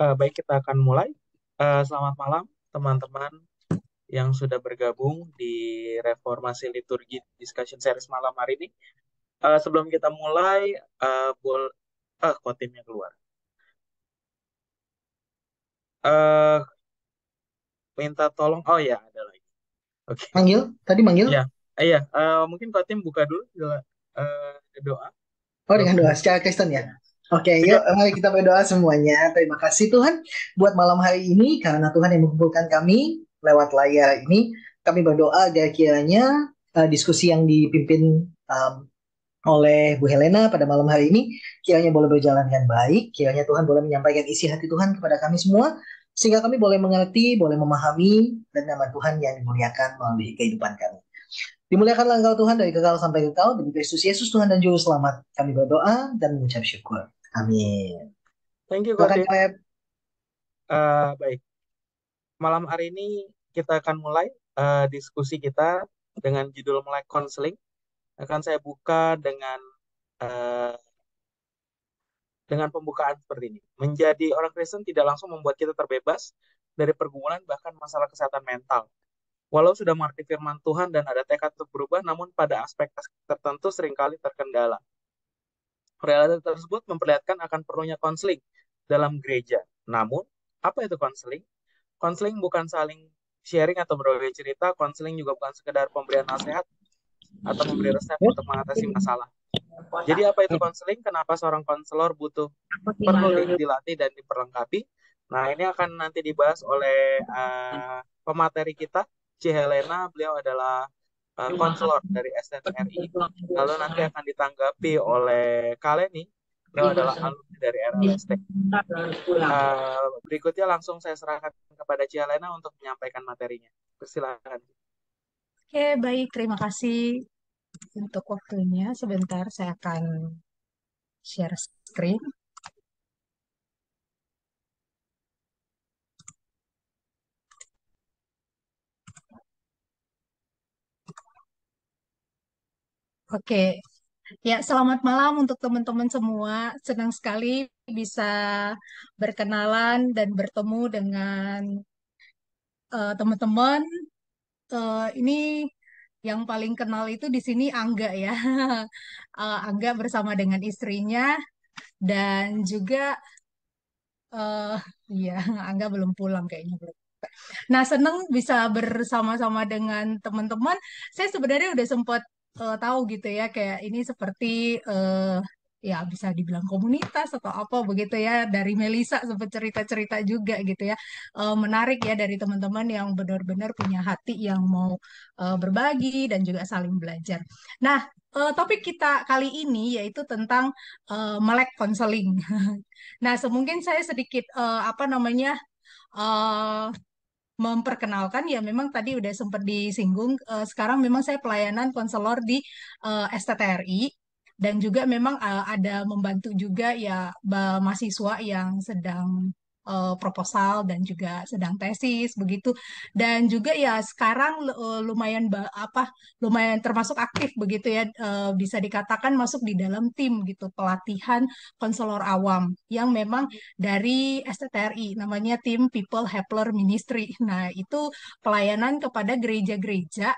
uh, baik kita akan mulai. Uh, selamat malam teman-teman yang sudah bergabung di Reformasi Liturgi Discussion Series malam hari ini. Uh, sebelum kita mulai, uh, bol uh, kotimnya keluar. Uh, minta tolong, oh ya ada lagi. Oke. Okay. Manggil? Tadi manggil? Ya, uh, yeah. Iya, uh, mungkin kotim buka dulu uh, doa. Oh dengan doa secara Kristen ya? Iya. Oke, okay, yuk mari kita berdoa semuanya. Terima kasih Tuhan buat malam hari ini karena Tuhan yang mengumpulkan kami lewat layar ini. Kami berdoa agar kiranya uh, diskusi yang dipimpin um, oleh Bu Helena pada malam hari ini kiranya boleh berjalan dengan baik, kiranya Tuhan boleh menyampaikan isi hati Tuhan kepada kami semua sehingga kami boleh mengerti, boleh memahami dan nama Tuhan yang dimuliakan melalui kehidupan kami. Dimuliakanlah engkau Tuhan dari kekal sampai kekal demi Kristus Yesus Tuhan dan Juru Selamat. Kami berdoa dan mengucap syukur. Amin. Thank you, Kak Uh, eh, baik. Malam hari ini kita akan mulai uh, diskusi kita dengan judul mulai Counseling. Akan saya buka dengan uh, dengan pembukaan seperti ini. Menjadi orang Kristen tidak langsung membuat kita terbebas dari pergumulan bahkan masalah kesehatan mental. Walau sudah mengerti firman Tuhan dan ada tekad untuk berubah, namun pada aspek tertentu seringkali terkendala. Korelasi tersebut memperlihatkan akan perlunya konseling dalam gereja. Namun, apa itu konseling? Konseling bukan saling sharing atau berbagi cerita, konseling juga bukan sekedar pemberian nasihat atau memberi resep untuk mengatasi masalah. Jadi apa itu konseling? Kenapa seorang konselor butuh perlu dilatih dan diperlengkapi? Nah, ini akan nanti dibahas oleh uh, pemateri kita, C. Helena. Beliau adalah Eh, iya, konselor dari SNRI lalu nanti akan ditanggapi oleh Kaleni yang adalah alumni dari RLST iya, uh, eh, berikutnya langsung saya serahkan kepada Cialena untuk menyampaikan materinya silakan oke baik terima kasih untuk waktunya sebentar saya akan share screen Oke, ya selamat malam untuk teman-teman semua. Senang sekali bisa berkenalan dan bertemu dengan eh, teman-teman. Uh, ini yang paling kenal itu di sini Angga ya. uh, Angga bersama dengan istrinya dan juga uh, ya Angga belum pulang kayaknya belum. Nah, seneng bisa bersama-sama dengan teman-teman. Saya sebenarnya udah sempat uh, tahu gitu ya kayak ini seperti uh, ya bisa dibilang komunitas atau apa begitu ya dari Melisa sempat cerita-cerita juga gitu ya uh, menarik ya dari teman-teman yang benar-benar punya hati yang mau uh, berbagi dan juga saling belajar. Nah uh, topik kita kali ini yaitu tentang uh, melek konseling. nah semungkin saya sedikit uh, apa namanya uh, memperkenalkan ya memang tadi udah sempat disinggung uh, sekarang memang saya pelayanan konselor di uh, eh, STTRI dan juga memang uh, ada membantu juga ya mahasiswa yang sedang uh, proposal dan juga sedang tesis begitu dan juga ya sekarang uh, lumayan apa lumayan termasuk aktif begitu ya uh, bisa dikatakan masuk di dalam tim gitu pelatihan konselor awam yang memang iya. dari STTRI namanya tim People Helper Ministry. Nah, itu pelayanan kepada gereja-gereja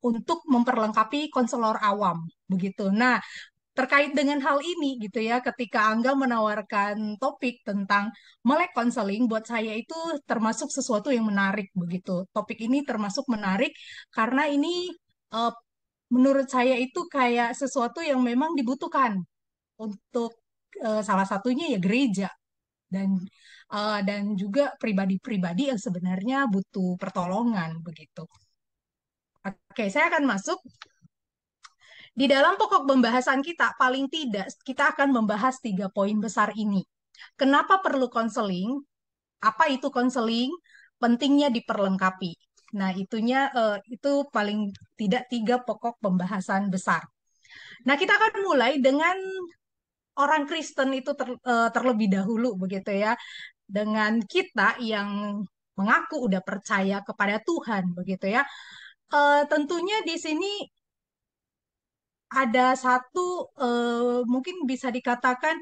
untuk memperlengkapi konselor awam begitu. Nah, terkait dengan hal ini gitu ya ketika Angga menawarkan topik tentang melek konseling buat saya itu termasuk sesuatu yang menarik begitu topik ini termasuk menarik karena ini uh, menurut saya itu kayak sesuatu yang memang dibutuhkan untuk uh, salah satunya ya gereja dan uh, dan juga pribadi-pribadi yang sebenarnya butuh pertolongan begitu oke saya akan masuk di dalam pokok pembahasan kita, paling tidak kita akan membahas tiga poin besar ini. Kenapa perlu konseling? Apa itu konseling? Pentingnya diperlengkapi. Nah, itunya eh, itu paling tidak tiga pokok pembahasan besar. Nah, kita akan mulai dengan orang Kristen itu ter, uh, terlebih dahulu begitu ya. Dengan kita yang mengaku udah percaya kepada Tuhan begitu ya. Uh, tentunya di sini ada satu uh, mungkin bisa dikatakan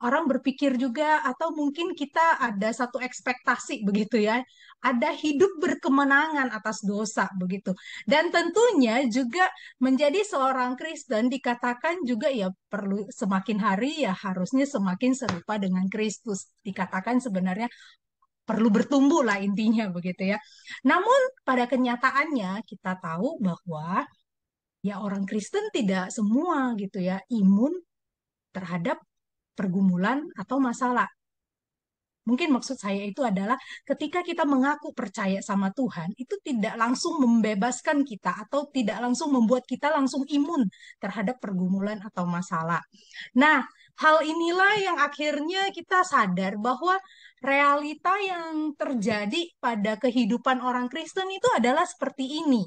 orang berpikir juga atau mungkin kita ada satu ekspektasi begitu ya. Ada hidup berkemenangan atas dosa begitu. Dan tentunya juga menjadi seorang Kristen dikatakan juga ya perlu semakin hari ya harusnya semakin serupa dengan Kristus. Dikatakan sebenarnya perlu bertumbuh lah intinya begitu ya. Namun pada kenyataannya kita tahu bahwa ya orang Kristen tidak semua gitu ya imun terhadap pergumulan atau masalah. Mungkin maksud saya itu adalah ketika kita mengaku percaya sama Tuhan, itu tidak langsung membebaskan kita atau tidak langsung membuat kita langsung imun terhadap pergumulan atau masalah. Nah, hal inilah yang akhirnya kita sadar bahwa realita yang terjadi pada kehidupan orang Kristen itu adalah seperti ini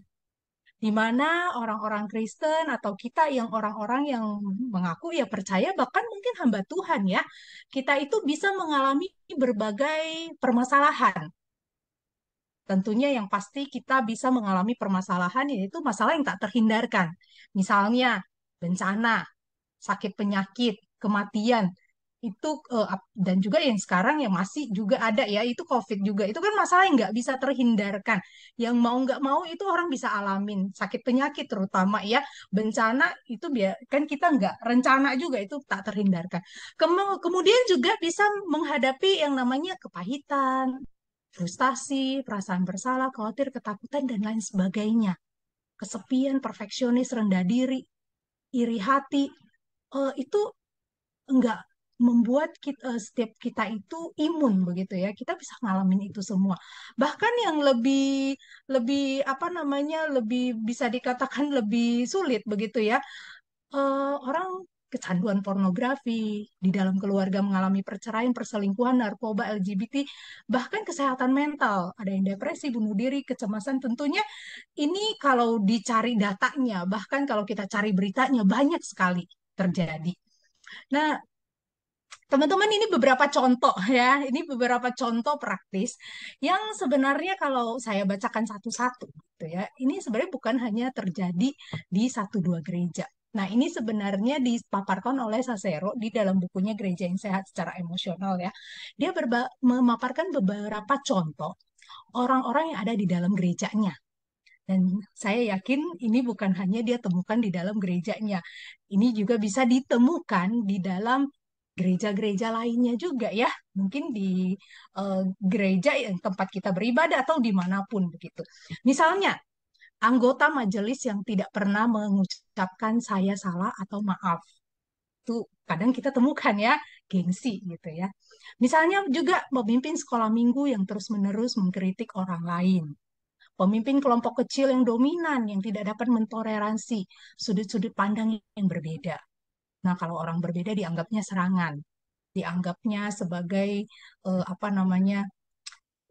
di mana orang-orang Kristen atau kita yang orang-orang yang mengaku ya percaya bahkan mungkin hamba Tuhan ya kita itu bisa mengalami berbagai permasalahan tentunya yang pasti kita bisa mengalami permasalahan yaitu masalah yang tak terhindarkan misalnya bencana sakit penyakit kematian itu uh, dan juga yang sekarang yang masih juga ada ya itu COVID juga itu kan masalah yang nggak bisa terhindarkan yang mau nggak mau itu orang bisa alamin sakit penyakit terutama ya bencana itu biar kan kita nggak rencana juga itu tak terhindarkan Kem kemudian juga bisa menghadapi yang namanya kepahitan frustasi perasaan bersalah khawatir ketakutan dan lain sebagainya kesepian perfeksionis rendah diri iri hati uh, itu nggak membuat kita, eh, setiap kita itu imun begitu ya. Kita bisa ngalamin itu semua. Bahkan yang lebih lebih apa namanya lebih bisa dikatakan lebih sulit begitu ya. Uh, orang kecanduan pornografi, di dalam keluarga mengalami perceraian, perselingkuhan, narkoba, LGBT, bahkan kesehatan mental. Ada yang depresi, bunuh diri, kecemasan. Tentunya ini kalau dicari datanya, bahkan kalau kita cari beritanya, banyak sekali terjadi. Nah, Teman-teman ini beberapa contoh ya, ini beberapa contoh praktis yang sebenarnya kalau saya bacakan satu-satu gitu ya, ini sebenarnya bukan hanya terjadi di satu dua gereja. Nah ini sebenarnya dipaparkan oleh Sasero di dalam bukunya Gereja yang Sehat secara emosional ya. Dia memaparkan beberapa contoh orang-orang yang ada di dalam gerejanya dan saya yakin ini bukan hanya dia temukan di dalam gerejanya. Ini juga bisa ditemukan di dalam gereja-gereja lainnya juga ya, mungkin di uh, gereja tempat kita beribadah atau dimanapun begitu. Misalnya anggota majelis yang tidak pernah mengucapkan saya salah atau maaf, itu kadang kita temukan ya gengsi gitu ya. Misalnya juga pemimpin sekolah minggu yang terus-menerus mengkritik orang lain. Pemimpin kelompok kecil yang dominan, yang tidak dapat mentoleransi sudut-sudut pandang yang berbeda Nah, kalau orang berbeda dianggapnya serangan, dianggapnya sebagai eh, apa namanya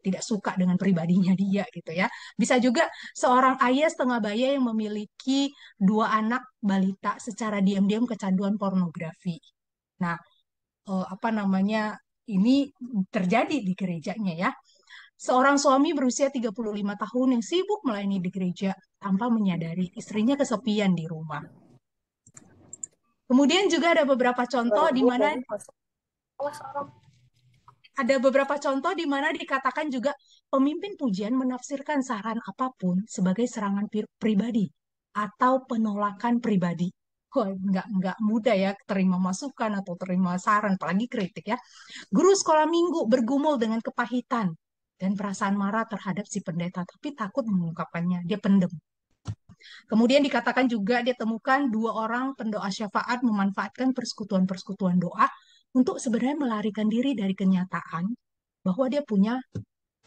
tidak suka dengan pribadinya dia gitu ya. Bisa juga seorang ayah setengah baya yang memiliki dua anak balita secara diam-diam kecanduan pornografi. Nah, eh, apa namanya ini terjadi di gerejanya ya. Seorang suami berusia 35 tahun yang sibuk melayani di gereja tanpa menyadari istrinya kesepian di rumah. Kemudian juga ada beberapa contoh iya, di mana oh, ada beberapa contoh di mana dikatakan juga pemimpin pujian menafsirkan saran apapun sebagai serangan pribadi atau penolakan pribadi. Kok nggak nggak mudah ya terima masukan atau terima saran, apalagi kritik ya. Guru sekolah minggu bergumul dengan kepahitan dan perasaan marah terhadap si pendeta, tapi takut mengungkapkannya. Dia pendem. Kemudian dikatakan juga dia temukan dua orang pendoa syafaat memanfaatkan persekutuan-persekutuan doa untuk sebenarnya melarikan diri dari kenyataan bahwa dia punya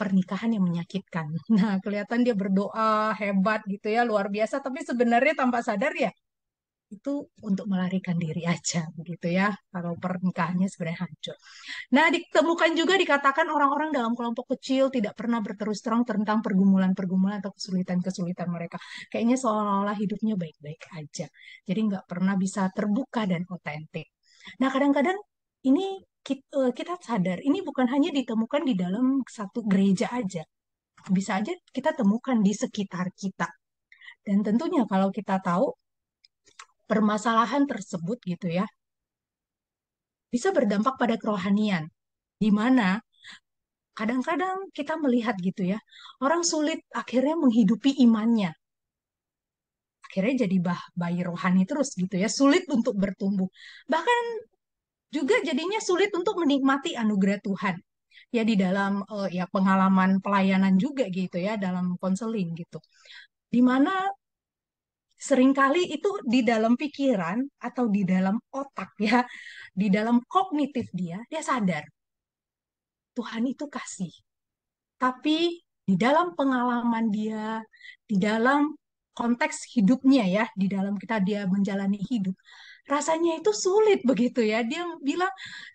pernikahan yang menyakitkan. Nah, kelihatan dia berdoa hebat gitu ya, luar biasa, tapi sebenarnya tanpa sadar ya itu untuk melarikan diri aja begitu ya kalau pernikahannya sebenarnya hancur. Nah ditemukan juga dikatakan orang-orang dalam kelompok kecil tidak pernah berterus terang tentang pergumulan-pergumulan atau kesulitan-kesulitan mereka. Kayaknya seolah-olah hidupnya baik-baik aja. Jadi nggak pernah bisa terbuka dan otentik. Nah kadang-kadang ini kita, eh, kita sadar ini bukan hanya ditemukan di dalam satu gereja aja. Bisa aja kita temukan di sekitar kita. Dan tentunya kalau kita tahu permasalahan tersebut gitu ya bisa berdampak pada kerohanian di mana kadang-kadang kita melihat gitu ya orang sulit akhirnya menghidupi imannya akhirnya jadi bah bayi rohani terus gitu ya sulit untuk bertumbuh bahkan juga jadinya sulit untuk menikmati anugerah Tuhan ya di dalam eh, ya pengalaman pelayanan juga gitu ya dalam konseling gitu di mana seringkali itu di dalam pikiran atau di dalam otak ya, di dalam kognitif dia, dia sadar Tuhan itu kasih. Tapi di dalam pengalaman dia, di dalam konteks hidupnya ya, di dalam kita dia menjalani hidup, rasanya itu sulit begitu ya. Dia bilang,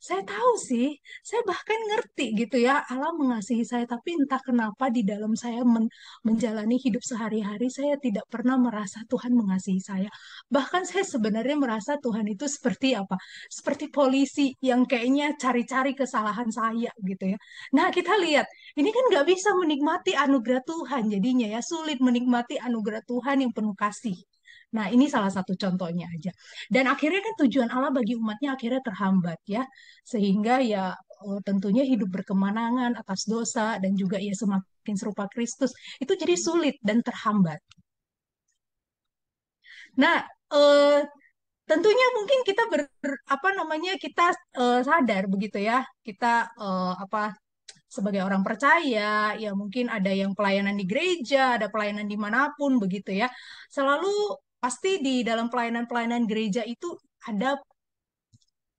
saya tahu sih, saya bahkan ngerti gitu ya. Allah mengasihi saya, tapi entah kenapa di dalam saya men menjalani hidup sehari-hari, saya tidak pernah merasa Tuhan mengasihi saya. Bahkan saya sebenarnya merasa Tuhan itu seperti apa? Seperti polisi yang kayaknya cari-cari kesalahan saya gitu ya. Nah kita lihat, ini kan nggak bisa menikmati anugerah Tuhan jadinya ya. Sulit menikmati anugerah Tuhan yang penuh kasih Nah, ini salah satu contohnya aja. Dan akhirnya kan tujuan Allah bagi umatnya akhirnya terhambat ya. Sehingga ya eh, tentunya hidup berkemanangan atas dosa dan juga ya semakin serupa Kristus. Itu jadi sulit dan terhambat. Nah, eh, tentunya mungkin kita ber apa namanya kita eh, sadar begitu ya kita eh, apa sebagai orang percaya ya mungkin ada yang pelayanan di gereja ada pelayanan dimanapun begitu ya selalu pasti di dalam pelayanan-pelayanan gereja itu ada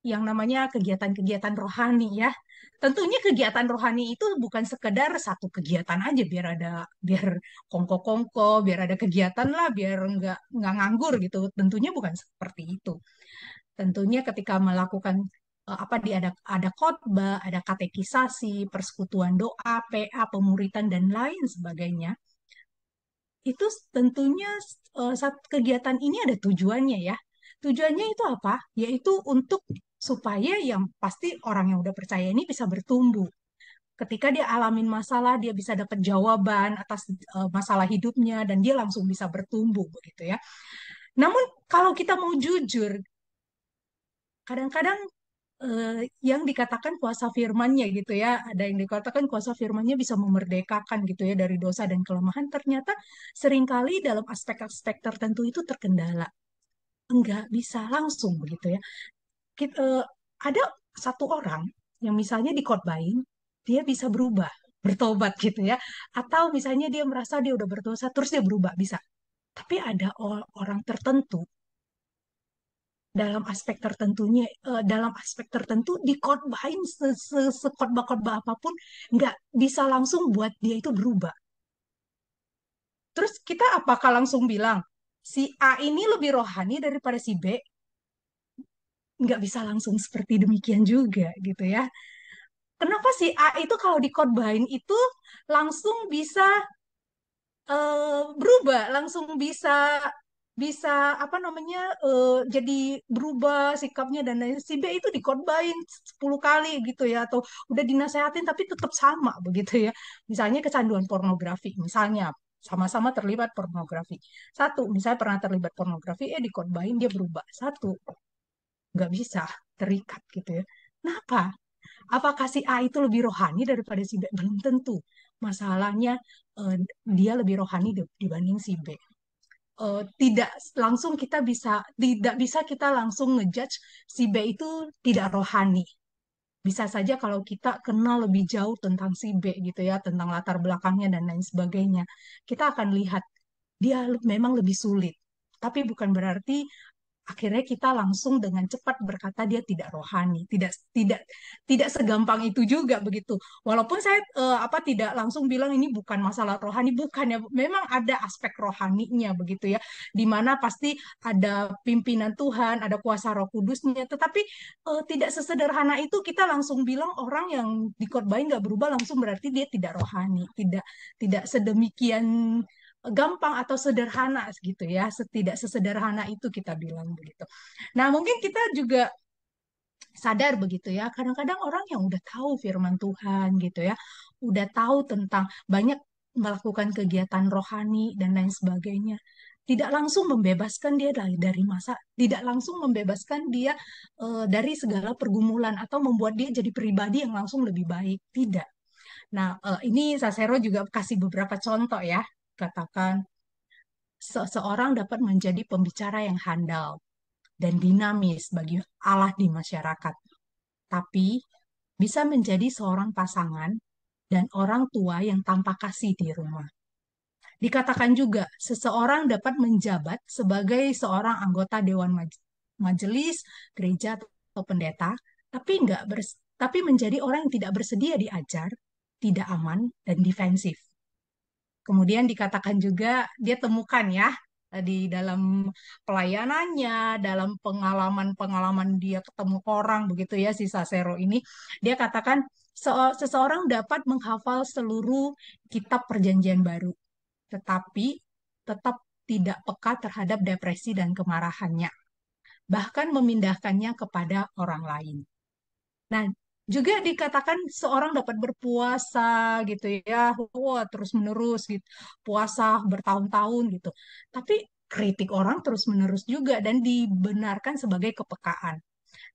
yang namanya kegiatan-kegiatan rohani ya. Tentunya kegiatan rohani itu bukan sekedar satu kegiatan aja biar ada biar kongko-kongko, biar ada kegiatan lah, biar nggak nggak nganggur gitu. Tentunya bukan seperti itu. Tentunya ketika melakukan eh, apa di ada ada khotbah, ada katekisasi, persekutuan doa, PA, pemuritan dan lain sebagainya itu tentunya uh, eh, saat kegiatan ini ada tujuannya ya. Tujuannya itu apa? Yaitu untuk supaya yang pasti orang yang udah percaya ini bisa bertumbuh. Ketika dia alamin masalah, dia bisa dapat jawaban atas uh, masalah hidupnya dan dia langsung bisa bertumbuh begitu ya. Namun kalau kita mau jujur, kadang-kadang eh, yang dikatakan kuasa firmannya gitu ya ada yang dikatakan kuasa firmannya bisa memerdekakan gitu ya dari dosa dan kelemahan ternyata seringkali dalam aspek-aspek tertentu itu terkendala enggak bisa langsung begitu ya kita, eh, ada satu orang yang misalnya dikotbahin dia bisa berubah bertobat gitu ya atau misalnya dia merasa dia udah berdosa terus dia berubah bisa tapi ada orang tertentu dalam aspek tertentunya uh, dalam aspek tertentu dikorbain sekorba kotbah apapun nggak bisa langsung buat dia itu berubah. Terus kita apakah langsung bilang si A ini lebih rohani daripada si B? Nggak bisa langsung seperti demikian juga gitu ya. Kenapa si A itu kalau dikorbain itu langsung bisa uh, berubah, langsung bisa bisa apa namanya uh, jadi berubah sikapnya dan lain si B itu dikorbain 10 kali gitu ya atau udah dinasehatin tapi tetap sama begitu ya misalnya kecanduan pornografi misalnya sama-sama terlibat pornografi satu misalnya pernah terlibat pornografi eh dikorbain dia berubah satu nggak bisa terikat gitu ya kenapa apakah si A itu lebih rohani daripada si B belum tentu masalahnya eh, dia lebih rohani dibanding si B uh, tidak langsung kita bisa tidak bisa kita langsung ngejudge si B itu tidak rohani. Bisa saja kalau kita kenal lebih jauh tentang si B gitu ya, tentang latar belakangnya dan lain sebagainya, kita akan lihat dia memang lebih sulit. Tapi bukan berarti akhirnya kita langsung dengan cepat berkata dia tidak rohani, tidak tidak tidak segampang itu juga begitu. Walaupun saya uh, apa tidak langsung bilang ini bukan masalah rohani, bukan ya. Memang ada aspek rohaninya begitu ya. Di mana pasti ada pimpinan Tuhan, ada kuasa Roh Kudusnya, tetapi uh, tidak sesederhana itu kita langsung bilang orang yang dikorbankan nggak berubah langsung berarti dia tidak rohani, tidak tidak sedemikian gampang atau sederhana gitu ya, setidak sesederhana itu kita bilang begitu. Nah, mungkin kita juga sadar begitu ya. Kadang-kadang orang yang udah tahu firman Tuhan gitu ya, udah tahu tentang banyak melakukan kegiatan rohani dan lain sebagainya, tidak langsung membebaskan dia dari, dari masa, tidak langsung membebaskan dia e, dari segala pergumulan atau membuat dia jadi pribadi yang langsung lebih baik, tidak. Nah, eh, ini Sasero juga kasih beberapa contoh ya katakan seseorang dapat menjadi pembicara yang handal dan dinamis bagi Allah di masyarakat. Tapi bisa menjadi seorang pasangan dan orang tua yang tanpa kasih di rumah. Dikatakan juga, seseorang dapat menjabat sebagai seorang anggota Dewan Majelis, gereja atau pendeta, tapi nggak tapi menjadi orang yang tidak bersedia diajar, tidak aman, dan defensif. Kemudian dikatakan juga dia temukan ya di dalam pelayanannya, dalam pengalaman-pengalaman dia ketemu orang begitu ya si Sasero ini, dia katakan seseorang dapat menghafal seluruh kitab perjanjian baru, tetapi tetap tidak peka terhadap depresi dan kemarahannya, bahkan memindahkannya kepada orang lain. Nah, juga dikatakan seorang dapat berpuasa gitu ya, wah terus menerus gitu, puasa bertahun-tahun gitu. Tapi kritik orang terus menerus juga dan dibenarkan sebagai kepekaan.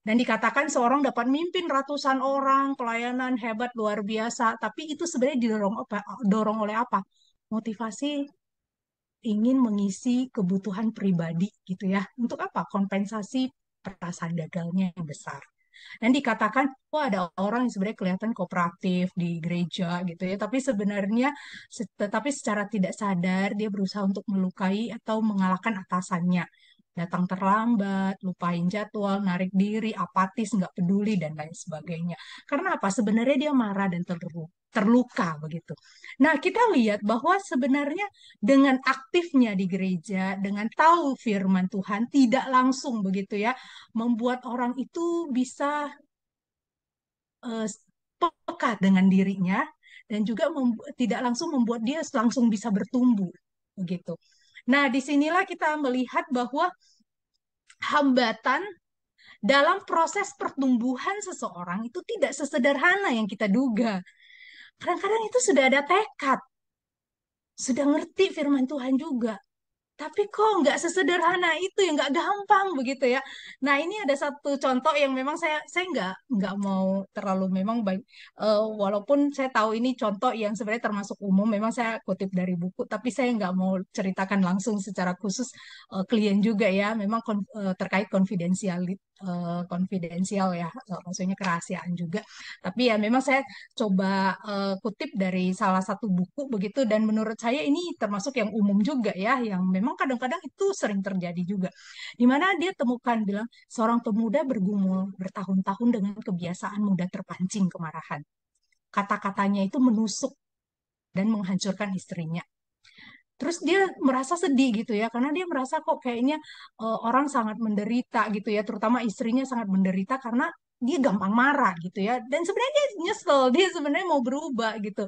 Dan dikatakan seorang dapat mimpin ratusan orang, pelayanan hebat luar biasa, tapi itu sebenarnya didorong apa, dorong oleh apa? Motivasi ingin mengisi kebutuhan pribadi gitu ya. Untuk apa? Kompensasi perasaan gagalnya yang besar. Dan dikatakan, wah ada orang yang sebenarnya kelihatan kooperatif di gereja gitu ya, tapi sebenarnya tetapi secara tidak sadar dia berusaha untuk melukai atau mengalahkan atasannya. Datang terlambat, lupain jadwal, narik diri, apatis, nggak peduli, dan lain sebagainya. Karena apa? Sebenarnya dia marah dan terluka terluka begitu. Nah, kita lihat bahwa sebenarnya dengan aktifnya di gereja, dengan tahu firman Tuhan tidak langsung begitu ya, membuat orang itu bisa uh, peka dengan dirinya dan juga tidak langsung membuat dia langsung bisa bertumbuh begitu. Nah, disinilah kita melihat bahwa hambatan dalam proses pertumbuhan seseorang itu tidak sesederhana yang kita duga Kadang-kadang itu sudah ada tekad, sudah ngerti firman Tuhan juga. Tapi kok nggak sesederhana itu ya, nggak gampang begitu ya. Nah ini ada satu contoh yang memang saya saya nggak nggak mau terlalu memang baik. Uh, walaupun saya tahu ini contoh yang sebenarnya termasuk umum, memang saya kutip dari buku. Tapi saya nggak mau ceritakan langsung secara khusus uh, klien juga ya. Memang kon, uh, terkait confidentiality Eh, konfidensial uh, ya, eh, maksudnya kerahasiaan juga. Tapi ya memang saya coba uh, kutip dari salah satu buku begitu dan menurut saya ini termasuk yang umum juga ya, yang memang kadang-kadang itu sering terjadi juga. Di mana dia temukan bilang seorang pemuda bergumul bertahun-tahun dengan kebiasaan mudah terpancing kemarahan. Kata-katanya itu menusuk dan menghancurkan istrinya terus dia merasa sedih gitu ya karena dia merasa kok kayaknya uh, orang sangat menderita gitu ya terutama istrinya sangat menderita karena dia gampang marah gitu ya dan sebenarnya dia nyesel dia sebenarnya mau berubah gitu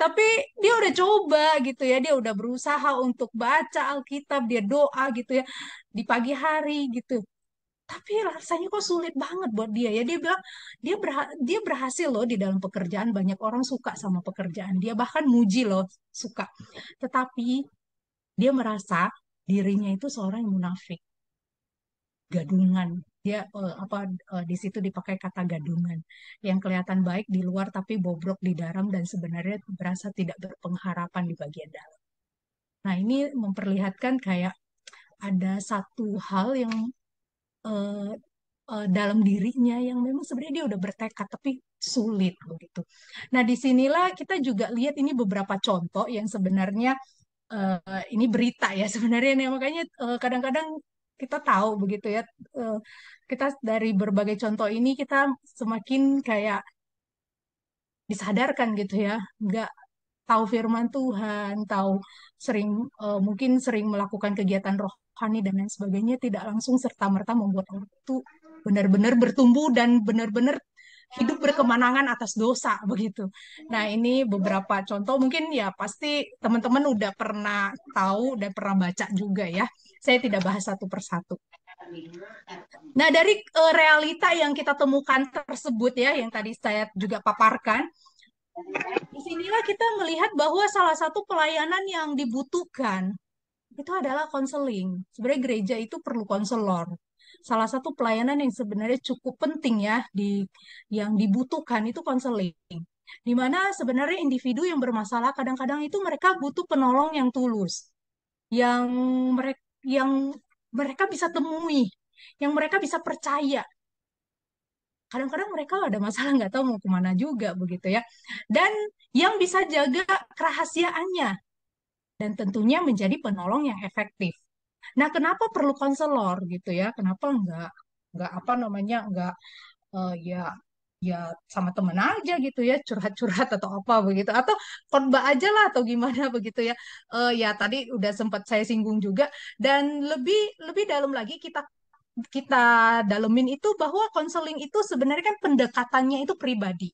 tapi dia udah coba gitu ya dia udah berusaha untuk baca Alkitab dia doa gitu ya di pagi hari gitu tapi rasanya kok sulit banget buat dia ya dia bilang dia berha dia berhasil loh di dalam pekerjaan banyak orang suka sama pekerjaan dia bahkan muji loh suka tetapi dia merasa dirinya itu seorang yang munafik gadungan dia uh, apa uh, di situ dipakai kata gadungan yang kelihatan baik di luar tapi bobrok di dalam dan sebenarnya berasa tidak berpengharapan di bagian dalam nah ini memperlihatkan kayak ada satu hal yang uh, uh, dalam dirinya yang memang sebenarnya dia udah bertekad tapi sulit begitu. Nah disinilah kita juga lihat ini beberapa contoh yang sebenarnya uh, ini berita ya sebenarnya nih makanya kadang-kadang kita tahu begitu ya kita dari berbagai contoh ini kita semakin kayak disadarkan gitu ya nggak tahu firman Tuhan tahu sering mungkin sering melakukan kegiatan roh honey dan lain sebagainya tidak langsung serta merta membuat orang itu benar-benar bertumbuh dan benar-benar hidup berkemanangan atas dosa begitu. Nah ini beberapa contoh mungkin ya pasti teman-teman udah pernah tahu dan pernah baca juga ya. Saya tidak bahas satu persatu. Nah dari eh, realita yang kita temukan tersebut ya yang tadi saya juga paparkan, disinilah kita melihat bahwa salah satu pelayanan yang dibutuhkan itu adalah konseling. Sebenarnya gereja itu perlu konselor. Salah satu pelayanan yang sebenarnya cukup penting ya di yang dibutuhkan itu konseling. Di mana sebenarnya individu yang bermasalah kadang-kadang itu mereka butuh penolong yang tulus. Yang mereka yang mereka bisa temui, yang mereka bisa percaya. Kadang-kadang mereka ada masalah nggak tahu mau kemana juga begitu ya. Dan yang bisa jaga kerahasiaannya, dan tentunya menjadi penolong yang efektif. Nah, kenapa perlu konselor gitu ya? Kenapa enggak enggak apa namanya enggak uh, eh, ya ya sama teman aja gitu ya curhat-curhat atau apa begitu atau khotbah aja lah atau gimana begitu ya uh, ya tadi udah sempat saya singgung juga dan lebih lebih dalam lagi kita kita dalemin itu bahwa konseling itu sebenarnya kan pendekatannya itu pribadi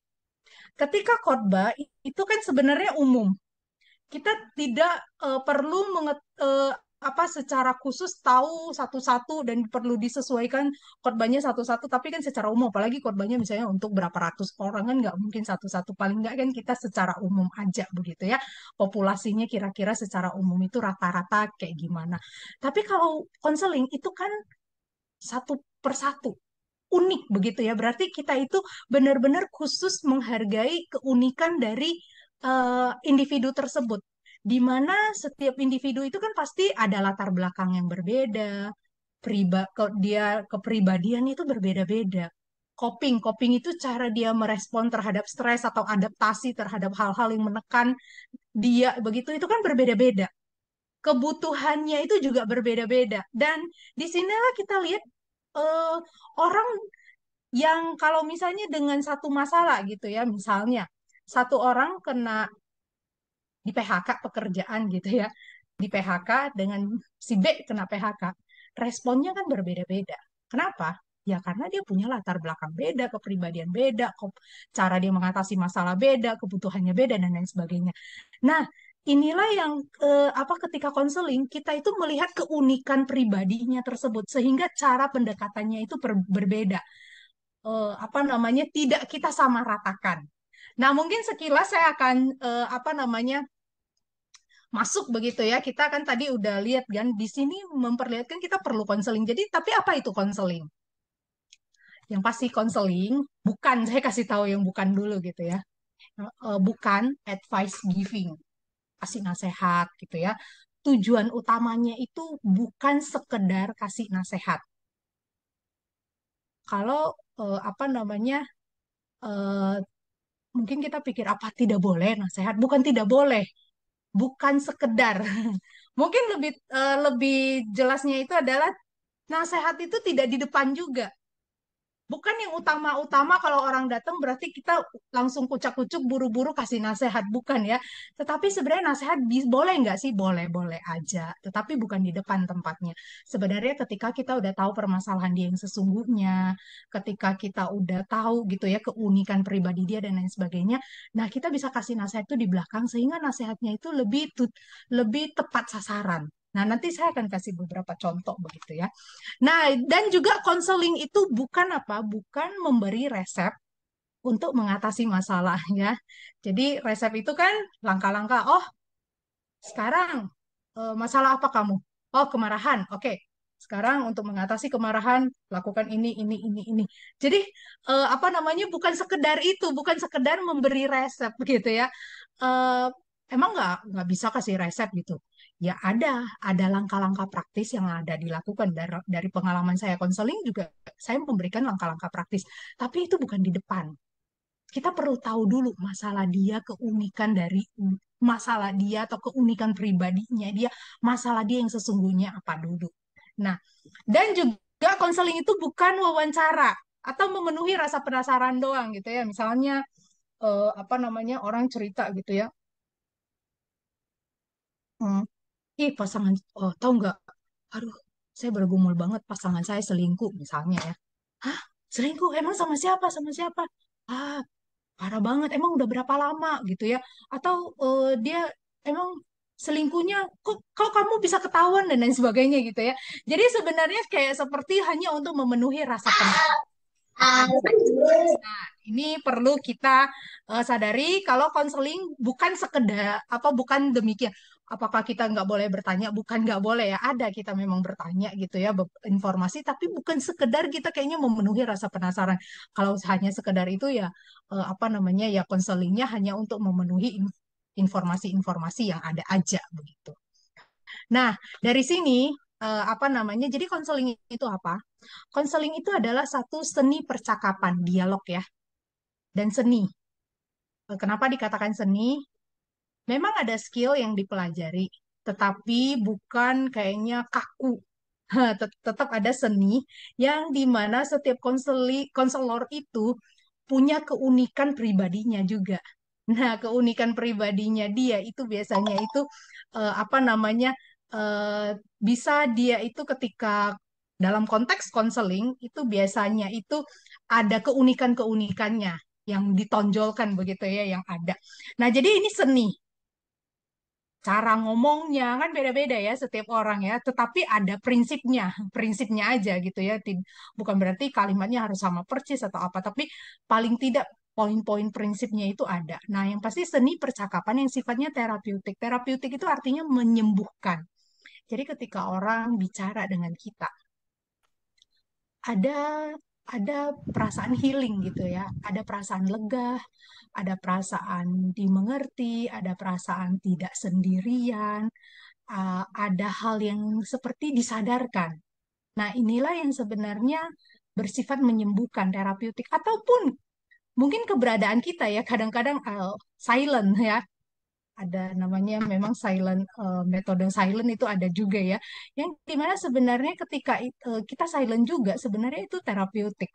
ketika khotbah itu kan sebenarnya umum kita tidak uh, perlu menget, uh, apa secara khusus tahu satu-satu dan perlu disesuaikan korbannya satu-satu tapi kan secara umum apalagi korbannya misalnya untuk berapa ratus orang kan nggak mungkin satu-satu paling nggak kan kita secara umum aja begitu ya populasinya kira-kira secara umum itu rata-rata kayak gimana tapi kalau konseling itu kan satu persatu unik begitu ya berarti kita itu benar-benar khusus menghargai keunikan dari Eh, individu tersebut di mana setiap individu itu kan pasti ada latar belakang yang berbeda, priba ke dia kepribadian itu berbeda-beda. Coping, coping itu cara dia merespon terhadap stres atau adaptasi terhadap hal-hal yang menekan dia begitu itu kan berbeda-beda. Kebutuhannya itu juga berbeda-beda dan di sinilah kita lihat uh, orang yang kalau misalnya dengan satu masalah gitu ya misalnya satu orang kena di PHK pekerjaan gitu ya di PHK dengan si B kena PHK responnya kan berbeda-beda kenapa ya karena dia punya latar belakang beda kepribadian beda cara dia mengatasi masalah beda kebutuhannya beda dan lain sebagainya nah inilah yang eh, apa ketika konseling kita itu melihat keunikan pribadinya tersebut sehingga cara pendekatannya itu ber berbeda eh, apa namanya tidak kita sama ratakan Nah, mungkin sekilas saya akan uh, apa namanya masuk begitu ya. Kita kan tadi udah lihat kan di sini memperlihatkan kita perlu konseling. Jadi, tapi apa itu konseling? Yang pasti konseling bukan saya kasih tahu yang bukan dulu gitu ya. Eh, bukan advice giving, kasih nasihat gitu ya. Tujuan utamanya itu bukan sekedar kasih nasihat. Kalau uh, apa namanya uh, mungkin kita pikir apa tidak boleh nasehat bukan tidak boleh bukan sekedar mungkin lebih eh, lebih jelasnya itu adalah nasehat itu tidak di depan juga bukan yang utama-utama kalau orang datang berarti kita langsung kucak-kucuk buru-buru kasih nasihat bukan ya tetapi sebenarnya nasihat boleh nggak sih boleh-boleh aja tetapi bukan di depan tempatnya sebenarnya ketika kita udah tahu permasalahan dia yang sesungguhnya ketika kita udah tahu gitu ya keunikan pribadi dia dan lain sebagainya nah kita bisa kasih nasihat itu di belakang sehingga nasihatnya itu lebih lebih tepat sasaran Nah, nanti saya akan kasih beberapa contoh begitu ya. Nah, dan juga konseling itu bukan apa? Bukan memberi resep untuk mengatasi masalah ya. Jadi resep itu kan langkah-langkah, oh sekarang eh, masalah apa kamu? Oh, kemarahan. Oke. Sekarang untuk mengatasi kemarahan lakukan ini ini ini ini. Jadi eh, apa namanya bukan sekedar itu, bukan sekedar memberi resep gitu ya. Eh, emang nggak bisa kasih resep gitu ya ada ada langkah-langkah praktis yang ada dilakukan dari, pengalaman saya konseling juga saya memberikan langkah-langkah praktis tapi itu bukan di depan kita perlu tahu dulu masalah dia keunikan dari masalah dia atau keunikan pribadinya dia masalah dia yang sesungguhnya apa dulu nah dan juga konseling itu bukan wawancara atau memenuhi rasa penasaran doang gitu ya misalnya eh, apa namanya orang cerita gitu ya hmm, ih pasangan oh tau nggak aduh saya bergumul banget pasangan saya selingkuh misalnya ya hah selingkuh emang sama siapa sama siapa ah parah banget emang udah berapa lama gitu ya atau uh, dia emang selingkuhnya kok kalau kamu bisa ketahuan dan lain sebagainya gitu ya jadi sebenarnya kayak seperti hanya untuk memenuhi rasa penasaran Nah, ini perlu kita uh, sadari kalau konseling bukan sekedar apa bukan demikian apakah kita nggak boleh bertanya? Bukan nggak boleh ya, ada kita memang bertanya gitu ya informasi, tapi bukan sekedar kita kayaknya memenuhi rasa penasaran. Kalau hanya sekedar itu ya eh, apa namanya ya konselingnya hanya untuk memenuhi informasi-informasi yang ada aja begitu. Nah dari sini eh, apa namanya? Jadi konseling itu apa? Konseling itu adalah satu seni percakapan dialog ya dan seni. Eh, kenapa dikatakan seni? memang ada skill yang dipelajari, tetapi bukan kayaknya kaku. Tetap ada seni yang dimana setiap konseli, konselor itu punya keunikan pribadinya juga. Nah, keunikan pribadinya dia itu biasanya itu uh, apa namanya uh, bisa dia itu ketika dalam konteks konseling itu biasanya itu ada keunikan-keunikannya yang ditonjolkan begitu ya yang ada. Nah, jadi ini seni cara ngomongnya kan beda-beda ya setiap orang ya tetapi ada prinsipnya prinsipnya aja gitu ya bukan berarti kalimatnya harus sama persis atau apa tapi paling tidak poin-poin prinsipnya itu ada nah yang pasti seni percakapan yang sifatnya terapeutik terapeutik itu artinya menyembuhkan jadi ketika orang bicara dengan kita ada ada perasaan healing gitu ya, ada perasaan lega, ada perasaan dimengerti, ada perasaan tidak sendirian, eh, ada hal yang seperti disadarkan. Nah, inilah yang sebenarnya bersifat menyembuhkan terapeutik ataupun mungkin keberadaan kita ya kadang-kadang uh, silent ya ada namanya memang silent uh, metode silent itu ada juga ya yang dimana sebenarnya ketika uh, kita silent juga sebenarnya itu terapeutik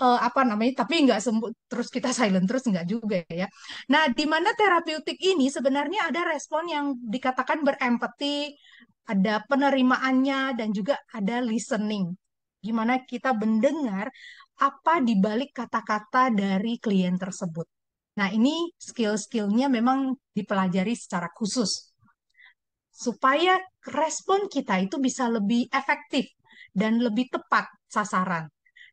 uh, apa namanya tapi nggak sembuh terus kita silent terus nggak juga ya nah di mana terapeutik ini sebenarnya ada respon yang dikatakan berempati ada penerimaannya dan juga ada listening gimana kita mendengar apa dibalik kata-kata dari klien tersebut nah ini skill-skillnya memang dipelajari secara khusus supaya respon kita itu bisa lebih efektif dan lebih tepat sasaran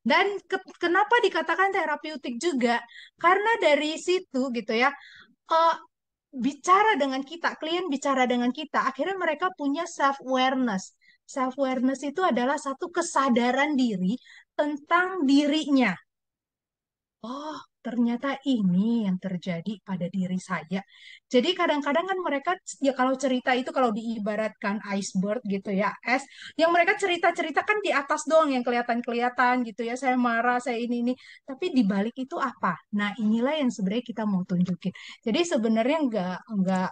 dan ke kenapa dikatakan terapeutik juga? Karena dari situ gitu ya, uh, bicara dengan kita, klien bicara dengan kita, akhirnya mereka punya self awareness. Self awareness itu adalah satu kesadaran diri tentang dirinya. Oh, ternyata ini yang terjadi pada diri saya. Jadi kadang-kadang kan mereka ya kalau cerita itu kalau diibaratkan iceberg gitu ya, es yang mereka cerita-cerita kan di atas doang yang kelihatan-kelihatan gitu ya, saya marah, saya ini ini. Tapi di balik itu apa? Nah, inilah yang sebenarnya kita mau tunjukin. Jadi sebenarnya nggak nggak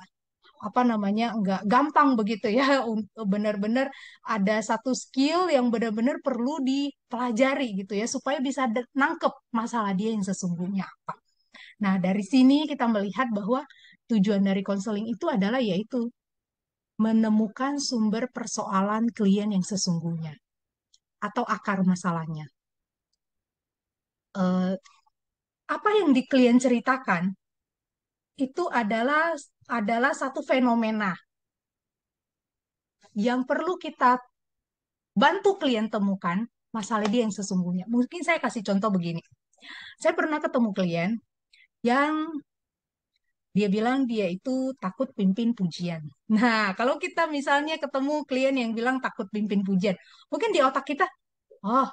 apa namanya nggak gampang begitu ya untuk benar-benar ada satu skill yang benar-benar perlu dipelajari gitu ya supaya bisa nangkep masalah dia yang sesungguhnya apa. Nah dari sini kita melihat bahwa tujuan dari konseling itu adalah yaitu menemukan sumber persoalan klien yang sesungguhnya atau akar masalahnya. Uh, apa yang di klien ceritakan itu adalah adalah satu fenomena yang perlu kita bantu klien temukan masalah dia yang sesungguhnya. Mungkin saya kasih contoh begini. Saya pernah ketemu klien yang dia bilang dia itu takut pimpin pujian. Nah, kalau kita misalnya ketemu klien yang bilang takut pimpin pujian, mungkin di otak kita, oh,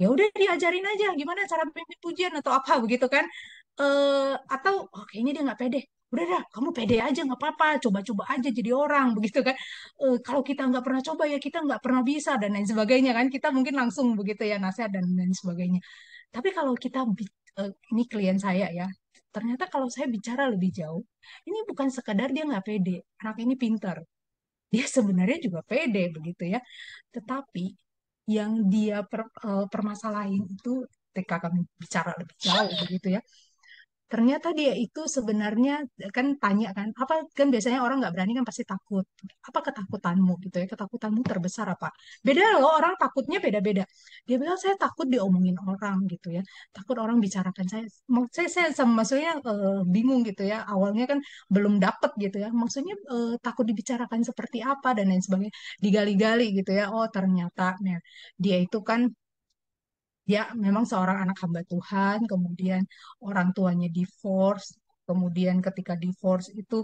ya udah diajarin aja gimana cara pimpin pujian atau apa begitu kan? Uh, atau oh, kayaknya dia nggak pede udah dah kamu pede aja nggak apa-apa coba-coba aja jadi orang begitu kan e, kalau kita nggak pernah coba ya kita nggak pernah bisa dan lain sebagainya kan kita mungkin langsung begitu ya nasihat dan lain sebagainya tapi kalau kita eh, ini klien saya ya ternyata kalau saya bicara lebih jauh ini bukan sekedar dia nggak pede anak ini pintar dia sebenarnya juga pede begitu ya tetapi yang dia per, eh, permasalahin itu ketika kami bicara lebih jauh begitu ya ternyata dia itu sebenarnya kan tanya kan apa kan biasanya orang nggak berani kan pasti takut apa ketakutanmu gitu ya ketakutanmu terbesar apa beda loh orang takutnya beda-beda dia bilang saya takut diomongin orang gitu ya takut orang bicarakan saya saya saya sama, maksudnya uh, bingung gitu ya awalnya kan belum dapet gitu ya maksudnya uh, takut dibicarakan seperti apa dan lain sebagainya digali-gali gitu ya oh ternyata nah, dia itu kan dia ya, memang seorang anak hamba Tuhan, kemudian orang tuanya divorce, kemudian ketika divorce itu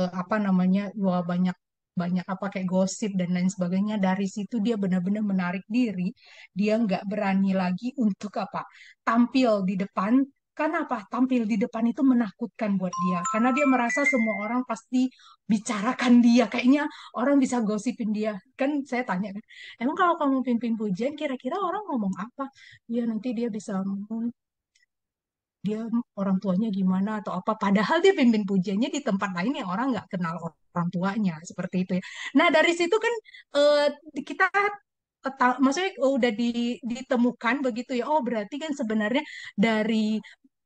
eh, apa namanya wah banyak banyak apa kayak gosip dan lain sebagainya dari situ dia benar-benar menarik diri dia nggak berani lagi untuk apa tampil di depan karena apa? Tampil di depan itu menakutkan buat dia. Karena dia merasa semua orang pasti bicarakan dia. Kayaknya orang bisa gosipin dia. Kan saya tanya kan, emang kalau kamu pimpin pujian, kira-kira orang ngomong apa? dia ya, nanti dia bisa ngomong, dia orang tuanya gimana atau apa. Padahal dia pimpin pujiannya di tempat lain yang orang nggak kenal orang tuanya. Seperti itu ya. Nah dari situ kan uh, kita maksudnya udah ditemukan begitu ya oh berarti kan sebenarnya dari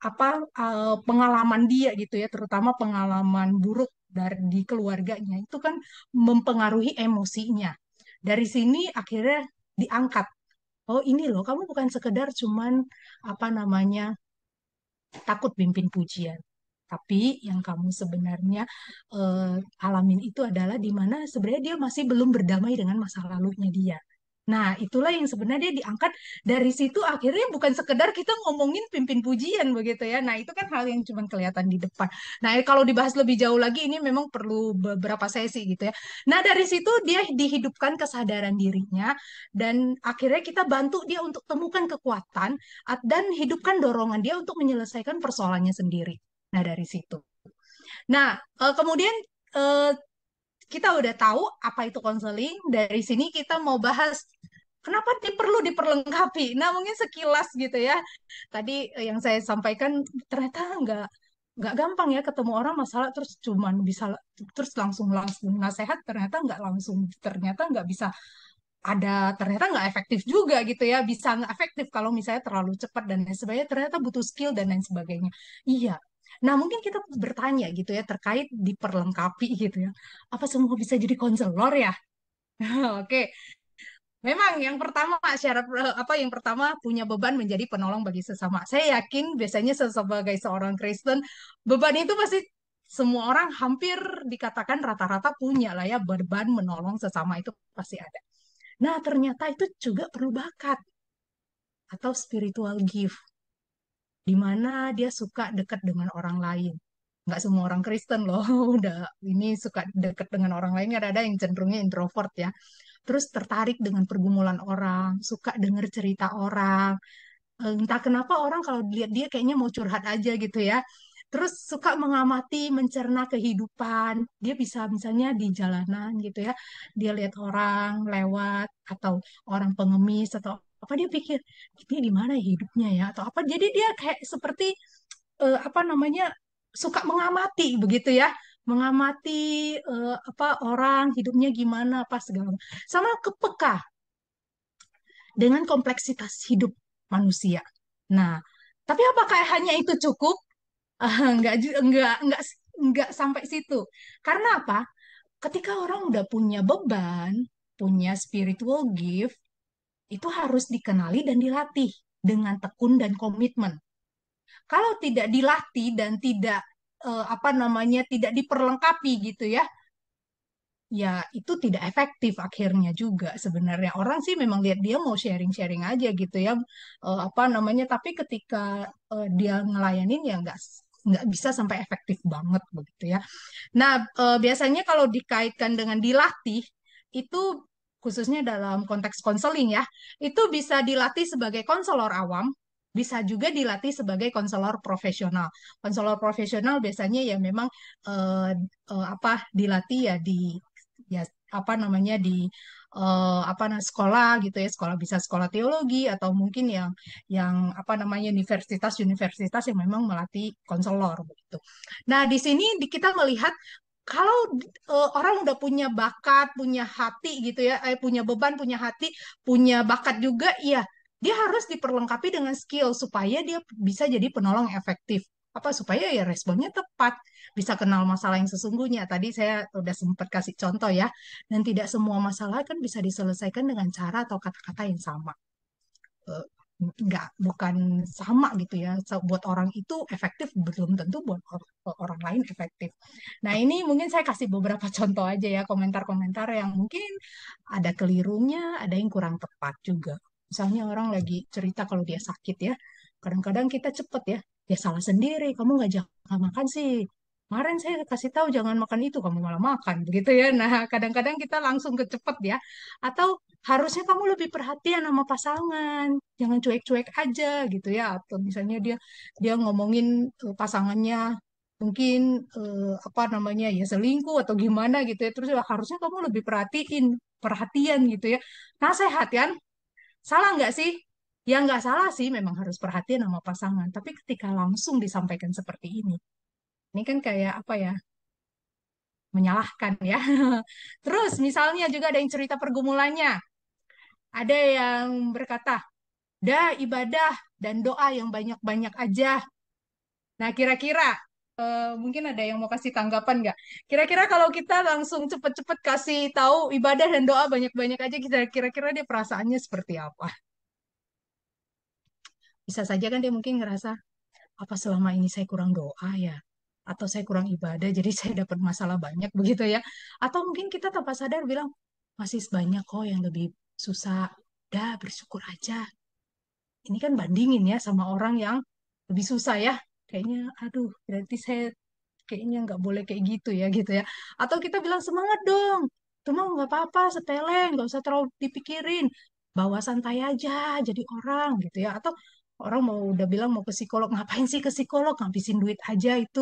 apa uh, pengalaman dia gitu ya terutama pengalaman buruk dari di keluarganya itu kan mempengaruhi emosinya dari sini akhirnya diangkat oh ini loh kamu bukan sekedar cuman apa namanya takut pimpin pujian tapi yang kamu sebenarnya uh, alamin itu adalah di mana sebenarnya dia masih belum berdamai dengan masa lalunya dia Nah, itulah yang sebenarnya dia diangkat dari situ akhirnya bukan sekedar kita ngomongin pimpin pujian begitu ya. Nah, itu kan hal yang cuma kelihatan di depan. Nah, eh, kalau dibahas lebih jauh lagi ini memang perlu beberapa sesi gitu ya. Nah, dari situ dia dihidupkan kesadaran dirinya dan akhirnya kita bantu dia untuk temukan kekuatan dan hidupkan dorongan dia untuk menyelesaikan persoalannya sendiri. Nah, dari situ. Nah, eh, kemudian eh, kita udah tahu apa itu konseling. Dari sini kita mau bahas kenapa perlu diperlengkapi. Nah, mungkin sekilas gitu ya. Tadi yang saya sampaikan ternyata nggak nggak gampang ya ketemu orang masalah terus cuman bisa terus langsung langsung nasehat ternyata nggak langsung ternyata nggak bisa ada ternyata nggak efektif juga gitu ya bisa nggak efektif kalau misalnya terlalu cepat dan lain sebagainya ternyata butuh skill dan lain sebagainya iya Nah, mungkin kita bertanya gitu ya terkait diperlengkapi gitu ya. Apa semua bisa jadi konselor ya? Oke. Memang yang pertama syarat eh, apa yang pertama punya beban menjadi penolong bagi sesama. Saya yakin biasanya sebagai seorang Kristen beban itu pasti semua orang hampir dikatakan rata-rata punya lah ya beban menolong sesama itu pasti ada. Nah, ternyata itu juga perlu bakat atau spiritual gift di mana dia suka dekat dengan orang lain. Nggak semua orang Kristen loh, udah ini suka dekat dengan orang lain, ada ada yang cenderungnya introvert ya. Terus tertarik dengan pergumulan orang, suka denger cerita orang. Eh, entah kenapa orang kalau dilihat dia kayaknya mau curhat aja gitu ya. Terus suka mengamati, mencerna kehidupan. Dia bisa misalnya di jalanan gitu ya, dia lihat orang lewat atau orang pengemis atau apa dia pikir ini di mana hidupnya ya atau apa jadi dia kayak seperti uh, apa namanya suka mengamati begitu ya mengamati uh, apa orang hidupnya gimana apa segala sama kepeka dengan kompleksitas hidup manusia nah tapi apakah hanya itu cukup enggak ah, nggak nggak nggak sampai situ karena apa ketika orang udah punya beban punya spiritual gift itu harus dikenali dan dilatih dengan tekun dan komitmen. Kalau tidak dilatih dan tidak eh, apa namanya tidak diperlengkapi gitu ya, ya itu tidak efektif akhirnya juga sebenarnya orang sih memang lihat dia mau sharing-sharing aja gitu ya eh, apa namanya tapi ketika eh, dia ngelayanin ya nggak nggak bisa sampai efektif banget begitu ya. Nah eh, biasanya kalau dikaitkan dengan dilatih itu khususnya dalam konteks konseling ya, itu bisa dilatih sebagai konselor awam, bisa juga dilatih sebagai konselor profesional. Konselor profesional biasanya ya memang uh, uh, apa dilatih ya di ya apa namanya di uh, apa nah, sekolah gitu ya, sekolah bisa sekolah teologi atau mungkin yang yang apa namanya universitas-universitas yang memang melatih konselor begitu. Nah, di sini kita melihat kalau uh, orang udah punya bakat, punya hati gitu ya, eh, punya beban, punya hati, punya bakat juga, ya dia harus diperlengkapi dengan skill supaya dia bisa jadi penolong efektif. Apa supaya ya responnya tepat, bisa kenal masalah yang sesungguhnya. Tadi saya udah sempat kasih contoh ya, dan tidak semua masalah kan bisa diselesaikan dengan cara atau kata-kata yang sama. Uh, nggak bukan sama gitu ya buat orang itu efektif belum tentu buat orang lain efektif nah ini mungkin saya kasih beberapa contoh aja ya komentar-komentar yang mungkin ada kelirunya ada yang kurang tepat juga misalnya orang lagi cerita kalau dia sakit ya kadang-kadang kita cepet ya dia ya salah sendiri kamu nggak jaga makan sih kemarin saya kasih tahu jangan makan itu kamu malah makan begitu ya nah kadang-kadang kita langsung kecepet ya atau harusnya kamu lebih perhatian sama pasangan jangan cuek-cuek aja gitu ya atau misalnya dia dia ngomongin eh, pasangannya mungkin eh, apa namanya ya selingkuh atau gimana gitu ya terus ya, harusnya kamu lebih perhatiin perhatian gitu ya Nah sehat kan salah nggak sih ya nggak salah sih memang harus perhatian sama pasangan tapi ketika langsung disampaikan seperti ini ini kan kayak apa ya? Menyalahkan ya. Terus misalnya juga ada yang cerita pergumulannya. Ada yang berkata, "Dah ibadah dan doa yang banyak-banyak aja." Nah, kira-kira Uh, mungkin ada yang mau kasih tanggapan nggak? Kira-kira kalau kita langsung cepet-cepet kasih tahu ibadah dan doa banyak-banyak aja, kita kira-kira dia perasaannya seperti apa? Bisa saja kan dia mungkin ngerasa apa selama ini saya kurang doa ya? atau saya kurang ibadah jadi saya dapat masalah banyak begitu ya atau mungkin kita tanpa sadar bilang masih banyak kok yang lebih susah dah bersyukur aja ini kan bandingin ya sama orang yang lebih susah ya kayaknya aduh berarti saya kayaknya nggak boleh kayak gitu ya gitu ya atau kita bilang semangat dong cuma nggak apa-apa sepele nggak usah terlalu dipikirin bawa santai aja jadi orang gitu ya atau orang mau udah bilang mau ke psikolog ngapain sih ke psikolog ngabisin duit aja itu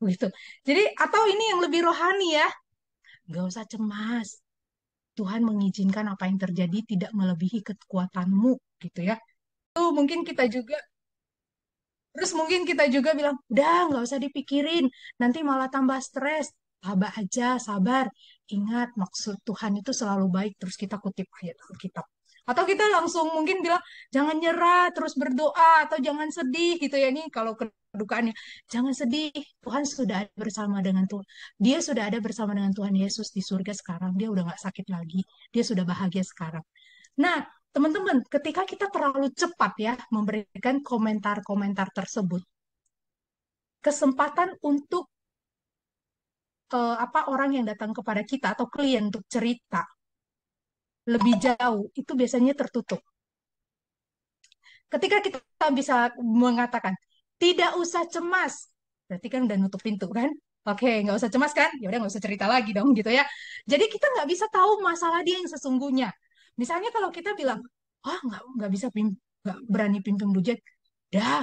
begitu jadi atau ini yang lebih rohani ya nggak usah cemas Tuhan mengizinkan apa yang terjadi tidak melebihi kekuatanmu gitu ya tuh mungkin kita juga terus mungkin kita juga bilang udah nggak usah dipikirin nanti malah tambah stres tabah aja sabar ingat maksud Tuhan itu selalu baik terus kita kutip ayat Alkitab atau kita langsung mungkin bilang jangan nyerah terus berdoa atau jangan sedih gitu ya ini kalau kedukaannya jangan sedih Tuhan sudah ada bersama dengan Tuhan dia sudah ada bersama dengan Tuhan Yesus di surga sekarang dia udah gak sakit lagi dia sudah bahagia sekarang nah teman-teman ketika kita terlalu cepat ya memberikan komentar-komentar tersebut kesempatan untuk uh, apa orang yang datang kepada kita atau klien untuk cerita lebih jauh itu biasanya tertutup. Ketika kita bisa mengatakan tidak usah cemas, berarti kan udah nutup pintu kan? Oke, nggak usah cemas kan? Ya udah nggak usah cerita lagi dong gitu ya. Jadi kita nggak bisa tahu masalah dia yang sesungguhnya. Misalnya kalau kita bilang, ah oh, nggak nggak bisa nggak berani pimpin project, dah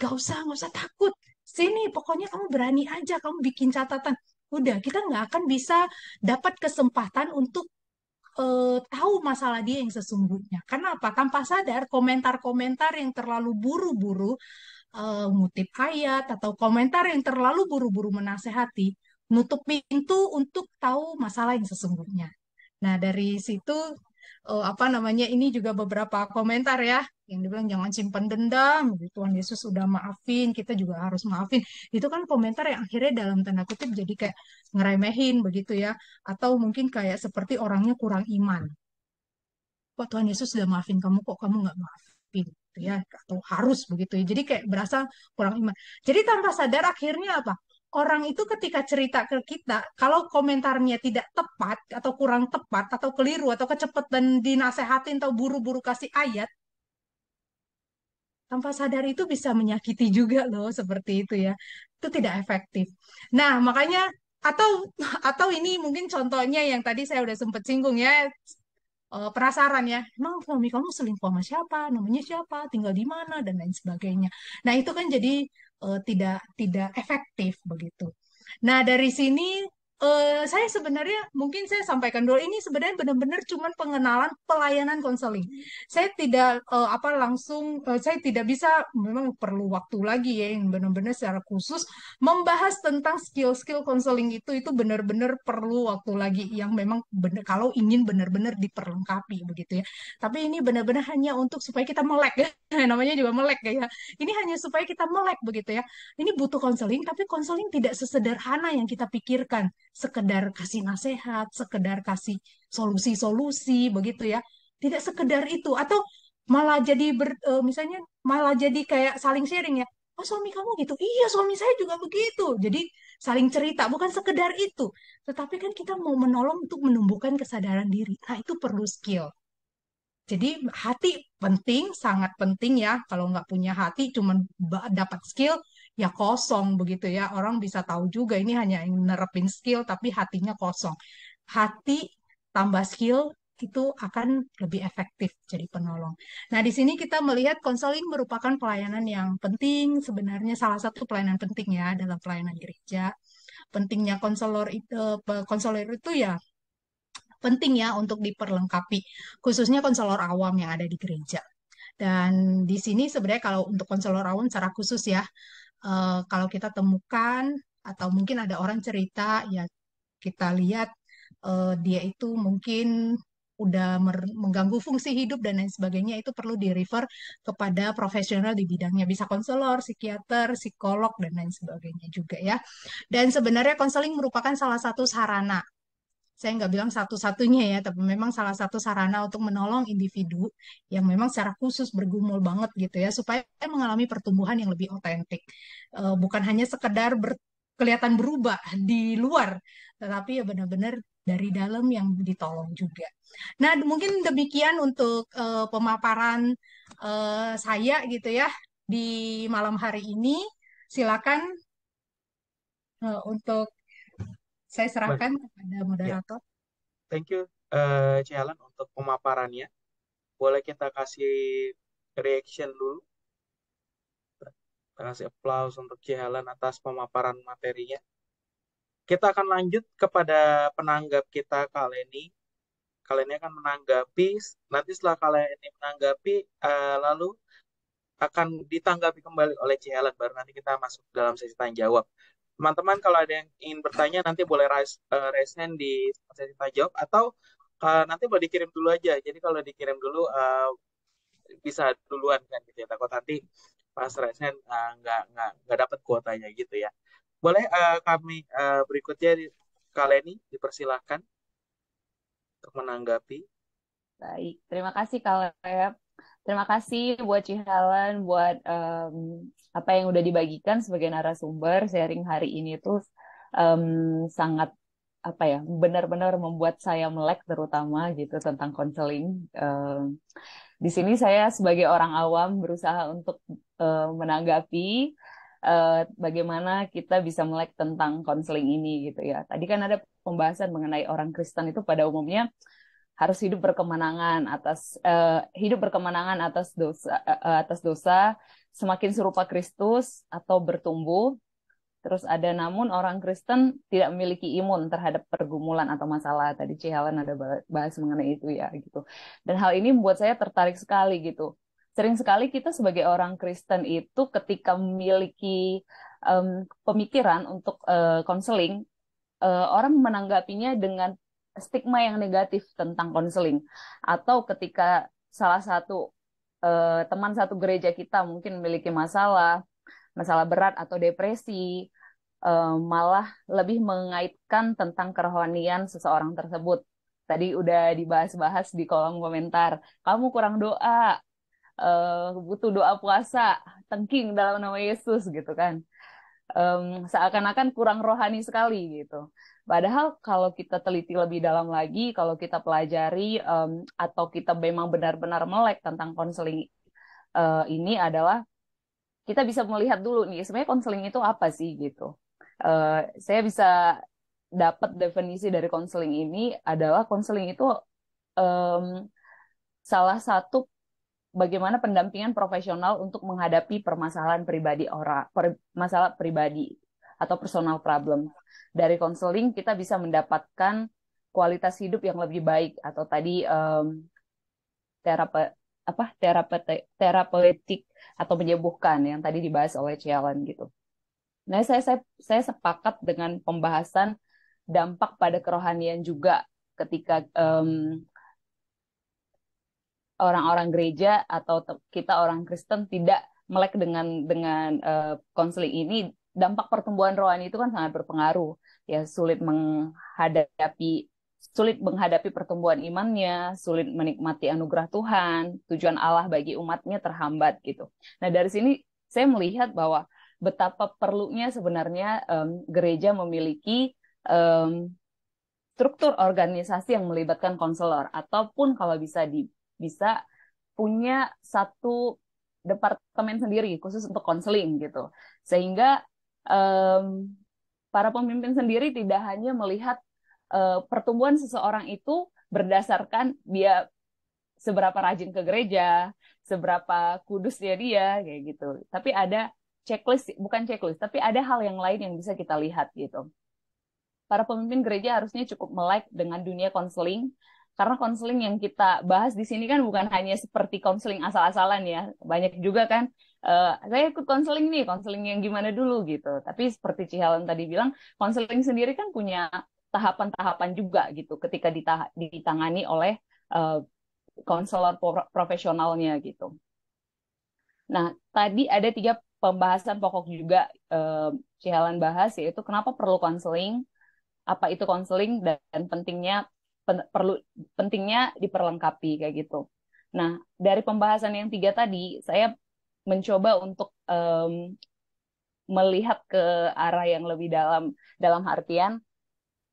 nggak usah nggak usah takut. Sini pokoknya kamu berani aja, kamu bikin catatan. Udah kita nggak akan bisa dapat kesempatan untuk uh, tahu masalah dia yang sesungguhnya. Karena apa? Tanpa sadar komentar-komentar yang terlalu buru-buru uh, eh, mutip ayat atau komentar yang terlalu buru-buru menasehati nutup pintu untuk tahu masalah yang sesungguhnya. Nah, dari situ uh, apa namanya ini juga beberapa komentar ya yang dibilang jangan simpan dendam gitu. Tuhan Yesus sudah maafin kita juga harus maafin itu kan komentar yang akhirnya dalam tanda kutip jadi kayak ngeremehin begitu ya atau mungkin kayak seperti orangnya kurang iman kok Tuhan Yesus sudah maafin kamu kok kamu nggak maafin gitu ya atau harus begitu ya jadi kayak berasa kurang iman jadi tanpa sadar akhirnya apa orang itu ketika cerita ke kita, kalau komentarnya tidak tepat atau kurang tepat atau keliru atau kecepat dan dinasehatin atau buru-buru kasih ayat, tanpa sadar itu bisa menyakiti juga loh seperti itu ya. Itu tidak efektif. Nah, makanya atau atau ini mungkin contohnya yang tadi saya udah sempat singgung ya uh, penasaran ya, emang suami kamu selingkuh sama siapa, namanya siapa, tinggal di mana dan lain sebagainya. Nah itu kan jadi uh, tidak tidak efektif begitu. Nah dari sini Uh, saya sebenarnya mungkin saya sampaikan dulu ini sebenarnya benar-benar cuman pengenalan pelayanan konseling. Saya tidak uh, apa langsung uh, saya tidak bisa memang perlu waktu lagi ya yang benar-benar secara khusus membahas tentang skill-skill konseling itu itu benar-benar perlu waktu lagi yang memang bener, kalau ingin benar-benar diperlengkapi begitu ya. Tapi ini benar-benar hanya untuk supaya kita melek ya. namanya juga melek ya. Ini hanya supaya kita melek begitu ya. Ini butuh konseling tapi konseling tidak sesederhana yang kita pikirkan sekedar kasih nasihat, sekedar kasih solusi-solusi begitu ya. Tidak sekedar itu atau malah jadi ber, uh, misalnya malah jadi kayak saling sharing ya. Oh suami kamu gitu, iya suami saya juga begitu. Jadi saling cerita bukan sekedar itu, tetapi kan kita mau menolong untuk menumbuhkan kesadaran diri. Nah itu perlu skill. Jadi hati penting, sangat penting ya. Kalau nggak punya hati, cuman dapat skill, ya kosong begitu ya. Orang bisa tahu juga ini hanya nerepin skill tapi hatinya kosong. Hati tambah skill itu akan lebih efektif jadi penolong. Nah, di sini kita melihat konseling merupakan pelayanan yang penting, sebenarnya salah satu pelayanan penting ya dalam pelayanan gereja. Pentingnya konselor itu konselor itu ya penting ya untuk diperlengkapi, khususnya konselor awam yang ada di gereja. Dan di sini sebenarnya kalau untuk konselor awam secara khusus ya, uh, kalau kita temukan atau mungkin ada orang cerita ya kita lihat uh, dia itu mungkin udah mengganggu fungsi hidup dan lain sebagainya itu perlu di refer kepada profesional di bidangnya bisa konselor, psikiater, psikolog dan lain sebagainya juga ya. Dan sebenarnya konseling merupakan salah satu sarana saya nggak bilang satu-satunya ya, tapi memang salah satu sarana untuk menolong individu yang memang secara khusus bergumul banget gitu ya, supaya mengalami pertumbuhan yang lebih otentik. Eh, bukan hanya sekedar ber, kelihatan berubah di luar, tetapi ya benar-benar dari dalam yang ditolong juga. Nah, mungkin demikian untuk uh, pemaparan uh, saya gitu ya di malam hari ini. Silakan uh, untuk saya serahkan Baik. kepada ya. moderator. Ya. Thank you, uh, eh, Cialan, untuk pemaparannya. Boleh kita kasih reaction dulu? Kita kasih applause untuk Cialan atas pemaparan materinya. Kita akan lanjut kepada penanggap kita kali ini. Kali ini akan menanggapi, nanti setelah kalian ini menanggapi, eh, lalu akan ditanggapi kembali oleh Cialan baru nanti kita masuk dalam sesi tanya jawab teman-teman kalau ada yang ingin bertanya nanti boleh raise, uh, raise hand di sesi tanya jawab atau uh, nanti boleh dikirim dulu aja. Jadi kalau dikirim dulu uh, bisa duluan kan gitu ya. Takut nanti pas raise hand uh, nggak nggak dapat kuotanya gitu ya. Boleh uh, kami uh, berikutnya ini dipersilahkan untuk menanggapi. Baik, terima kasih kalau Terima kasih buat Helen buat um, apa yang udah dibagikan sebagai narasumber sharing hari ini tuh um, sangat apa ya benar-benar membuat saya melek terutama gitu tentang konseling. Um, di sini saya sebagai orang awam berusaha untuk uh, menanggapi uh, bagaimana kita bisa melek tentang konseling ini gitu ya. Tadi kan ada pembahasan mengenai orang Kristen itu pada umumnya harus hidup berkemenangan atas uh, hidup berkemenangan atas dosa uh, atas dosa semakin serupa Kristus atau bertumbuh terus ada namun orang Kristen tidak memiliki imun terhadap pergumulan atau masalah tadi C Helen ada bahas mengenai itu ya gitu dan hal ini membuat saya tertarik sekali gitu sering sekali kita sebagai orang Kristen itu ketika memiliki um, pemikiran untuk konseling uh, uh, orang menanggapinya dengan stigma yang negatif tentang konseling atau ketika salah satu eh, teman satu gereja kita mungkin memiliki masalah masalah berat atau depresi eh, malah lebih mengaitkan tentang kerohanian seseorang tersebut tadi udah dibahas-bahas di kolom komentar kamu kurang doa eh, butuh doa puasa tengking dalam nama Yesus gitu kan um, seakan-akan kurang rohani sekali gitu Padahal kalau kita teliti lebih dalam lagi, kalau kita pelajari um, atau kita memang benar-benar melek tentang konseling uh, ini adalah kita bisa melihat dulu nih sebenarnya konseling itu apa sih gitu. Uh, saya bisa dapat definisi dari konseling ini adalah konseling itu um, salah satu bagaimana pendampingan profesional untuk menghadapi permasalahan pribadi orang per, masalah pribadi atau personal problem. Dari konseling kita bisa mendapatkan kualitas hidup yang lebih baik atau tadi um, terape apa terapeutik terapeutik atau menyembuhkan yang tadi dibahas oleh Cialan gitu. Nah, saya saya saya sepakat dengan pembahasan dampak pada kerohanian juga ketika um, orang-orang gereja atau kita orang Kristen tidak melek dengan dengan eh, konseling uh, ini dampak pertumbuhan rohani itu kan sangat berpengaruh. Ya sulit menghadapi sulit menghadapi pertumbuhan imannya, sulit menikmati anugerah Tuhan, tujuan Allah bagi umatnya terhambat gitu. Nah dari sini saya melihat bahwa betapa perlunya sebenarnya um, gereja memiliki um, struktur organisasi yang melibatkan konselor ataupun kalau bisa di bisa punya satu departemen sendiri khusus untuk konseling gitu sehingga um, para pemimpin sendiri tidak hanya melihat uh, pertumbuhan seseorang itu berdasarkan dia seberapa rajin ke gereja, seberapa kudusnya dia kayak gitu. Tapi ada checklist, bukan checklist, tapi ada hal yang lain yang bisa kita lihat gitu. Para pemimpin gereja harusnya cukup melek dengan dunia konseling karena konseling yang kita bahas di sini kan bukan hanya seperti konseling asal-asalan ya. Banyak juga kan uh, saya ikut konseling nih, konseling yang gimana dulu gitu. Tapi seperti Cihalan tadi bilang, konseling sendiri kan punya tahapan-tahapan juga gitu ketika ditangani oleh eh, konselor uh, profesionalnya gitu. Nah, tadi ada tiga pembahasan pokok juga uh, eh, Cihalan bahas yaitu kenapa perlu konseling, apa itu konseling dan pentingnya pen, perlu pentingnya diperlengkapi kayak gitu. Nah, dari pembahasan yang tiga tadi, saya mencoba untuk um, melihat ke arah yang lebih dalam dalam artian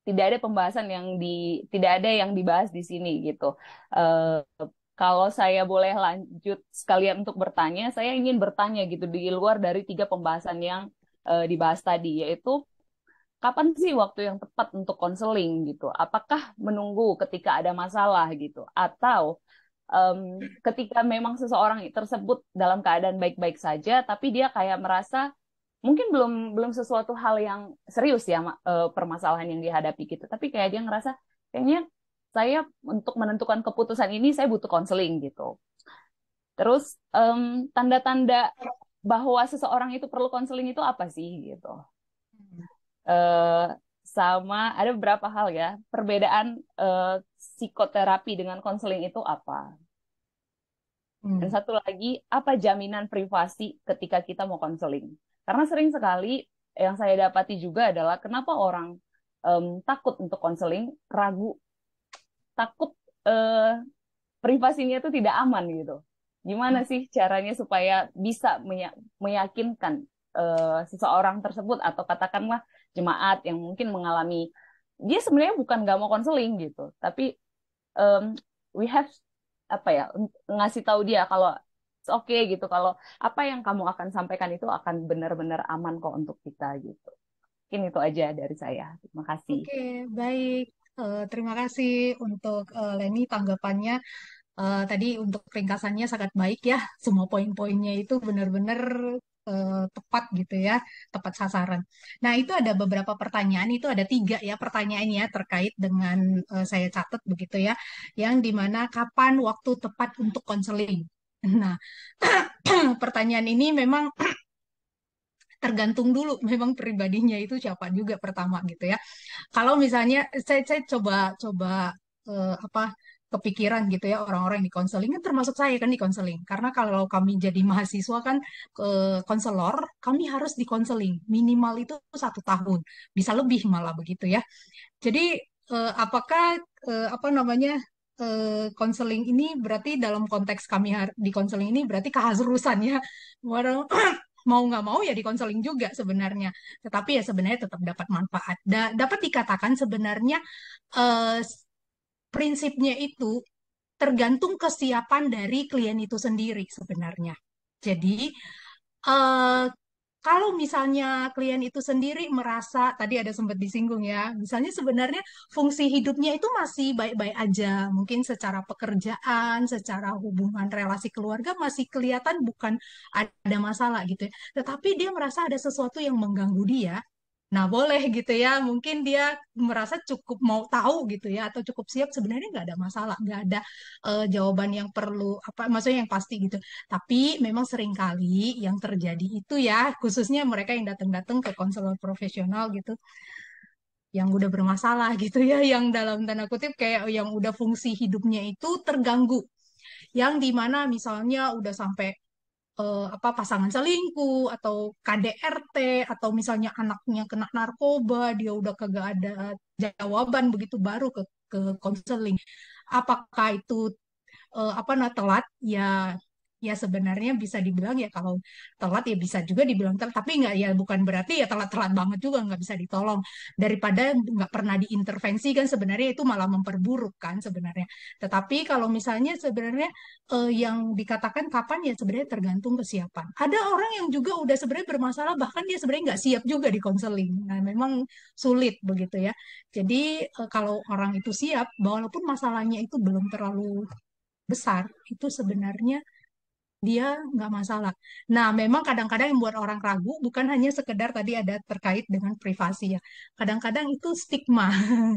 tidak ada pembahasan yang di tidak ada yang dibahas di sini gitu. Uh, kalau saya boleh lanjut sekalian untuk bertanya, saya ingin bertanya gitu di luar dari tiga pembahasan yang uh, dibahas tadi yaitu kapan sih waktu yang tepat untuk konseling gitu? Apakah menunggu ketika ada masalah gitu atau um, ketika memang seseorang tersebut dalam keadaan baik-baik saja tapi dia kayak merasa mungkin belum belum sesuatu hal yang serius ya uh, permasalahan yang dihadapi gitu tapi kayak dia ngerasa kayaknya saya untuk menentukan keputusan ini saya butuh konseling gitu terus um, tanda-tanda bahwa seseorang itu perlu konseling itu apa sih gitu uh, sama ada beberapa hal ya perbedaan uh, psikoterapi dengan konseling itu apa Hmm. Dan satu lagi, apa jaminan privasi ketika kita mau konseling? Karena sering sekali yang saya dapati juga adalah kenapa orang um, takut untuk konseling, ragu, takut uh, privasinya itu tidak aman gitu. Gimana hmm. sih caranya supaya bisa meyakinkan uh, seseorang tersebut atau katakanlah jemaat yang mungkin mengalami dia sebenarnya bukan nggak mau konseling gitu, tapi um, we have apa ya ngasih tahu dia kalau oke okay, gitu kalau apa yang kamu akan sampaikan itu akan benar-benar aman kok untuk kita gitu mungkin itu aja dari saya terima kasih oke okay, baik uh, terima kasih untuk uh, Leni tanggapannya uh, tadi untuk ringkasannya sangat baik ya semua poin-poinnya itu benar-benar uh, tepat gitu ya, tepat sasaran. Nah itu ada beberapa pertanyaan, itu ada tiga ya pertanyaannya terkait dengan uh, saya catat begitu ya, yang dimana kapan waktu tepat untuk konseling. Nah pertanyaan ini memang tergantung dulu memang pribadinya itu siapa juga pertama gitu ya. Kalau misalnya saya, saya coba coba uh, apa kepikiran gitu ya orang-orang di konseling kan termasuk saya kan di konseling karena kalau kami jadi mahasiswa kan ke konselor kami harus di konseling minimal itu satu tahun bisa lebih malah begitu ya jadi eh, apakah eh, apa namanya eh, konseling ini berarti dalam konteks kami di konseling ini berarti keharusan ya mau nggak mau ya di konseling juga sebenarnya. Tetapi ya sebenarnya tetap dapat manfaat. dapat dikatakan sebenarnya eh, prinsipnya itu tergantung kesiapan dari klien itu sendiri sebenarnya. Jadi uh, kalau misalnya klien itu sendiri merasa tadi ada sempat disinggung ya, misalnya sebenarnya fungsi hidupnya itu masih baik-baik aja, mungkin secara pekerjaan, secara hubungan relasi keluarga masih kelihatan bukan ada masalah gitu ya. Tetapi dia merasa ada sesuatu yang mengganggu dia, Nah, boleh gitu ya. Mungkin dia merasa cukup mau tahu gitu ya, atau cukup siap. Sebenarnya nggak ada masalah, nggak ada uh, jawaban yang perlu apa, maksudnya yang pasti gitu. Tapi memang seringkali yang terjadi itu ya, khususnya mereka yang datang-datang ke konselor profesional gitu, yang udah bermasalah gitu ya, yang dalam tanda kutip kayak yang udah fungsi hidupnya itu terganggu. Yang dimana misalnya udah sampai eh, apa pasangan selingkuh atau KDRT atau misalnya anaknya kena narkoba dia udah kagak ada jawaban begitu baru ke ke konseling apakah itu eh, apa nah telat ya ya sebenarnya bisa dibilang ya kalau telat ya bisa juga dibilang telat tapi nggak ya bukan berarti ya telat-telat banget juga nggak bisa ditolong daripada nggak pernah diintervensi kan sebenarnya itu malah memperburuk kan sebenarnya tetapi kalau misalnya sebenarnya eh, yang dikatakan kapan ya sebenarnya tergantung kesiapan ada orang yang juga udah sebenarnya bermasalah bahkan dia sebenarnya nggak siap juga di konseling nah memang sulit begitu ya jadi eh, kalau orang itu siap walaupun masalahnya itu belum terlalu besar itu sebenarnya dia nggak masalah. Nah, memang kadang-kadang yang buat orang ragu bukan hanya sekedar tadi ada terkait dengan privasi ya. Kadang-kadang itu stigma.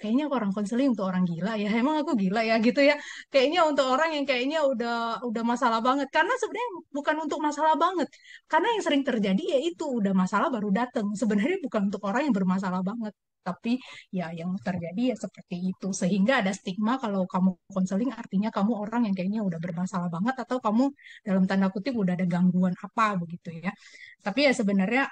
kayaknya orang konseling untuk orang gila ya emang aku gila ya gitu ya kayaknya untuk orang yang kayaknya udah udah masalah banget karena sebenarnya bukan untuk masalah banget karena yang sering terjadi yaitu udah masalah baru datang sebenarnya bukan untuk orang yang bermasalah banget tapi ya yang terjadi ya seperti itu sehingga ada stigma kalau kamu konseling artinya kamu orang yang kayaknya udah bermasalah banget atau kamu dalam tanda kutip udah ada gangguan apa begitu ya tapi ya sebenarnya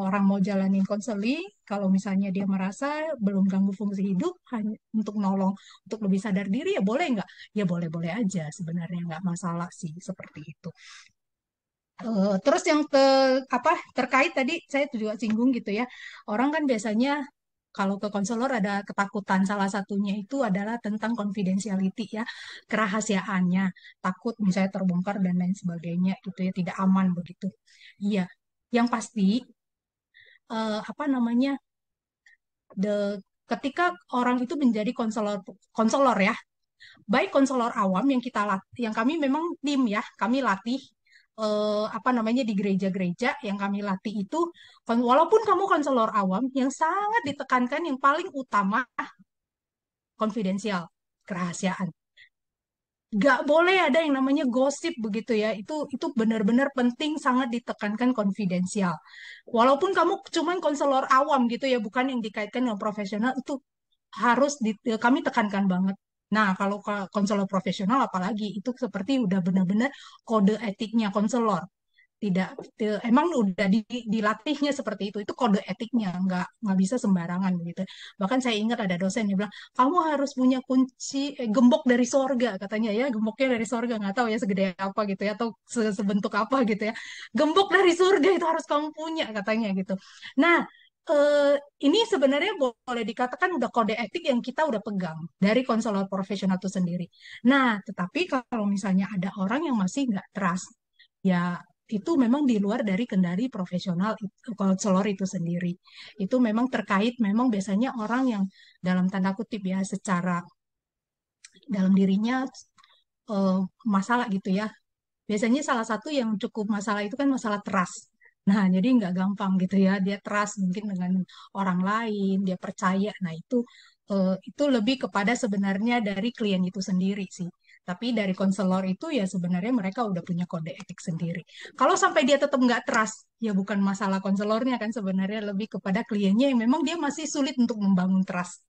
orang mau jalanin konseling kalau misalnya dia merasa belum ganggu fungsi hidup hanya untuk nolong untuk lebih sadar diri ya boleh nggak ya boleh boleh aja sebenarnya nggak masalah sih seperti itu Uh, terus yang te, apa terkait tadi saya juga singgung gitu ya orang kan biasanya kalau ke konselor ada ketakutan salah satunya itu adalah tentang confidentiality ya kerahasiaannya takut misalnya terbongkar dan lain sebagainya gitu ya tidak aman begitu iya yang pasti uh, apa namanya the ketika orang itu menjadi konselor konselor ya baik konselor awam yang kita latih, yang kami memang tim ya kami latih eh, apa namanya di gereja-gereja yang kami latih itu kan, walaupun kamu konselor awam yang sangat ditekankan yang paling utama konfidensial kerahasiaan gak boleh ada yang namanya gosip begitu ya itu itu benar-benar penting sangat ditekankan konfidensial walaupun kamu cuman konselor awam gitu ya bukan yang dikaitkan dengan profesional itu harus di, eh, kami tekankan banget Nah, kalau konselor profesional apalagi itu seperti udah benar-benar kode etiknya konselor. Tidak, emang udah di, dilatihnya seperti itu. Itu kode etiknya, nggak nggak bisa sembarangan gitu Bahkan saya ingat ada dosen yang bilang, "Kamu harus punya kunci eh, gembok dari sorga," katanya ya. Gemboknya dari sorga, nggak tahu ya segede apa gitu ya atau se sebentuk apa gitu ya. Gembok dari surga itu harus kamu punya katanya gitu. Nah, Uh, ini sebenarnya boleh dikatakan udah kode etik yang kita udah pegang dari konselor profesional itu sendiri. Nah, tetapi kalau misalnya ada orang yang masih nggak trust, ya itu memang di luar dari kendali profesional konselor itu sendiri. Itu memang terkait memang biasanya orang yang dalam tanda kutip ya secara dalam dirinya uh, masalah gitu ya. Biasanya salah satu yang cukup masalah itu kan masalah trust Nah, jadi nggak gampang gitu ya. Dia trust mungkin dengan orang lain, dia percaya. Nah, itu uh, itu lebih kepada sebenarnya dari klien itu sendiri sih. Tapi dari konselor itu ya sebenarnya mereka udah punya kode etik sendiri. Kalau sampai dia tetap nggak trust, ya bukan masalah konselornya kan sebenarnya lebih kepada kliennya yang memang dia masih sulit untuk membangun trust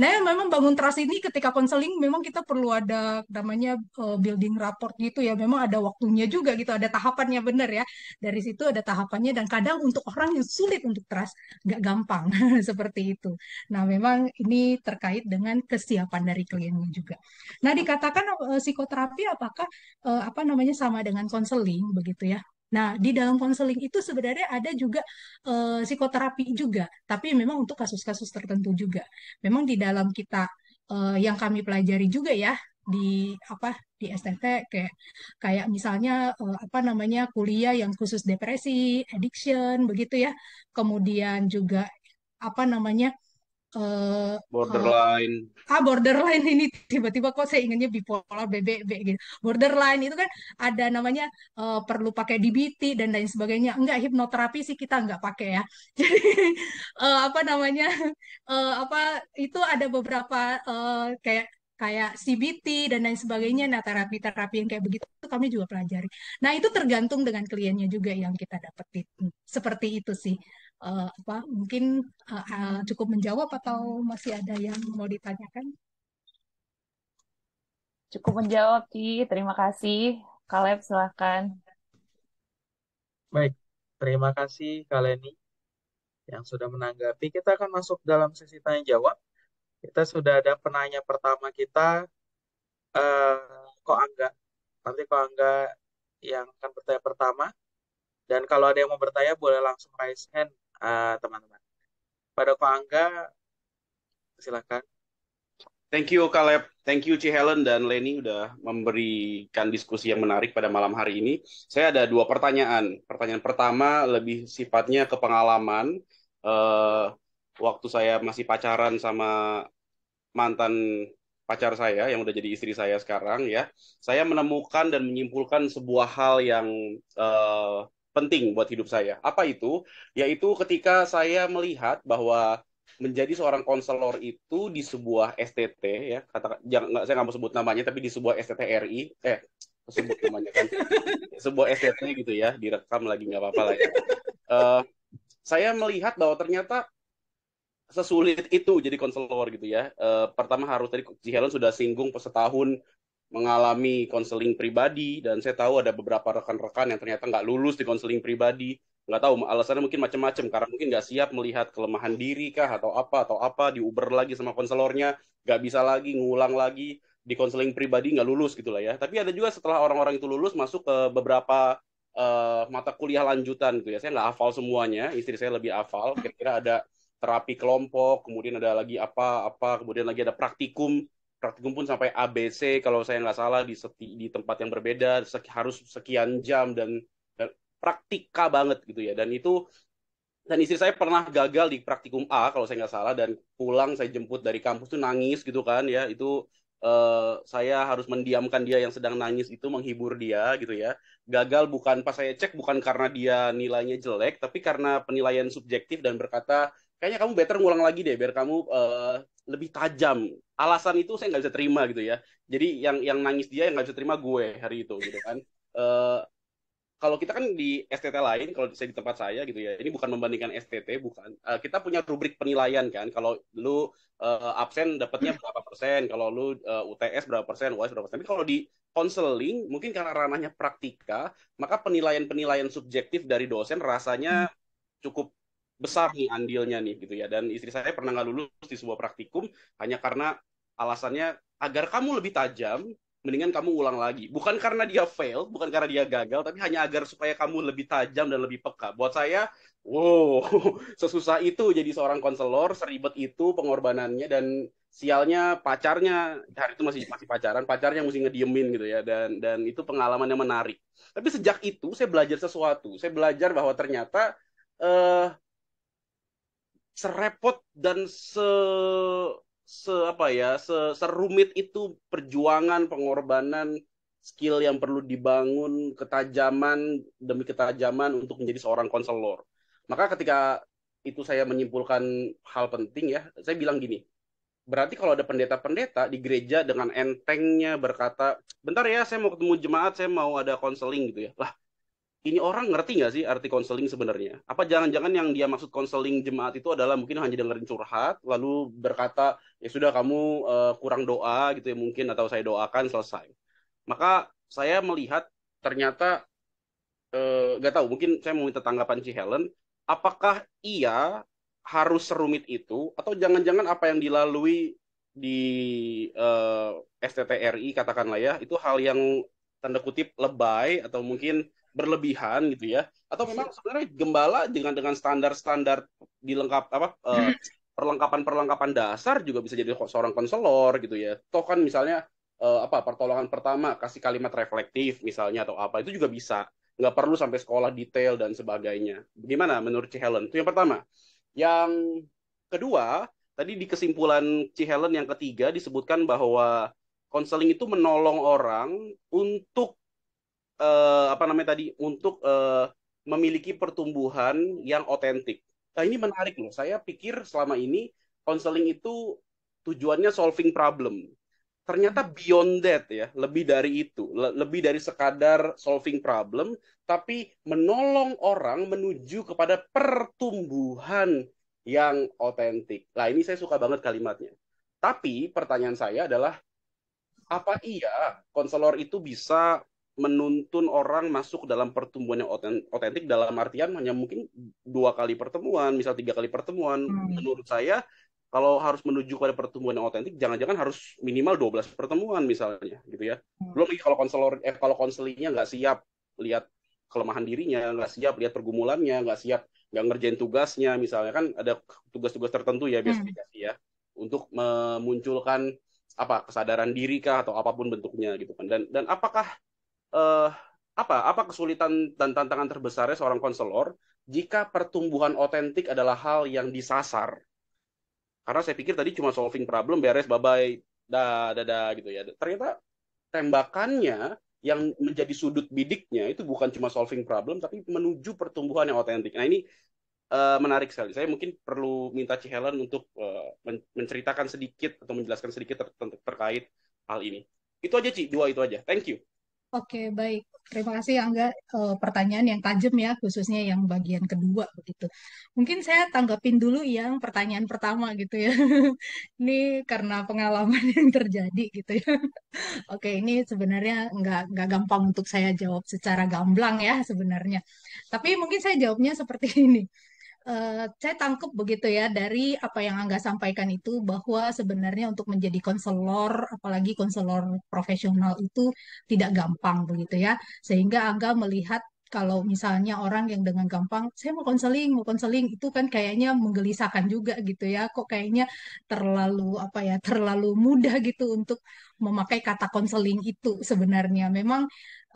Nah, memang bangun trust ini ketika konseling memang kita perlu ada namanya uh, building rapport gitu ya. Memang ada waktunya juga gitu, ada tahapannya benar ya. Dari situ ada tahapannya dan kadang untuk orang yang sulit untuk trust nggak gampang seperti itu. Nah, memang ini terkait dengan kesiapan dari kliennya juga. Nah, dikatakan uh, psikoterapi apakah uh, apa namanya sama dengan konseling begitu ya? Nah, di dalam konseling itu sebenarnya ada juga uh, psikoterapi juga, tapi memang untuk kasus-kasus tertentu juga. Memang di dalam kita uh, yang kami pelajari juga ya di apa di STT kayak kayak misalnya uh, apa namanya kuliah yang khusus depresi, addiction begitu ya. Kemudian juga apa namanya uh, borderline uh, ah borderline ini tiba-tiba kok saya ingatnya bipolar BBB gitu borderline itu kan ada namanya uh, perlu pakai DBT dan lain sebagainya enggak hipnoterapi sih kita enggak pakai ya jadi uh, apa namanya uh, apa itu ada beberapa uh, kayak kayak CBT dan lain sebagainya nah terapi-terapi yang kayak begitu itu kami juga pelajari nah itu tergantung dengan kliennya juga yang kita dapetin seperti itu sih uh, apa mungkin uh, uh, cukup menjawab atau masih ada yang mau ditanyakan? Cukup menjawab, Ki. Terima kasih. Kaleb, silahkan. Baik, terima kasih Kaleni yang sudah menanggapi. Kita akan masuk dalam sesi tanya-jawab. Kita sudah ada penanya pertama kita, uh, Kok Angga. Nanti Kok Angga yang akan bertanya pertama. Dan kalau ada yang mau bertanya, boleh langsung raise hand teman ah, teman-teman. Pada Ko Angga, silakan. Thank you Kaleb, thank you Ci Helen dan Leni udah memberikan diskusi yang menarik pada malam hari ini. Saya ada dua pertanyaan. Pertanyaan pertama lebih sifatnya ke pengalaman. Uh, waktu saya masih pacaran sama mantan pacar saya yang udah jadi istri saya sekarang ya, saya menemukan dan menyimpulkan sebuah hal yang uh, penting buat hidup saya. Apa itu? Yaitu ketika saya melihat bahwa menjadi seorang konselor itu di sebuah STT ya kata jangan saya nggak mau sebut namanya tapi di sebuah STT RI eh sebut namanya kan sebuah STT gitu ya direkam lagi nggak apa-apa lah ya. Uh, saya melihat bahwa ternyata sesulit itu jadi konselor gitu ya. Uh, pertama harus tadi si Helen sudah singgung setahun mengalami konseling pribadi dan saya tahu ada beberapa rekan-rekan yang ternyata nggak lulus di konseling pribadi nggak tahu alasannya mungkin macam-macam karena mungkin nggak siap melihat kelemahan diri kah atau apa atau apa diuber lagi sama konselornya nggak bisa lagi ngulang lagi di konseling pribadi nggak lulus gitulah ya tapi ada juga setelah orang-orang itu lulus masuk ke beberapa uh, mata kuliah lanjutan gitu ya saya nggak hafal semuanya istri saya lebih hafal kira-kira ada terapi kelompok kemudian ada lagi apa apa kemudian lagi ada praktikum praktikum pun sampai ABC kalau saya nggak salah di seti, di tempat yang berbeda sek, harus sekian jam dan, dan praktika banget gitu ya dan itu dan istri saya pernah gagal di praktikum A kalau saya nggak salah dan pulang saya jemput dari kampus tuh nangis gitu kan ya itu Uh, saya harus mendiamkan dia yang sedang nangis itu menghibur dia gitu ya gagal bukan pas saya cek bukan karena dia nilainya jelek tapi karena penilaian subjektif dan berkata kayaknya kamu better ngulang lagi deh biar kamu uh, lebih tajam alasan itu saya nggak bisa terima gitu ya jadi yang yang nangis dia yang nggak bisa terima gue hari itu gitu kan uh, kalau kita kan di STT lain, kalau saya di tempat saya gitu ya, ini bukan membandingkan STT, bukan. Uh, kita punya rubrik penilaian kan. Kalau lu uh, absen dapatnya hmm. berapa persen, kalau lu uh, UTS berapa persen, UAS berapa persen. Tapi kalau di konseling, mungkin karena ranahnya praktika, maka penilaian-penilaian subjektif dari dosen rasanya hmm. cukup besar nih andilnya nih gitu ya. Dan istri saya pernah nggak lulus di sebuah praktikum hanya karena alasannya agar kamu lebih tajam, mendingan kamu ulang lagi. Bukan karena dia fail, bukan karena dia gagal, tapi hanya agar supaya kamu lebih tajam dan lebih peka. Buat saya, wow, sesusah itu jadi seorang konselor, seribet itu pengorbanannya dan sialnya pacarnya hari itu masih masih pacaran, pacarnya mesti ngediemin gitu ya dan dan itu pengalaman yang menarik. Tapi sejak itu saya belajar sesuatu. Saya belajar bahwa ternyata eh serepot dan se se apa ya se, serumit itu perjuangan pengorbanan skill yang perlu dibangun ketajaman demi ketajaman untuk menjadi seorang konselor maka ketika itu saya menyimpulkan hal penting ya saya bilang gini berarti kalau ada pendeta-pendeta di gereja dengan entengnya berkata bentar ya saya mau ketemu jemaat saya mau ada konseling gitu ya lah ini orang ngerti nggak sih arti konseling sebenarnya? Apa jangan-jangan yang dia maksud konseling jemaat itu adalah mungkin hanya dengerin curhat, lalu berkata ya sudah kamu uh, kurang doa gitu ya mungkin atau saya doakan selesai. Maka saya melihat ternyata eh, nggak uh, tahu mungkin saya mau minta tanggapan si Helen, apakah ia harus serumit itu atau jangan-jangan apa yang dilalui di uh, eh, STTRI katakanlah ya itu hal yang tanda kutip lebay atau mungkin berlebihan gitu ya atau memang iya. sebenarnya gembala dengan dengan standar-standar dilengkap apa eh, hmm. perlengkapan-perlengkapan dasar juga bisa jadi seorang konselor gitu ya. Toh kan misalnya eh, apa pertolongan pertama kasih kalimat reflektif misalnya atau apa itu juga bisa. Nggak perlu sampai sekolah detail dan sebagainya. Gimana menurut Ci Helen? Itu yang pertama. Yang kedua, tadi di kesimpulan Ci Helen yang ketiga disebutkan bahwa konseling itu menolong orang untuk uh, apa namanya tadi untuk uh, memiliki pertumbuhan yang otentik. Nah, ini menarik loh. Saya pikir selama ini konseling itu tujuannya solving problem. Ternyata hmm. beyond that ya, lebih dari itu, lebih dari sekadar solving problem, tapi menolong orang menuju kepada pertumbuhan yang otentik. Nah, ini saya suka banget kalimatnya. Tapi pertanyaan saya adalah apa iya konselor itu bisa menuntun orang masuk dalam pertumbuhan yang otentik dalam artian hanya mungkin dua kali pertemuan, misal tiga kali pertemuan. Hmm. Menurut saya kalau harus menuju pada pertumbuhan yang otentik, jangan-jangan harus minimal 12 pertemuan misalnya, gitu ya. Hmm. Belum lagi kalau konselor, eh, kalau konselingnya nggak siap lihat kelemahan dirinya, nggak siap lihat pergumulannya, nggak siap nggak ngerjain tugasnya, misalnya kan ada tugas-tugas tertentu ya hmm. biasanya hmm. ya, untuk memunculkan apa kesadaran diri kah atau apapun bentuknya gitu kan. Dan dan apakah uh, apa apa kesulitan dan tantangan terbesarnya seorang konselor jika pertumbuhan otentik adalah hal yang disasar? Karena saya pikir tadi cuma solving problem beres bye bye dah dah da, gitu ya. Ternyata tembakannya yang menjadi sudut bidiknya itu bukan cuma solving problem tapi menuju pertumbuhan yang otentik. Nah ini uh, menarik sekali. Saya mungkin perlu minta ci helen untuk uh, menceritakan sedikit atau menjelaskan sedikit ter ter terkait hal ini. Itu aja Ci, dua itu aja. Thank you. Oke, baik. Terima kasih Angga e, pertanyaan yang tajam ya, khususnya yang bagian kedua begitu. Mungkin saya tanggapin dulu yang pertanyaan pertama gitu ya. ini karena pengalaman yang terjadi gitu ya. Oke, ini sebenarnya nggak nggak gampang untuk saya jawab secara gamblang ya sebenarnya. Tapi mungkin saya jawabnya seperti ini. Uh, saya tangkap begitu ya dari apa yang Angga sampaikan itu bahwa sebenarnya untuk menjadi konselor apalagi konselor profesional itu tidak gampang begitu ya sehingga Angga melihat kalau misalnya orang yang dengan gampang saya mau konseling mau konseling itu kan kayaknya menggelisahkan juga gitu ya kok kayaknya terlalu apa ya terlalu mudah gitu untuk memakai kata konseling itu sebenarnya memang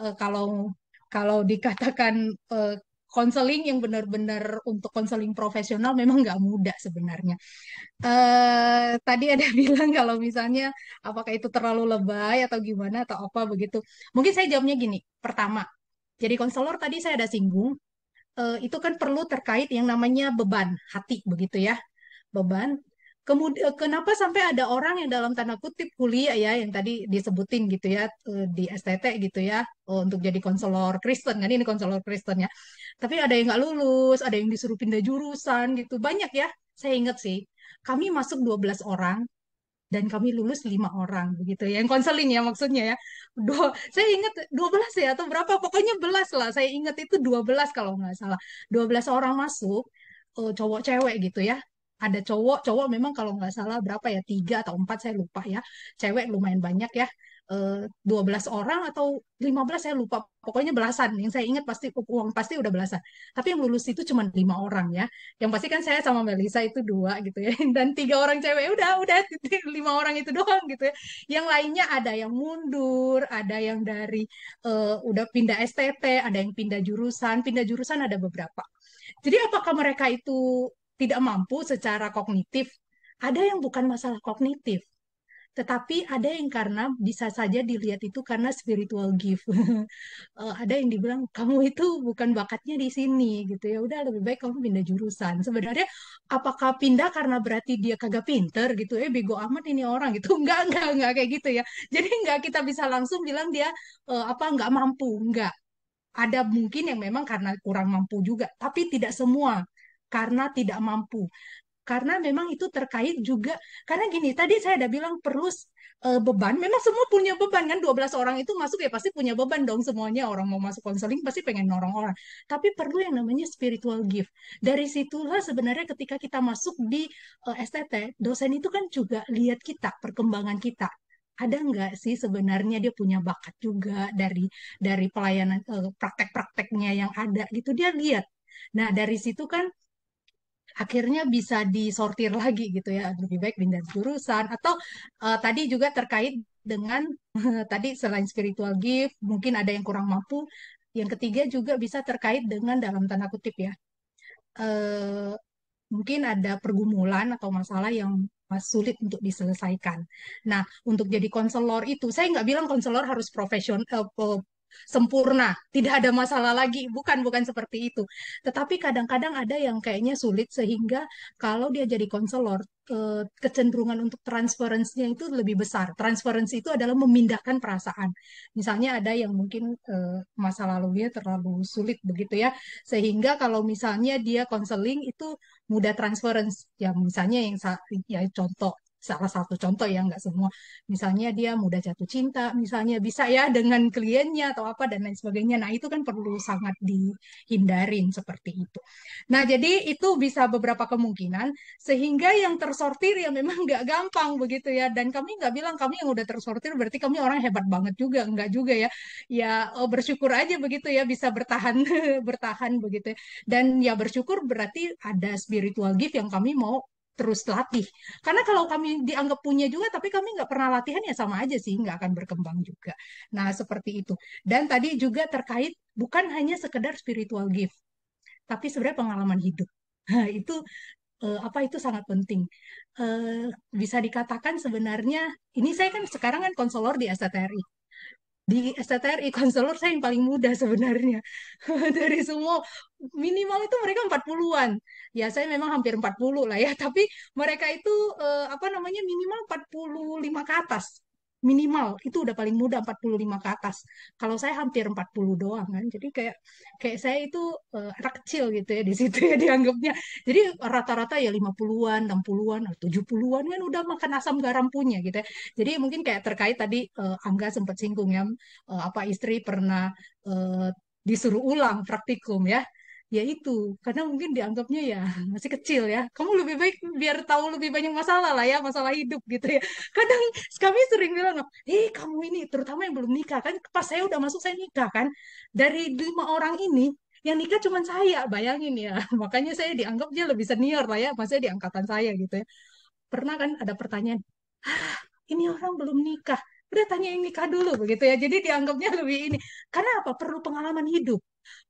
e, kalau kalau dikatakan e, konseling yang benar-benar untuk konseling profesional memang nggak mudah sebenarnya. Uh, tadi ada bilang kalau misalnya apakah itu terlalu lebay atau gimana atau apa begitu. Mungkin saya jawabnya gini. Pertama, jadi konselor tadi saya ada singgung uh, itu kan perlu terkait yang namanya beban hati begitu ya. Beban kemudian eh, kenapa sampai ada orang yang dalam tanda kutip kuliah ya yang tadi disebutin gitu ya eh, di STT gitu ya oh, untuk jadi konselor Kristen kan ini konselor Kristen ya. tapi ada yang nggak lulus ada yang disuruh pindah jurusan gitu banyak ya saya ingat sih kami masuk 12 orang dan kami lulus lima orang begitu ya yang konseling ya maksudnya ya Dua, saya ingat 12 ya atau berapa pokoknya belas lah saya ingat itu 12 kalau nggak salah 12 orang masuk eh, cowok cewek gitu ya ada cowok cowok memang kalau nggak salah berapa ya tiga atau empat saya lupa ya cewek lumayan banyak ya eh, dua belas orang atau lima belas saya lupa pokoknya belasan yang saya ingat pasti uang pasti udah belasan tapi yang lulus itu cuma lima orang ya yang pasti kan saya sama Melisa itu dua gitu ya dan tiga orang cewek ya udah udah lima orang itu doang gitu ya yang lainnya ada yang mundur ada yang dari uh, udah pindah STT ada yang pindah jurusan pindah jurusan ada beberapa jadi apakah mereka itu tidak mampu secara kognitif, ada yang bukan masalah kognitif, tetapi ada yang karena bisa saja dilihat itu karena spiritual gift. Eh, ada yang dibilang kamu itu bukan bakatnya di sini gitu ya. Udah lebih baik kamu pindah jurusan. Sebenarnya apakah pindah karena berarti dia kagak pinter gitu ya, eh, bego amat ini orang gitu. Enggak, enggak, enggak kayak gitu ya. Jadi enggak kita bisa langsung bilang dia eh, apa enggak mampu, enggak. Ada mungkin yang memang karena kurang mampu juga, tapi tidak semua karena tidak mampu karena memang itu terkait juga karena gini tadi saya ada bilang perlu uh, beban memang semua punya beban kan 12 orang itu masuk ya pasti punya beban dong semuanya orang mau masuk konseling pasti pengen norong orang tapi perlu yang namanya spiritual gift dari situlah sebenarnya ketika kita masuk di uh, eh, STT dosen itu kan juga lihat kita perkembangan kita ada nggak sih sebenarnya dia punya bakat juga dari dari pelayanan eh, praktek-prakteknya yang ada gitu dia lihat nah dari situ kan akhirnya bisa disortir lagi gitu ya lebih baik pindah jurusan atau uh, tadi juga terkait dengan eh, tadi selain spiritual gift mungkin ada yang kurang mampu yang ketiga juga bisa terkait dengan dalam tanda kutip ya uh, mungkin ada pergumulan atau masalah yang sulit untuk diselesaikan. Nah, untuk jadi konselor itu, saya nggak bilang konselor harus profesional, eh, sempurna, tidak ada masalah lagi. Bukan, bukan seperti itu. Tetapi kadang-kadang ada yang kayaknya sulit sehingga kalau dia jadi konselor, eh, kecenderungan untuk transferensinya itu lebih besar. Transferensi itu adalah memindahkan perasaan. Misalnya ada yang mungkin eh, masa lalunya terlalu sulit begitu ya, sehingga kalau misalnya dia konseling itu mudah transference. Ya misalnya yang ya contoh salah satu contoh ya nggak semua misalnya dia mudah jatuh cinta misalnya bisa ya dengan kliennya atau apa dan lain sebagainya nah itu kan perlu sangat dihindarin seperti itu nah jadi itu bisa beberapa kemungkinan sehingga yang tersortir ya memang nggak gampang begitu ya dan kami nggak bilang kami yang udah tersortir berarti kami orang hebat banget juga nggak juga ya ya oh, bersyukur aja begitu ya bisa bertahan bertahan begitu ya. dan ya bersyukur berarti ada spiritual gift yang kami mau terus latih. Karena kalau kami dianggap punya juga, tapi kami nggak pernah latihan ya sama aja sih, nggak akan berkembang juga. Nah seperti itu. Dan tadi juga terkait bukan hanya sekedar spiritual gift, tapi sebenarnya pengalaman hidup. Nah, itu eh, apa itu sangat penting. Eh, bisa dikatakan sebenarnya ini saya kan sekarang kan konselor di STRI di STTRI konselor saya yang paling muda sebenarnya dari semua minimal itu mereka 40-an. Ya saya memang hampir 40 lah ya, tapi mereka itu eh, apa namanya minimal 45 ke atas minimal itu udah paling muda 45 ke atas. Kalau saya hampir 40 doang kan. Jadi kayak kayak saya itu uh, anak kecil gitu ya di situ ya dianggapnya. Jadi rata-rata ya 50-an, 60-an, 70-an kan udah makan asam garam punya gitu ya. Jadi mungkin kayak terkait tadi uh, Angga sempat singgung ya uh, apa istri pernah uh, disuruh ulang praktikum ya ya itu karena mungkin dianggapnya ya masih kecil ya kamu lebih baik biar tahu lebih banyak masalah lah ya masalah hidup gitu ya kadang kami sering bilang eh kamu ini terutama yang belum nikah kan pas saya udah masuk saya nikah kan dari lima orang ini yang nikah cuma saya bayangin ya makanya saya dianggapnya lebih senior lah ya maksudnya di angkatan saya gitu ya pernah kan ada pertanyaan ah, ini orang belum nikah udah tanya yang nikah dulu begitu ya jadi dianggapnya lebih ini karena apa perlu pengalaman hidup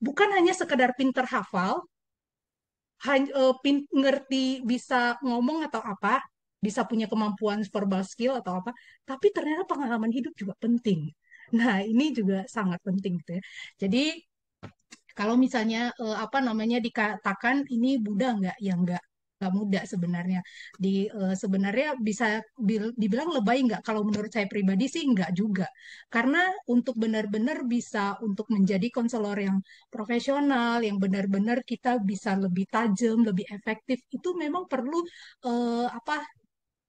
bukan hanya sekedar pinter hafal, hanya, uh, eh, pin, ngerti bisa ngomong atau apa, bisa punya kemampuan verbal skill atau apa, tapi ternyata pengalaman hidup juga penting. Nah, ini juga sangat penting gitu ya. Jadi kalau misalnya uh, apa namanya dikatakan ini Buddha nggak, ya nggak nggak mudah sebenarnya. Di uh, sebenarnya bisa dibilang lebay nggak? Kalau menurut saya pribadi sih nggak juga, karena untuk benar-benar bisa untuk menjadi konselor yang profesional, yang benar-benar kita bisa lebih tajam, lebih efektif itu memang perlu uh, apa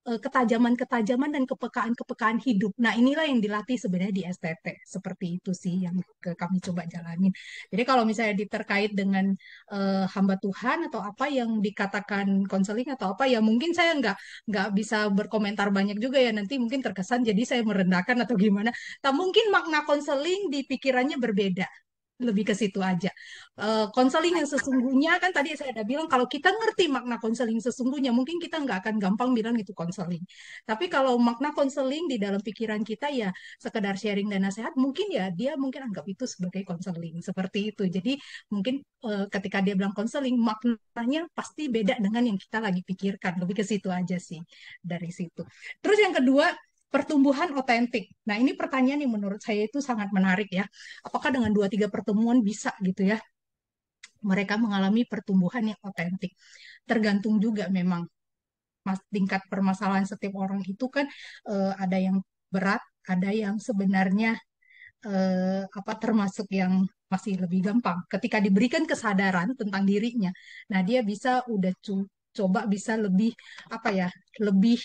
Eh, ketajaman-ketajaman dan kepekaan-kepekaan hidup. Nah, inilah yang dilatih sebenarnya di STT. Seperti itu sih yang kami coba jalanin. Jadi kalau misalnya diterkait dengan uh, hamba Tuhan atau apa yang dikatakan konseling atau apa, ya mungkin saya nggak nggak bisa berkomentar banyak juga ya. Nanti mungkin terkesan jadi saya merendahkan atau gimana. Tak mungkin makna konseling di pikirannya berbeda lebih ke situ aja. Eh, konseling uh, yang sesungguhnya kan tadi saya ada bilang kalau kita ngerti makna konseling sesungguhnya mungkin kita nggak akan gampang bilang itu konseling. Tapi kalau makna konseling di dalam pikiran kita ya sekedar sharing dan nasihat mungkin ya dia mungkin anggap itu sebagai konseling seperti itu. Jadi mungkin uh, ketika dia bilang konseling maknanya pasti beda dengan yang kita lagi pikirkan. Lebih ke situ aja sih dari situ. Terus yang kedua pertumbuhan otentik. Nah, ini pertanyaan yang menurut saya itu sangat menarik ya. Apakah dengan dua tiga pertemuan bisa gitu ya? Mereka mengalami pertumbuhan yang otentik. Tergantung juga memang tingkat permasalahan setiap orang itu kan eh, ada yang berat, ada yang sebenarnya eh, apa termasuk yang masih lebih gampang. Ketika diberikan kesadaran tentang dirinya, nah dia bisa udah cu coba bisa lebih apa ya, lebih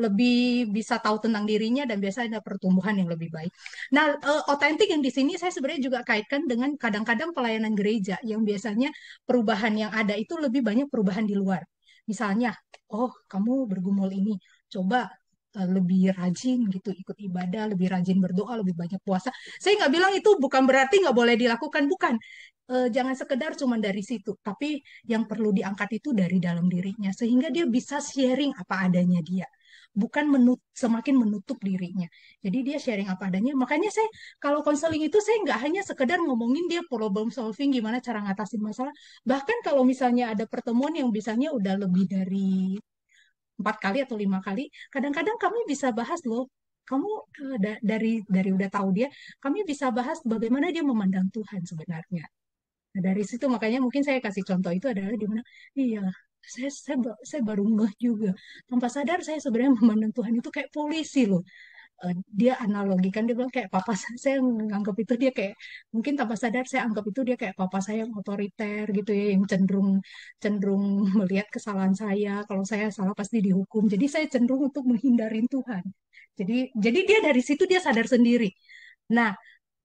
lebih bisa tahu tentang dirinya dan biasanya ada pertumbuhan yang lebih baik. Nah, eh, otentik yang di sini saya sebenarnya juga kaitkan dengan kadang-kadang pelayanan gereja yang biasanya perubahan yang ada itu lebih banyak perubahan di luar. Misalnya, oh kamu bergumul ini, coba eh, lebih rajin gitu ikut ibadah, lebih rajin berdoa, lebih banyak puasa. Saya nggak bilang itu bukan berarti nggak boleh dilakukan, bukan. Eh, jangan sekedar cuma dari situ, tapi yang perlu diangkat itu dari dalam dirinya sehingga dia bisa sharing apa adanya dia bukan menut semakin menutup dirinya. Jadi dia sharing apa adanya. Makanya saya kalau konseling itu saya nggak hanya sekedar ngomongin dia problem solving gimana cara ngatasin masalah. Bahkan kalau misalnya ada pertemuan yang biasanya udah lebih dari empat kali atau lima kali, kadang-kadang kami bisa bahas loh kamu eh, da dari dari udah tahu dia, kami bisa bahas bagaimana dia memandang Tuhan sebenarnya. Nah, dari situ makanya mungkin saya kasih contoh itu adalah di mana iya saya saya saya baru ngeh juga tanpa sadar saya sebenarnya memandang Tuhan itu kayak polisi loh eh, dia analogikan dia bilang kayak papa saya, saya menganggap itu dia kayak mungkin tanpa sadar saya anggap itu dia kayak papa saya yang otoriter gitu ya yang cenderung cenderung melihat kesalahan saya kalau saya salah pasti dihukum jadi saya cenderung untuk menghindarin Tuhan jadi jadi dia dari situ dia sadar sendiri nah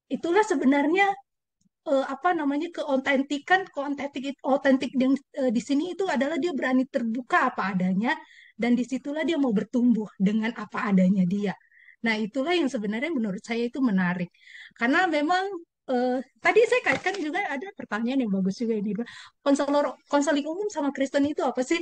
itulah sebenarnya uh, apa namanya keotentikan keotentik otentik yang uh, di sini itu adalah dia berani terbuka apa adanya dan disitulah dia mau bertumbuh dengan apa adanya dia nah itulah yang sebenarnya menurut saya itu menarik karena memang uh, tadi saya kaitkan juga ada pertanyaan yang bagus juga ini konselor konseling umum sama Kristen itu apa sih?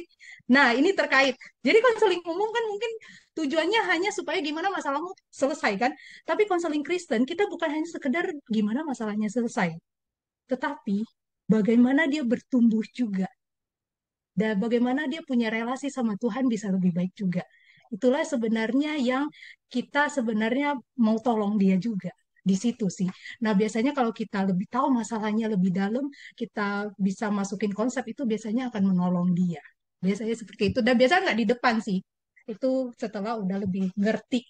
Nah ini terkait. Jadi konseling umum kan mungkin tujuannya hanya supaya gimana masalahmu selesai kan? Tapi konseling Kristen kita bukan hanya sekedar gimana masalahnya selesai, tetapi bagaimana dia bertumbuh juga dan bagaimana dia punya relasi sama Tuhan bisa lebih baik juga. Itulah sebenarnya yang kita sebenarnya mau tolong dia juga di situ sih. Nah, biasanya kalau kita lebih tahu masalahnya lebih dalam, kita bisa masukin konsep itu biasanya akan menolong dia. Biasanya seperti itu. Dan biasanya nggak di depan sih. Itu setelah udah lebih ngerti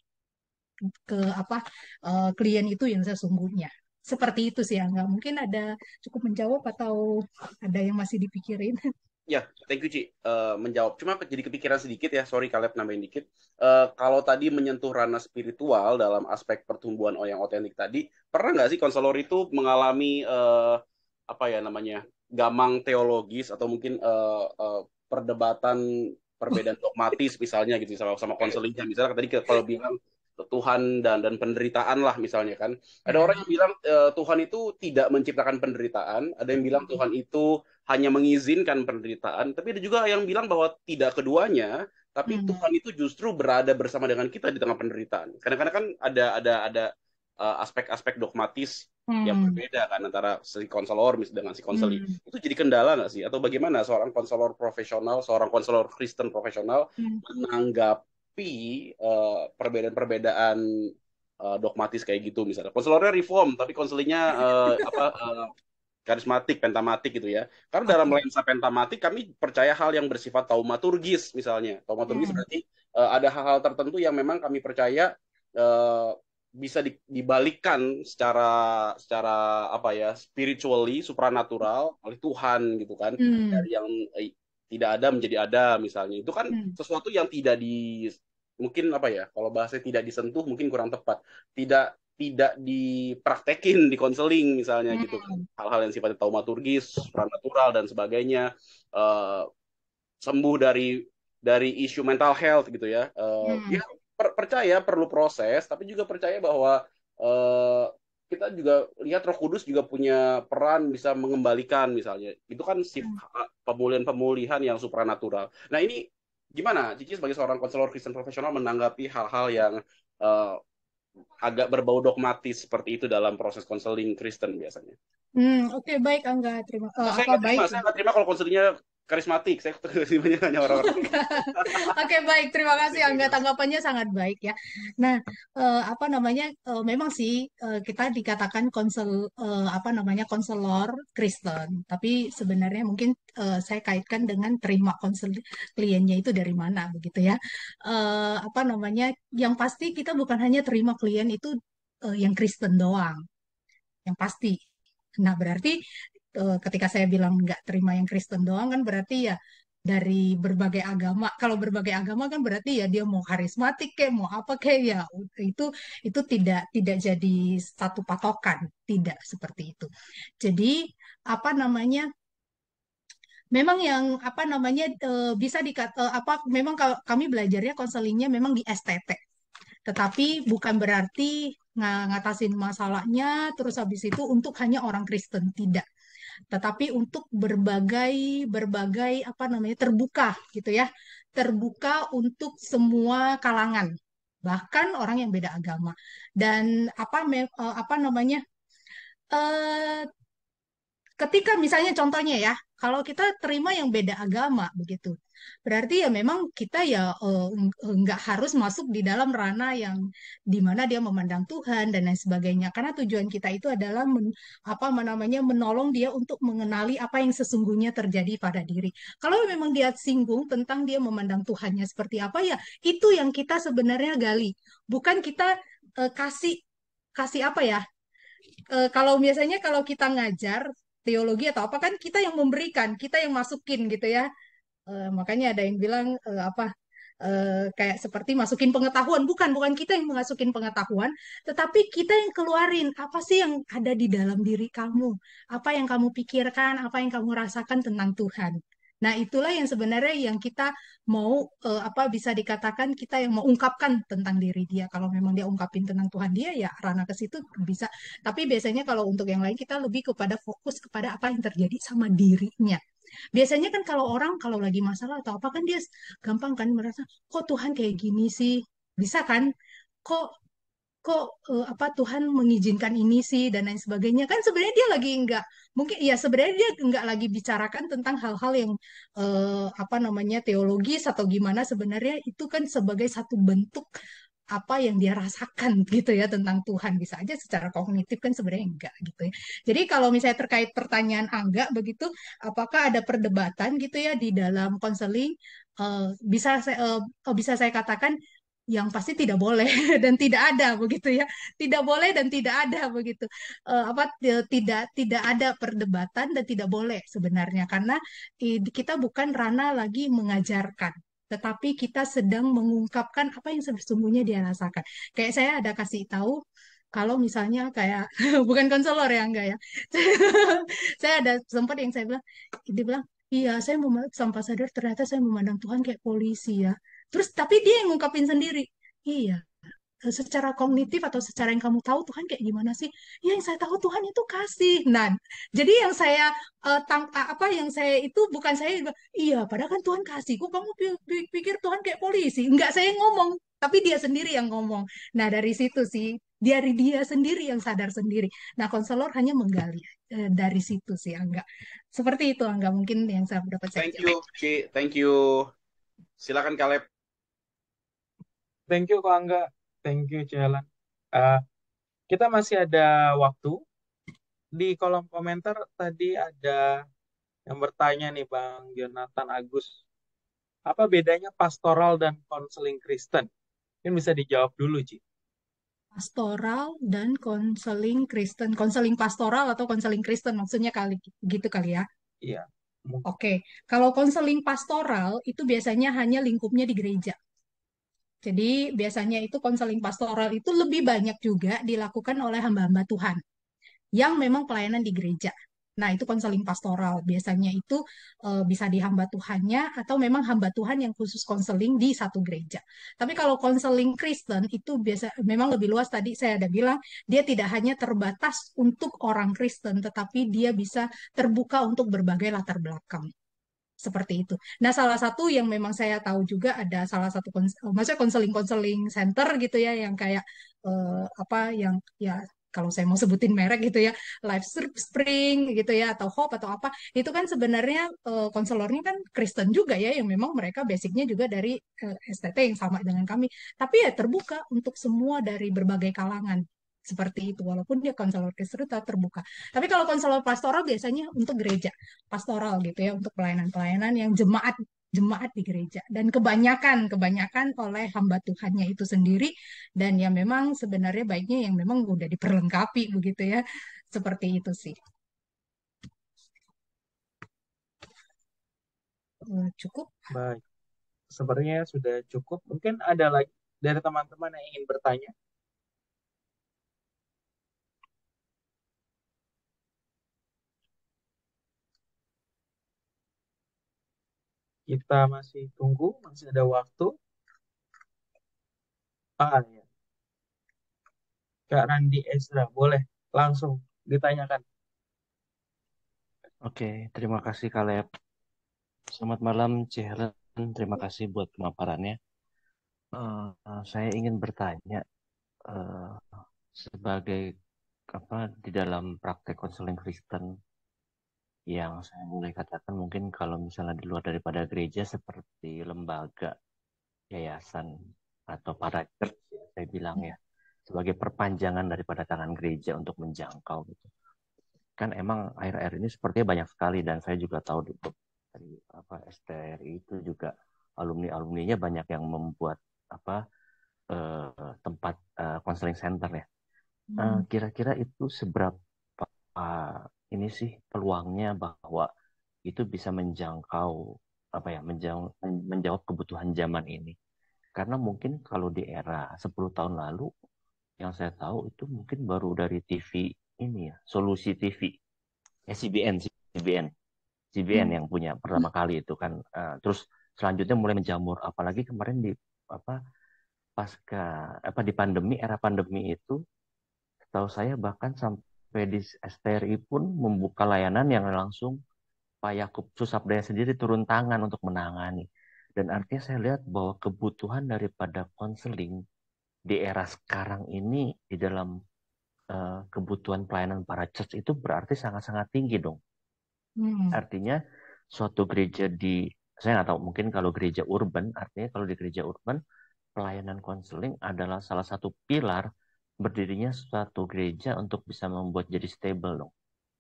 ke apa uh, klien itu yang sesungguhnya seperti itu sih ya nggak mungkin ada cukup menjawab atau ada yang masih dipikirin Ya, thank you Ci. Uh, menjawab. Cuma jadi kepikiran sedikit ya, sorry pernah nambahin dikit. Uh, kalau tadi menyentuh ranah spiritual dalam aspek pertumbuhan yang otentik tadi, pernah nggak sih konselor itu mengalami uh, apa ya namanya gamang teologis atau mungkin uh, uh, perdebatan perbedaan dogmatis misalnya gitu sama sama konselingnya misalnya tadi kalau bilang Tuhan dan dan penderitaan lah misalnya kan. Ada hmm. orang yang bilang e, Tuhan itu tidak menciptakan penderitaan, ada yang bilang Tuhan itu hanya mengizinkan penderitaan, tapi ada juga yang bilang bahwa tidak keduanya, tapi hmm. Tuhan itu justru berada bersama dengan kita di tengah penderitaan. Kadang-kadang kan ada ada ada eh, aspek-aspek uh, dogmatis hmm. yang berbeda kan antara si konselor dengan si konseli hmm. itu jadi kendala nggak sih atau bagaimana seorang konselor profesional seorang konselor Kristen profesional hmm. menanggap tapi eh, perbedaan-perbedaan uh, dogmatis kayak gitu misalnya. Konselornya reform tapi konselingnya uh, eh, apa uh, karismatik, pentamatik gitu ya. Karena dalam lensa pentamatik kami percaya hal yang bersifat taumaturgis misalnya. Taumaturgis hmm. berarti uh, ada hal-hal tertentu yang memang kami percaya uh, bisa di, dibalikan secara secara apa ya spiritually supranatural oleh Tuhan gitu kan hmm. dari yang tidak ada menjadi ada misalnya itu kan hmm. sesuatu yang tidak di mungkin apa ya kalau bahasanya tidak disentuh mungkin kurang tepat tidak tidak dipraktekin di konseling misalnya hmm. gitu hal-hal yang sifatnya taumaturgis supranatural dan sebagainya uh, sembuh dari dari isu mental health gitu ya uh, hmm. ya per percaya perlu proses tapi juga percaya bahwa uh, kita juga lihat Roh Kudus juga punya peran bisa mengembalikan misalnya. Itu kan si hmm. pemulihan-pemulihan yang supranatural. Nah, ini gimana Cici sebagai seorang konselor Kristen profesional menanggapi hal-hal yang uh, agak berbau dogmatis seperti itu dalam proses konseling Kristen biasanya. Hmm, oke okay, baik Angga, terima. Uh, nah, saya terima, baik. saya nggak terima kalau konselingnya karismatik. Saya banyak hanya orang-orang. Oke baik, terima kasih Angga tanggapannya sangat baik ya. Nah eh, apa namanya eh, memang sih eh, kita dikatakan konsel eh, apa namanya konselor Kristen, tapi sebenarnya mungkin eh, saya kaitkan dengan terima konsel kliennya itu dari mana begitu ya. Eh, apa namanya yang pasti kita bukan hanya terima klien itu eh, yang Kristen doang, yang pasti. Nah, berarti Eh, ketika saya bilang nggak terima yang Kristen doang kan berarti ya dari berbagai agama. Kalau berbagai agama kan berarti ya dia mau karismatik kayak mau apa kayak ya itu itu tidak tidak jadi satu patokan, tidak seperti itu. Jadi apa namanya? Memang yang apa namanya eh, bisa dikata eh, apa memang kalau kami belajarnya konselingnya memang di STT. Tetapi bukan berarti ngatasin masalahnya terus habis itu untuk hanya orang Kristen tidak tetapi untuk berbagai berbagai apa namanya terbuka gitu ya terbuka untuk semua kalangan bahkan orang yang beda agama dan apa e, apa namanya e, ketika misalnya contohnya ya kalau kita terima yang beda agama begitu berarti ya memang kita ya eh, nggak harus masuk di dalam ranah yang dimana dia memandang Tuhan dan lain sebagainya karena tujuan kita itu adalah men, apa namanya menolong dia untuk mengenali apa yang sesungguhnya terjadi pada diri kalau memang dia singgung tentang dia memandang Tuhannya seperti apa ya itu yang kita sebenarnya gali bukan kita uh, kasih kasih apa ya uh, kalau biasanya kalau kita ngajar teologi atau apa kan kita yang memberikan, kita yang masukin gitu ya uh, makanya ada yang bilang uh, apa Uh, kayak seperti masukin pengetahuan bukan bukan kita yang mengasukin pengetahuan tetapi kita yang keluarin apa sih yang ada di dalam diri kamu apa yang kamu pikirkan apa yang kamu rasakan tentang Tuhan nah itulah yang sebenarnya yang kita mau uh, apa bisa dikatakan kita yang mau ungkapkan tentang diri dia kalau memang dia ungkapin tentang Tuhan dia ya rana ke situ bisa tapi biasanya kalau untuk yang lain kita lebih kepada fokus kepada apa yang terjadi sama dirinya Biasanya kan kalau orang kalau lagi masalah atau apa kan dia gampang kan merasa kok Tuhan kayak gini sih. Bisa kan? Kok kok uh, apa Tuhan mengizinkan ini sih dan lain sebagainya. Kan sebenarnya dia lagi enggak mungkin ya sebenarnya dia enggak lagi bicarakan tentang hal-hal yang uh, apa namanya teologis atau gimana sebenarnya itu kan sebagai satu bentuk apa yang dia rasakan gitu ya tentang Tuhan bisa aja secara kognitif kan sebenarnya enggak gitu ya. Jadi kalau misalnya terkait pertanyaan Angga begitu apakah ada perdebatan gitu ya di dalam konseling uh, bisa saya uh, eh, oh, bisa saya katakan yang pasti tidak boleh dan tidak ada begitu ya tidak boleh dan tidak ada begitu uh, apa tidak tidak ada perdebatan dan tidak boleh sebenarnya karena kita bukan ranah lagi mengajarkan tetapi kita sedang mengungkapkan apa yang sesungguhnya dia rasakan. Kayak saya ada kasih tahu kalau misalnya kayak bukan konselor ya enggak ya. saya ada sempat yang saya bilang dia bilang, "Iya, saya sampah sadar ternyata saya memandang Tuhan kayak polisi ya." Terus tapi dia yang ngungkapin sendiri. Iya, secara kognitif atau secara yang kamu tahu Tuhan kayak gimana sih? Ya yang saya tahu Tuhan itu kasih. Nah, jadi yang saya uh, tang apa yang saya itu bukan saya iya padahal kan Tuhan kasih. Kok kamu pikir Tuhan kayak polisi? Enggak, saya ngomong, tapi dia sendiri yang ngomong. Nah, dari situ sih dari dia sendiri yang sadar sendiri. Nah, konselor hanya menggali uh, dari situ sih, Angga. Seperti itu, Angga. Mungkin yang saya dapat saya Thank you, Ci. Thank you. Silakan Kaleb. Thank you, Kak Angga. Thank you, Jalan. Uh, eh, kita masih ada waktu. Di kolom komentar tadi ada yang bertanya nih Bang Jonathan Agus. Apa bedanya pastoral dan konseling Kristen? Mungkin bisa dijawab dulu, Ci. Pastoral dan konseling Kristen. Konseling pastoral atau konseling Kristen maksudnya kali gitu kali ya? Iya. Oke, okay. kalau konseling pastoral itu biasanya hanya lingkupnya di gereja. Jadi biasanya itu konseling pastoral itu lebih banyak juga dilakukan oleh hamba-hamba Tuhan yang memang pelayanan di gereja. Nah, itu konseling pastoral. Biasanya itu e, bisa di hamba Tuhannya atau memang hamba Tuhan yang khusus konseling di satu gereja. Tapi kalau konseling Kristen itu biasa memang lebih luas tadi saya ada bilang, dia tidak hanya terbatas untuk orang Kristen tetapi dia bisa terbuka untuk berbagai latar belakang seperti itu. Nah, salah satu yang memang saya tahu juga ada salah satu eh, maksudnya konseling-konseling center gitu ya yang kayak uh, apa yang ya kalau saya mau sebutin merek gitu ya, Life Spring gitu ya atau Hope atau apa, itu kan sebenarnya eh, konselornya kan Kristen juga ya yang memang mereka basicnya juga dari uh, eh, STT yang sama dengan kami. Tapi ya terbuka untuk semua dari berbagai kalangan seperti itu walaupun dia konselor keserta terbuka tapi kalau konselor pastoral biasanya untuk gereja pastoral gitu ya untuk pelayanan-pelayanan yang jemaat jemaat di gereja dan kebanyakan kebanyakan oleh hamba Tuhannya itu sendiri dan yang memang sebenarnya baiknya yang memang udah diperlengkapi begitu ya seperti itu sih eh, cukup baik sepertinya sudah cukup mungkin ada lagi dari teman-teman yang ingin bertanya Kita masih tunggu, masih ada waktu. Ah, ya. Kak Randi Ezra, boleh langsung ditanyakan. Oke, terima kasih Kaleb. Selamat malam, Cihlen. Terima kasih buat pemaparannya. Uh, saya ingin bertanya, uh, sebagai apa di dalam praktek konseling Kristen yang saya boleh katakan mungkin kalau misalnya di luar daripada gereja seperti lembaga yayasan atau para church ya, saya bilang ya sebagai perpanjangan daripada tangan gereja untuk menjangkau gitu kan emang air-air ini sepertinya banyak sekali dan saya juga tahu dari apa STRI itu juga alumni alumni nya banyak yang membuat apa eh, tempat eh, center ya eh, hmm. kira-kira hmm. uh, itu seberapa ini sih peluangnya bahwa itu bisa menjangkau apa ya menjawab menjawab kebutuhan zaman ini karena mungkin kalau di era 10 tahun lalu yang saya tahu itu mungkin baru dari TV ini ya solusi TV eh, ya, CBN CBN CBN hmm. yang punya pertama kali itu kan uh, terus selanjutnya mulai menjamur apalagi kemarin di apa pasca apa di pandemi era pandemi itu tahu saya bahkan sampai Pedis STRI pun membuka layanan yang langsung Pak Yakub Susabdaya sendiri turun tangan untuk menangani. Dan artinya saya lihat bahwa kebutuhan daripada konseling di era sekarang ini di dalam uh, kebutuhan pelayanan para church itu berarti sangat-sangat tinggi dong. Hmm. Artinya suatu gereja di saya nggak tahu mungkin kalau gereja urban artinya kalau di gereja urban pelayanan konseling adalah salah satu pilar berdirinya suatu gereja untuk bisa membuat jadi stable dong.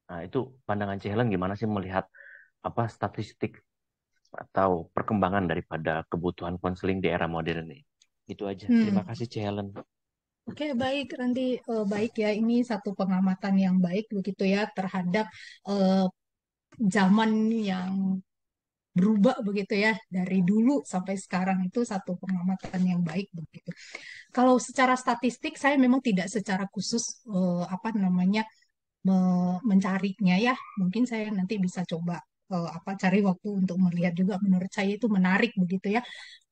Nah, itu pandangan Cihelan gimana sih melihat apa statistik atau perkembangan daripada kebutuhan konseling di era modern ini? Itu aja. Hmm. Terima kasih Cihelan. Oke, okay, baik. Nanti uh, baik ya. Ini satu pengamatan yang baik begitu ya terhadap uh, zaman yang berubah begitu ya dari dulu sampai sekarang itu satu pengamatan yang baik begitu. Kalau secara statistik saya memang tidak secara khusus eh, apa namanya me mencarinya ya. Mungkin saya nanti bisa coba uh, apa cari waktu untuk melihat juga menurut saya itu menarik begitu ya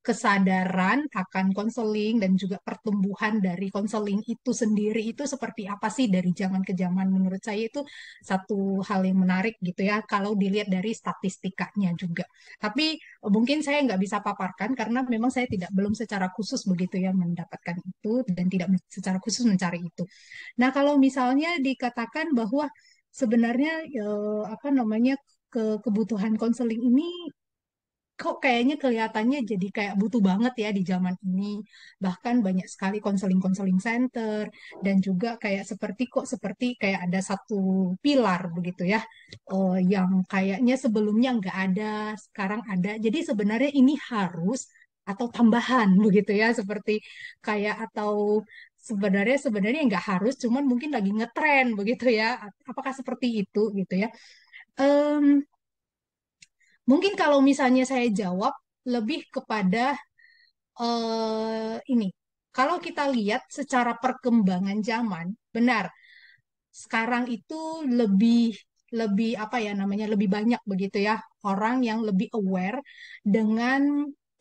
kesadaran akan konseling dan juga pertumbuhan dari konseling itu sendiri itu seperti apa sih dari zaman ke zaman menurut saya itu satu hal yang menarik gitu ya kalau dilihat dari statistikanya juga tapi eh, mungkin saya nggak bisa paparkan karena memang saya tidak belum secara khusus begitu ya mendapatkan itu dan tidak secara khusus mencari itu nah kalau misalnya dikatakan bahwa sebenarnya eh, apa namanya ke kebutuhan konseling ini kok kayaknya kelihatannya jadi kayak butuh banget ya di zaman ini. Bahkan banyak sekali konseling-konseling center dan juga kayak seperti kok seperti kayak ada satu pilar begitu ya oh yang kayaknya sebelumnya nggak ada, sekarang ada. Jadi sebenarnya ini harus atau tambahan begitu ya seperti kayak atau sebenarnya sebenarnya nggak harus cuman mungkin lagi ngetren begitu ya apakah seperti itu gitu ya um, mungkin kalau misalnya saya jawab lebih kepada uh, ini. Kalau kita lihat secara perkembangan zaman, benar. Sekarang itu lebih lebih apa ya namanya lebih banyak begitu ya orang yang lebih aware dengan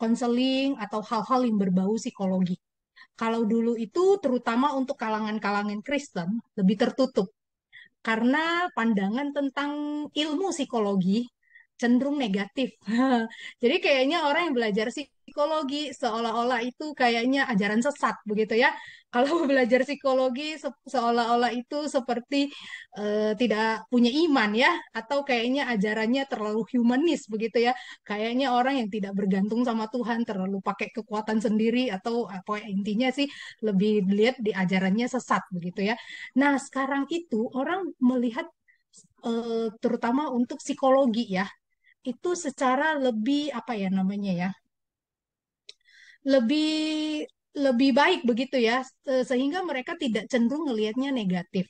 konseling atau hal-hal yang berbau psikologi. Kalau dulu itu terutama untuk kalangan-kalangan Kristen lebih tertutup karena pandangan tentang ilmu psikologi cenderung negatif. Jadi kayaknya orang yang belajar psikologi psikologi seolah-olah itu kayaknya ajaran sesat begitu ya. Kalau belajar psikologi se seolah-olah itu seperti e, tidak punya iman ya atau kayaknya ajarannya terlalu humanis begitu ya. Kayaknya orang yang tidak bergantung sama Tuhan terlalu pakai kekuatan sendiri atau apa eh, intinya sih lebih dilihat di ajarannya sesat begitu ya. Nah, sekarang itu orang melihat e, terutama untuk psikologi ya itu secara lebih apa ya namanya ya lebih lebih baik begitu ya sehingga mereka tidak cenderung melihatnya negatif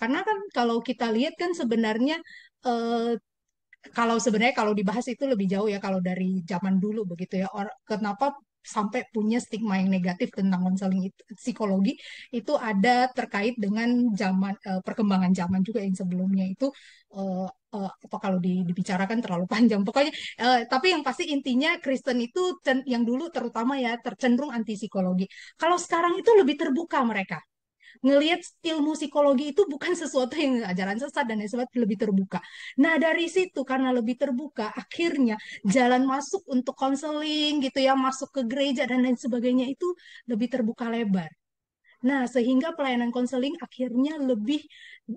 karena kan kalau kita lihat kan sebenarnya eh, kalau sebenarnya kalau dibahas itu lebih jauh ya kalau dari zaman dulu begitu ya or, kenapa sampai punya stigma yang negatif tentang konseling itu, psikologi itu ada terkait dengan zaman eh, perkembangan zaman juga yang sebelumnya itu eh, uh, apa kalau dibicarakan terlalu panjang pokoknya uh, tapi yang pasti intinya Kristen itu yang dulu terutama ya tercenderung anti psikologi kalau sekarang itu lebih terbuka mereka ngelihat ilmu psikologi itu bukan sesuatu yang ajaran sesat dan sebagainya lebih terbuka. Nah dari situ karena lebih terbuka akhirnya jalan masuk untuk konseling gitu ya masuk ke gereja dan lain sebagainya itu lebih terbuka lebar. Nah sehingga pelayanan konseling akhirnya lebih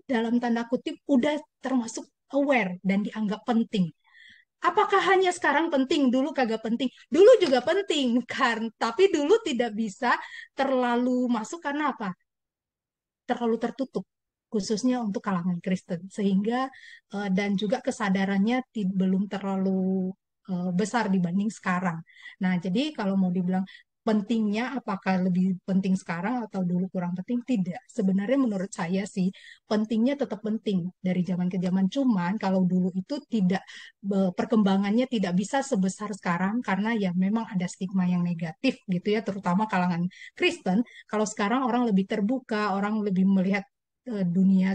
dalam tanda kutip udah termasuk aware dan dianggap penting. Apakah hanya sekarang penting, dulu kagak penting? Dulu juga penting, kan? Tapi dulu tidak bisa terlalu masuk karena apa? Terlalu tertutup, khususnya untuk kalangan Kristen. Sehingga, eh, dan juga kesadarannya belum terlalu eh, besar dibanding sekarang. Nah, jadi kalau mau dibilang pentingnya apakah lebih penting sekarang atau dulu kurang penting tidak sebenarnya menurut saya sih pentingnya tetap penting dari zaman ke zaman cuman kalau dulu itu tidak perkembangannya tidak bisa sebesar sekarang karena ya memang ada stigma yang negatif gitu ya terutama kalangan Kristen kalau sekarang orang lebih terbuka orang lebih melihat e, dunia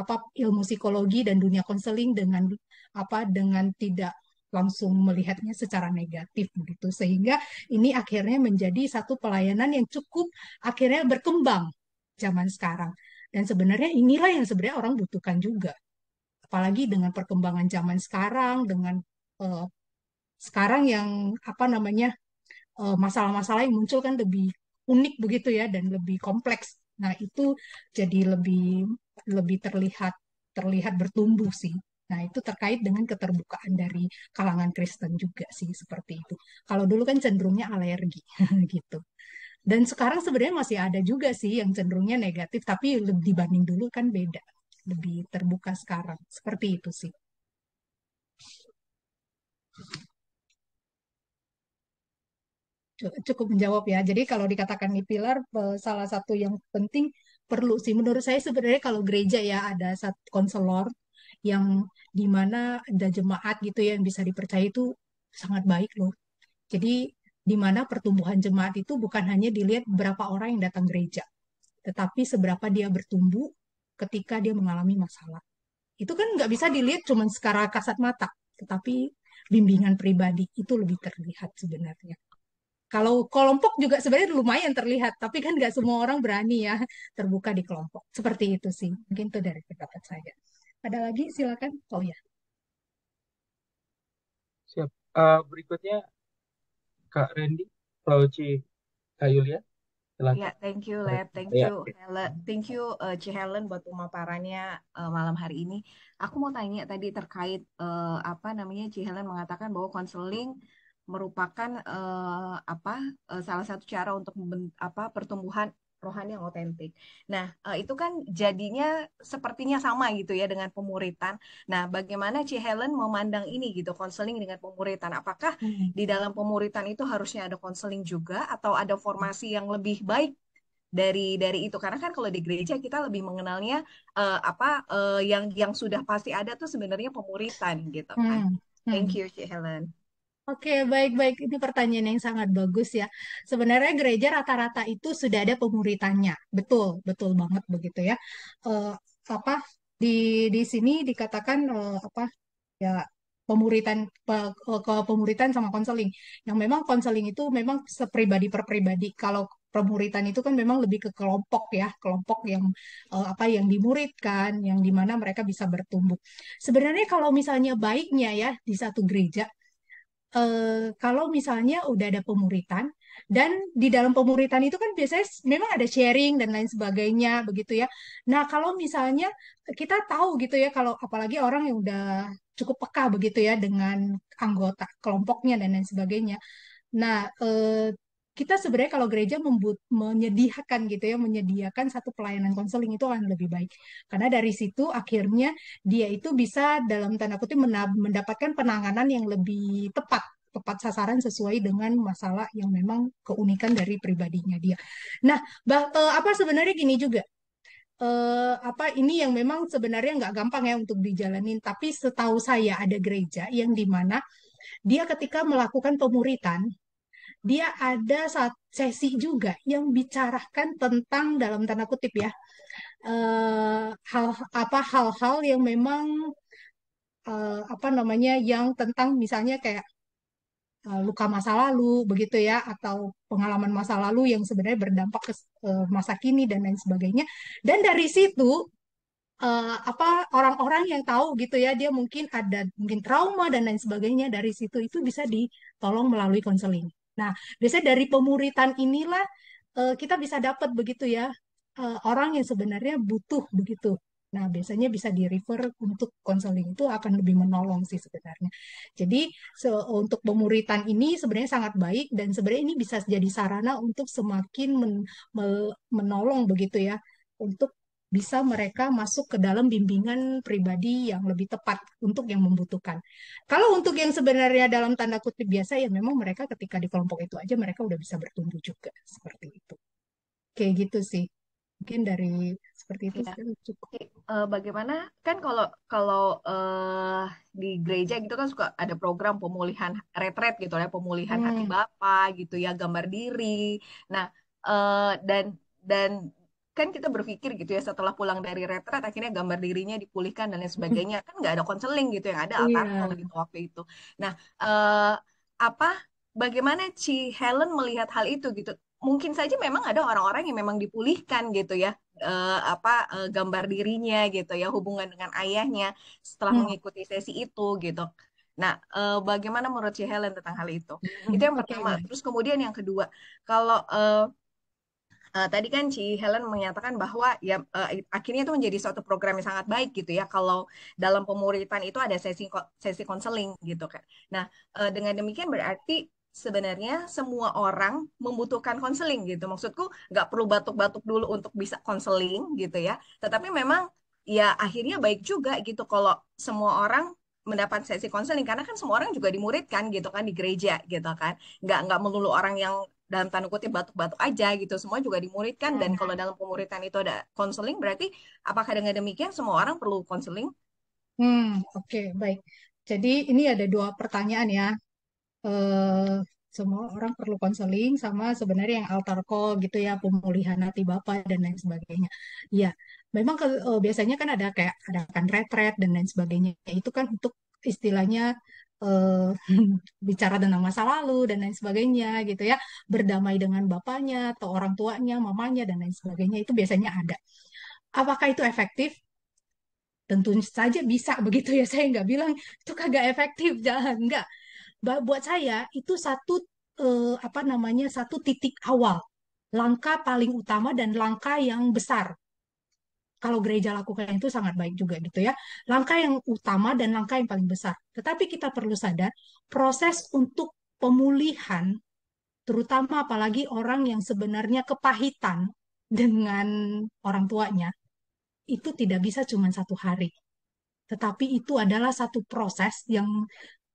apa ilmu psikologi dan dunia konseling dengan apa dengan tidak langsung melihatnya secara negatif begitu sehingga ini akhirnya menjadi satu pelayanan yang cukup akhirnya berkembang zaman sekarang dan sebenarnya inilah yang sebenarnya orang butuhkan juga apalagi dengan perkembangan zaman sekarang dengan uh, sekarang yang apa namanya masalah eh, masalah-masalah yang muncul kan lebih unik begitu ya dan lebih kompleks nah itu jadi lebih lebih terlihat terlihat bertumbuh sih Nah, itu terkait dengan keterbukaan dari kalangan Kristen juga sih seperti itu. Kalau dulu kan cenderungnya alergi gitu. Dan sekarang sebenarnya masih ada juga sih yang cenderungnya negatif, tapi dibanding dulu kan beda, lebih terbuka sekarang. Seperti itu sih. Cukup menjawab ya. Jadi kalau dikatakan di pilar, salah satu yang penting perlu sih. Menurut saya sebenarnya kalau gereja ya ada konselor yang di mana ada jemaat gitu ya yang bisa dipercaya itu sangat baik loh. Jadi di mana pertumbuhan jemaat itu bukan hanya dilihat berapa orang yang datang gereja, tetapi seberapa dia bertumbuh ketika dia mengalami masalah. Itu kan nggak bisa dilihat cuma secara kasat mata, tetapi bimbingan pribadi itu lebih terlihat sebenarnya. Kalau kelompok juga sebenarnya lumayan terlihat, tapi kan nggak semua orang berani ya terbuka di kelompok. Seperti itu sih, mungkin itu dari pendapat saya. Ada lagi? Silakan. Oh ya. Siap. Uh, berikutnya Kak Randy, Proci, Kak Yulia. Ya, thank you, Lab. Thank you, you, ya. Helen. Thank you, uh, eh, C. Helen, buat pemaparannya uh, malam hari ini. Aku mau tanya tadi terkait uh, apa namanya, C. Helen mengatakan bahwa konseling merupakan uh, apa uh, salah satu cara untuk apa pertumbuhan rohani yang otentik. Nah, eh, itu kan jadinya sepertinya sama gitu ya dengan pemuritan. Nah, bagaimana Ci Helen memandang ini gitu, konseling dengan pemuritan? Apakah hmm. di dalam pemuritan itu harusnya ada konseling juga atau ada formasi yang lebih baik dari dari itu karena kan kalau di gereja kita lebih mengenalnya uh, apa uh, yang yang sudah pasti ada tuh sebenarnya pemuritan gitu kan. Hmm. hmm. Thank you, Ci Helen. Oke, baik-baik. Ini pertanyaan yang sangat bagus ya. Sebenarnya gereja rata-rata itu sudah ada pemuritannya. Betul, betul banget begitu ya. Uh, apa di di sini dikatakan uh, apa ya pemuritan pe, eh, ke pemuritan sama konseling. Yang memang konseling itu memang sepribadi per pribadi. Kalau pemuritan itu kan memang lebih ke kelompok ya, kelompok yang uh, apa yang dimuridkan, yang dimana mereka bisa bertumbuh. Sebenarnya kalau misalnya baiknya ya di satu gereja eh, kalau misalnya udah ada pemuritan dan di dalam pemuritan itu kan biasanya memang ada sharing dan lain sebagainya begitu ya. Nah, kalau misalnya kita tahu gitu ya kalau apalagi orang yang udah cukup peka begitu ya dengan anggota kelompoknya dan lain sebagainya. Nah, eh, kita sebenarnya kalau gereja membut, menyediakan gitu ya, menyediakan satu pelayanan konseling itu akan lebih baik. Karena dari situ akhirnya dia itu bisa dalam tanda kutip mendapatkan penanganan yang lebih tepat tepat sasaran sesuai dengan masalah yang memang keunikan dari pribadinya dia. Nah, bah, eh, apa sebenarnya gini juga eh, apa ini yang memang sebenarnya nggak gampang ya untuk dijalanin. Tapi setahu saya ada gereja yang dimana dia ketika melakukan pemuritan dia ada saat sesi juga yang bicarakan tentang dalam tanda kutip ya eh, hal apa hal-hal yang memang eh, apa namanya yang tentang misalnya kayak eh, luka masa lalu begitu ya atau pengalaman masa lalu yang sebenarnya berdampak ke masa kini dan lain sebagainya dan dari situ uh, apa orang-orang yang tahu gitu ya dia mungkin ada mungkin trauma dan lain sebagainya dari situ itu bisa ditolong melalui konseling Nah, biasanya dari pemuritan inilah uh, kita bisa dapat begitu ya uh, orang yang sebenarnya butuh begitu. Nah, biasanya bisa di refer untuk konseling itu akan lebih menolong sih sebenarnya. Jadi, so, untuk pemuritan ini sebenarnya sangat baik dan sebenarnya ini bisa jadi sarana untuk semakin men, menolong begitu ya untuk bisa mereka masuk ke dalam bimbingan pribadi yang lebih tepat untuk yang membutuhkan. Kalau untuk yang sebenarnya dalam tanda kutip biasa ya memang mereka ketika di kelompok itu aja mereka udah bisa bertumbuh juga seperti itu. Kayak gitu sih. Mungkin dari seperti itu ya. cukup. Uh, bagaimana kan kalau kalau uh, di gereja gitu kan suka ada program pemulihan retret gitu ya, pemulihan hmm. hati Bapak gitu ya, gambar diri. Nah, uh, dan dan kan kita berpikir gitu ya setelah pulang dari retret akhirnya gambar dirinya dipulihkan dan lain sebagainya kan nggak ada konseling gitu yang ada apa iya. yeah. gitu waktu itu nah uh, apa bagaimana Ci Helen melihat hal itu gitu mungkin saja memang ada orang-orang yang memang dipulihkan gitu ya uh, apa uh, gambar dirinya gitu ya hubungan dengan ayahnya setelah hmm. mengikuti sesi itu gitu Nah, uh, bagaimana menurut Ci Helen tentang hal itu? Hmm, itu yang pertama. Okay. Terus kemudian yang kedua, kalau uh, uh, tadi kan Ci Helen menyatakan bahwa ya uh, akhirnya itu menjadi suatu program yang sangat baik gitu ya kalau dalam pemuritan itu ada sesi sesi konseling gitu kan. Nah, uh, dengan demikian berarti sebenarnya semua orang membutuhkan konseling gitu. Maksudku nggak perlu batuk-batuk dulu untuk bisa konseling gitu ya. Tetapi memang ya akhirnya baik juga gitu kalau semua orang mendapat sesi konseling karena kan semua orang juga dimuridkan gitu kan di gereja gitu kan nggak nggak melulu orang yang dalam tanda kutip batuk-batuk aja gitu semua juga dimuridkan dan kalau dalam pemuritan itu ada konseling berarti apakah dengan demikian semua orang perlu konseling? Hmm oke okay, baik jadi ini ada dua pertanyaan ya uh, semua orang perlu konseling sama sebenarnya yang altar call gitu ya pemulihan hati bapak dan lain sebagainya. ya memang ke, eh, biasanya kan ada kayak ada kan retret dan lain sebagainya. Itu kan untuk istilahnya Eh, bicara tentang masa lalu dan lain sebagainya gitu ya berdamai dengan bapaknya atau orang tuanya mamanya dan lain sebagainya itu biasanya ada apakah itu efektif tentu saja bisa begitu ya saya nggak bilang itu kagak efektif jangan nggak buat saya itu satu eh, apa namanya satu titik awal langkah paling utama dan langkah yang besar kalau gereja lakukan itu sangat baik juga gitu ya. Langkah yang utama dan langkah yang paling besar. Tetapi kita perlu sadar proses untuk pemulihan terutama apalagi orang yang sebenarnya kepahitan dengan orang tuanya itu tidak bisa cuma satu hari. Tetapi itu adalah satu proses yang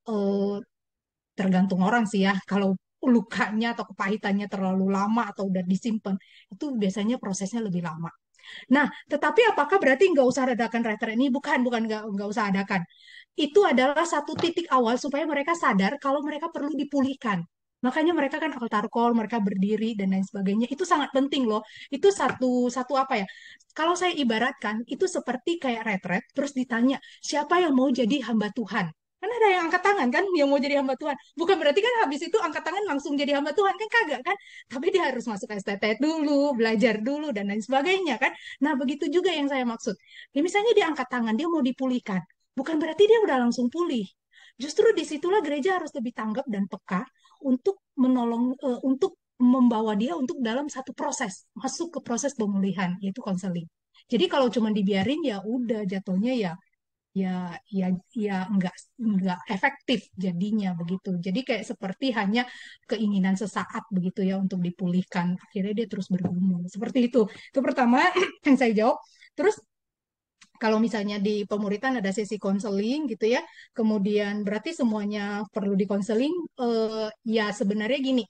eh, tergantung orang sih ya. Kalau lukanya atau kepahitannya terlalu lama atau udah disimpan, itu biasanya prosesnya lebih lama Nah, tetapi apakah berarti nggak usah adakan retret ini? Bukan, bukan nggak nggak usah adakan. Itu adalah satu titik awal supaya mereka sadar kalau mereka perlu dipulihkan. Makanya mereka kan altar call, mereka berdiri dan lain sebagainya. Itu sangat penting loh. Itu satu satu apa ya? Kalau saya ibaratkan itu seperti kayak retret terus ditanya, siapa yang mau jadi hamba Tuhan? kan ada yang angkat tangan kan yang mau jadi hamba Tuhan bukan berarti kan habis itu angkat tangan langsung jadi hamba Tuhan kan kagak kan tapi dia harus masuk STT dulu belajar dulu dan lain sebagainya kan nah begitu juga yang saya maksud ya misalnya dia angkat tangan dia mau dipulihkan bukan berarti dia udah langsung pulih justru disitulah gereja harus lebih tanggap dan peka untuk menolong uh, untuk membawa dia untuk dalam satu proses masuk ke proses pemulihan yaitu konseling jadi kalau cuma dibiarin ya udah jatuhnya ya ya ya ya enggak enggak efektif jadinya begitu. Jadi kayak seperti hanya keinginan sesaat begitu ya untuk dipulihkan. Akhirnya dia terus bergumul. Seperti itu. Itu pertama yang saya jawab. Terus kalau misalnya di pemuritan ada sesi konseling gitu ya, kemudian berarti semuanya perlu dikonseling. Uh, ya sebenarnya gini,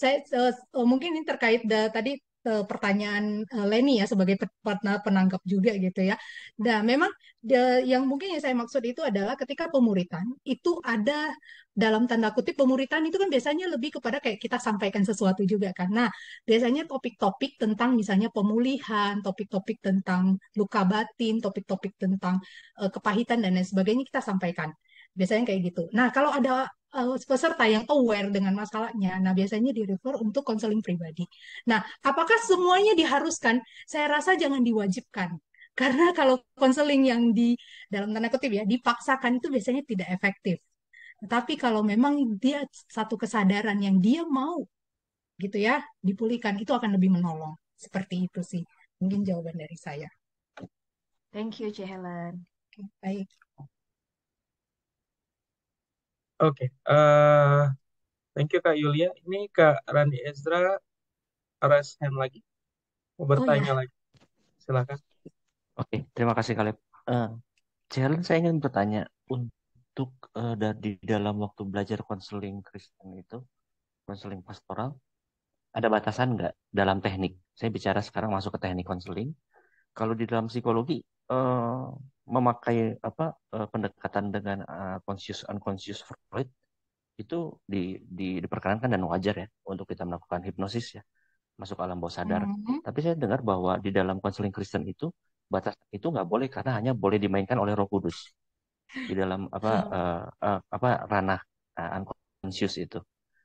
saya uh, mungkin ini terkait da, tadi uh, pertanyaan uh, Leni ya sebagai partner penangkap juga gitu ya. Nah, memang de, yang mungkin yang saya maksud itu adalah ketika pemuritan itu ada dalam tanda kutip pemuritan itu kan biasanya lebih kepada kayak kita sampaikan sesuatu juga kan. Nah, biasanya topik-topik tentang misalnya pemulihan, topik-topik tentang luka batin, topik-topik tentang uh, kepahitan dan lain sebagainya kita sampaikan biasanya kayak gitu. Nah, kalau ada uh, peserta yang aware dengan masalahnya. Nah, biasanya di refer untuk konseling pribadi. Nah, apakah semuanya diharuskan? Saya rasa jangan diwajibkan. Karena kalau konseling yang di dalam tanda kutip ya dipaksakan itu biasanya tidak efektif. Tapi kalau memang dia satu kesadaran yang dia mau gitu ya dipulihkan itu akan lebih menolong. Seperti itu sih. Mungkin jawaban dari saya. Thank you, C. Helen. baik. Oke, eh, thank you Kak Yulia. Ini Kak Rani Ezra raise hand lagi, mau Oh iya. bertanya ya, lagi. Silakan. Oke, terima kasih Kaleb. Eh, challenge saya ingin bertanya untuk eh, dari dalam waktu belajar konseling Kristen itu, konseling pastoral, ada batasan nggak dalam teknik? Saya bicara sekarang masuk ke teknik konseling, kalau di dalam psikologi uh, memakai apa uh, pendekatan dengan uh, conscious unconscious Freud itu di, di diperkenankan dan wajar ya untuk kita melakukan hipnosis ya masuk alam bawah sadar. Mm -hmm. Tapi saya dengar bahwa di dalam konseling Kristen itu batas itu nggak boleh karena hanya boleh dimainkan oleh Roh Kudus di dalam apa uh, uh, apa ranah uh, unconscious itu.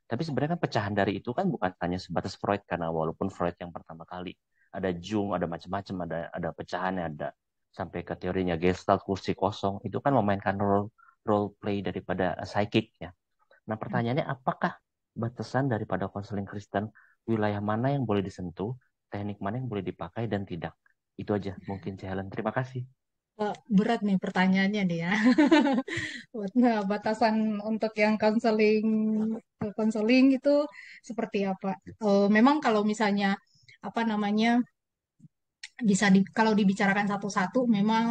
Tapi sebenarnya kan pecahan dari itu kan bukan hanya sebatas Freud karena walaupun Freud yang pertama kali ada jung, ada macam-macam, ada ada pecahannya, ada sampai ke teorinya gestalt kursi kosong itu kan memainkan role role play daripada eh, psychic ya. Nah pertanyaannya hmm. apakah batasan daripada konseling Kristen wilayah mana yang boleh disentuh, teknik mana yang boleh dipakai dan tidak? Itu aja mungkin Helen. Terima kasih. Berat nih pertanyaannya nih ya. nah, batasan untuk yang konseling konseling itu seperti apa? Eh, memang kalau misalnya apa namanya bisa di, kalau dibicarakan satu-satu memang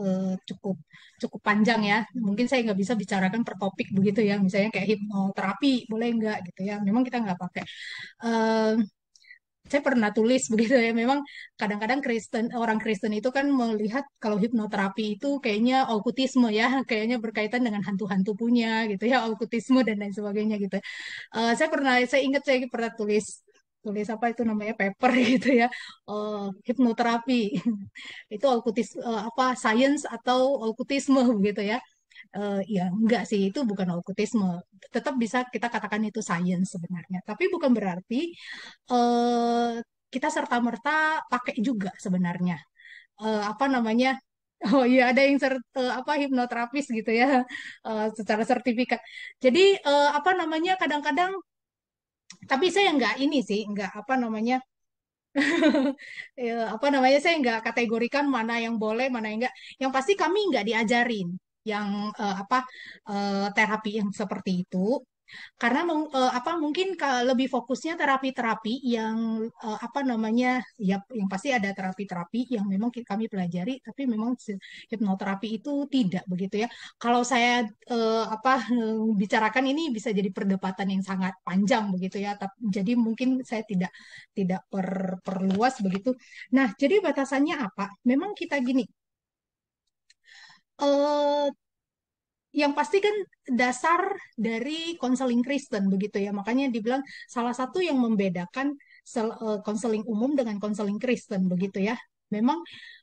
eh, cukup cukup panjang ya mungkin saya nggak bisa bicarakan per topik begitu ya misalnya kayak hipnoterapi boleh nggak gitu ya memang kita nggak pakai eh, saya pernah tulis begitu ya memang kadang-kadang Kristen orang Kristen itu kan melihat kalau hipnoterapi itu kayaknya okutisme ya kayaknya berkaitan dengan hantu-hantu punya gitu ya okutisme dan lain sebagainya gitu uh, saya pernah saya ingat saya pernah tulis tulis apa itu namanya paper gitu ya uh, hipnoterapi itu okutis uh, eh, apa science atau okutisme gitu ya uh, ya enggak sih itu bukan okutisme tetap bisa kita katakan itu science sebenarnya tapi bukan berarti uh, kita serta merta pakai juga sebenarnya uh, apa namanya Oh iya ada yang ser, uh, apa hipnoterapis gitu ya uh, secara sertifikat. Jadi uh, apa namanya kadang-kadang tapi saya nggak ini sih nggak apa namanya ya, apa namanya saya nggak kategorikan mana yang boleh mana yang nggak yang pasti kami nggak diajarin yang uh, apa uh, terapi yang seperti itu karena uh, apa mungkin lebih fokusnya terapi-terapi yang uh, apa namanya ya yang pasti ada terapi-terapi yang memang kami pelajari tapi memang hipnoterapi itu tidak begitu ya kalau saya uh, apa bicarakan ini bisa jadi perdebatan yang sangat panjang begitu ya tapi, jadi mungkin saya tidak tidak per, perluas begitu nah jadi batasannya apa memang kita gini uh, yang pasti kan dasar dari konseling Kristen begitu ya. Makanya dibilang salah satu yang membedakan eh, konseling umum dengan konseling Kristen begitu ya. Memang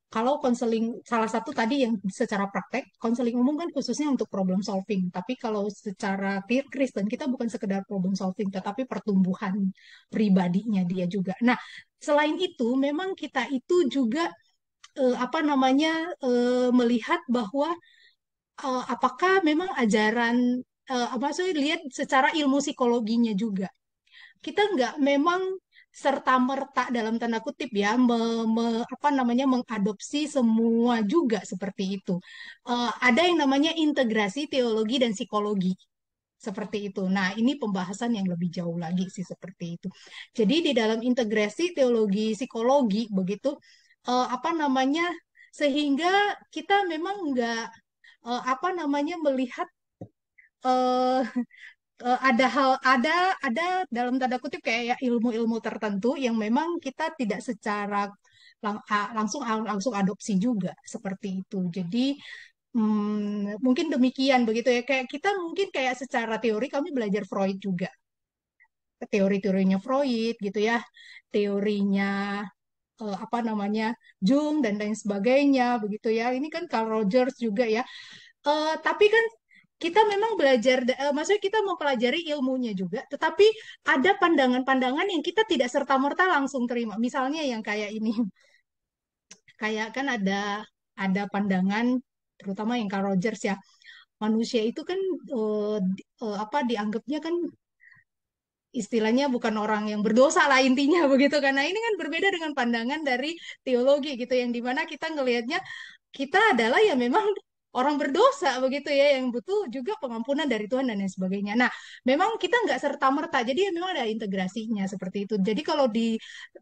kalau konseling salah satu tadi yang secara praktek, konseling umum kan khususnya untuk problem solving. Tapi kalau secara peer Kristen kita bukan sekedar problem solving, tetapi pertumbuhan pribadinya dia juga. Nah, selain itu memang kita itu juga eh, apa namanya eh, melihat bahwa uh, apakah memang ajaran uh, apa saya lihat secara ilmu psikologinya juga kita nggak memang serta merta dalam tanda kutip ya me, me, apa namanya mengadopsi semua juga seperti itu uh, ada yang namanya integrasi teologi dan psikologi seperti itu. Nah, ini pembahasan yang lebih jauh lagi sih seperti itu. Jadi di dalam integrasi teologi psikologi begitu eh, apa namanya sehingga kita memang nggak uh, apa namanya melihat uh, uh, ada hal ada ada dalam tanda kutip kayak ya, ilmu-ilmu tertentu yang memang kita tidak secara lang langsung langsung adopsi juga seperti itu. Jadi hmm, mungkin demikian begitu ya kayak kita mungkin kayak secara teori kami belajar Freud juga teori-teorinya Freud gitu ya teorinya uh, apa namanya Jung dan lain sebagainya begitu ya ini kan Carl Rogers juga ya uh, tapi kan kita memang belajar, uh, maksudnya kita mempelajari ilmunya juga, tetapi ada pandangan-pandangan yang kita tidak serta-merta langsung terima. Misalnya yang kayak ini, kayak kan ada ada pandangan, terutama yang Carl Rogers ya, manusia itu kan uh, uh, apa dianggapnya kan istilahnya bukan orang yang berdosa lah intinya begitu karena ini kan berbeda dengan pandangan dari teologi gitu yang dimana kita ngelihatnya kita adalah ya memang orang berdosa begitu ya yang butuh juga pengampunan dari Tuhan dan lain sebagainya. Nah, memang kita nggak serta merta, jadi ya memang ada integrasinya seperti itu. Jadi kalau di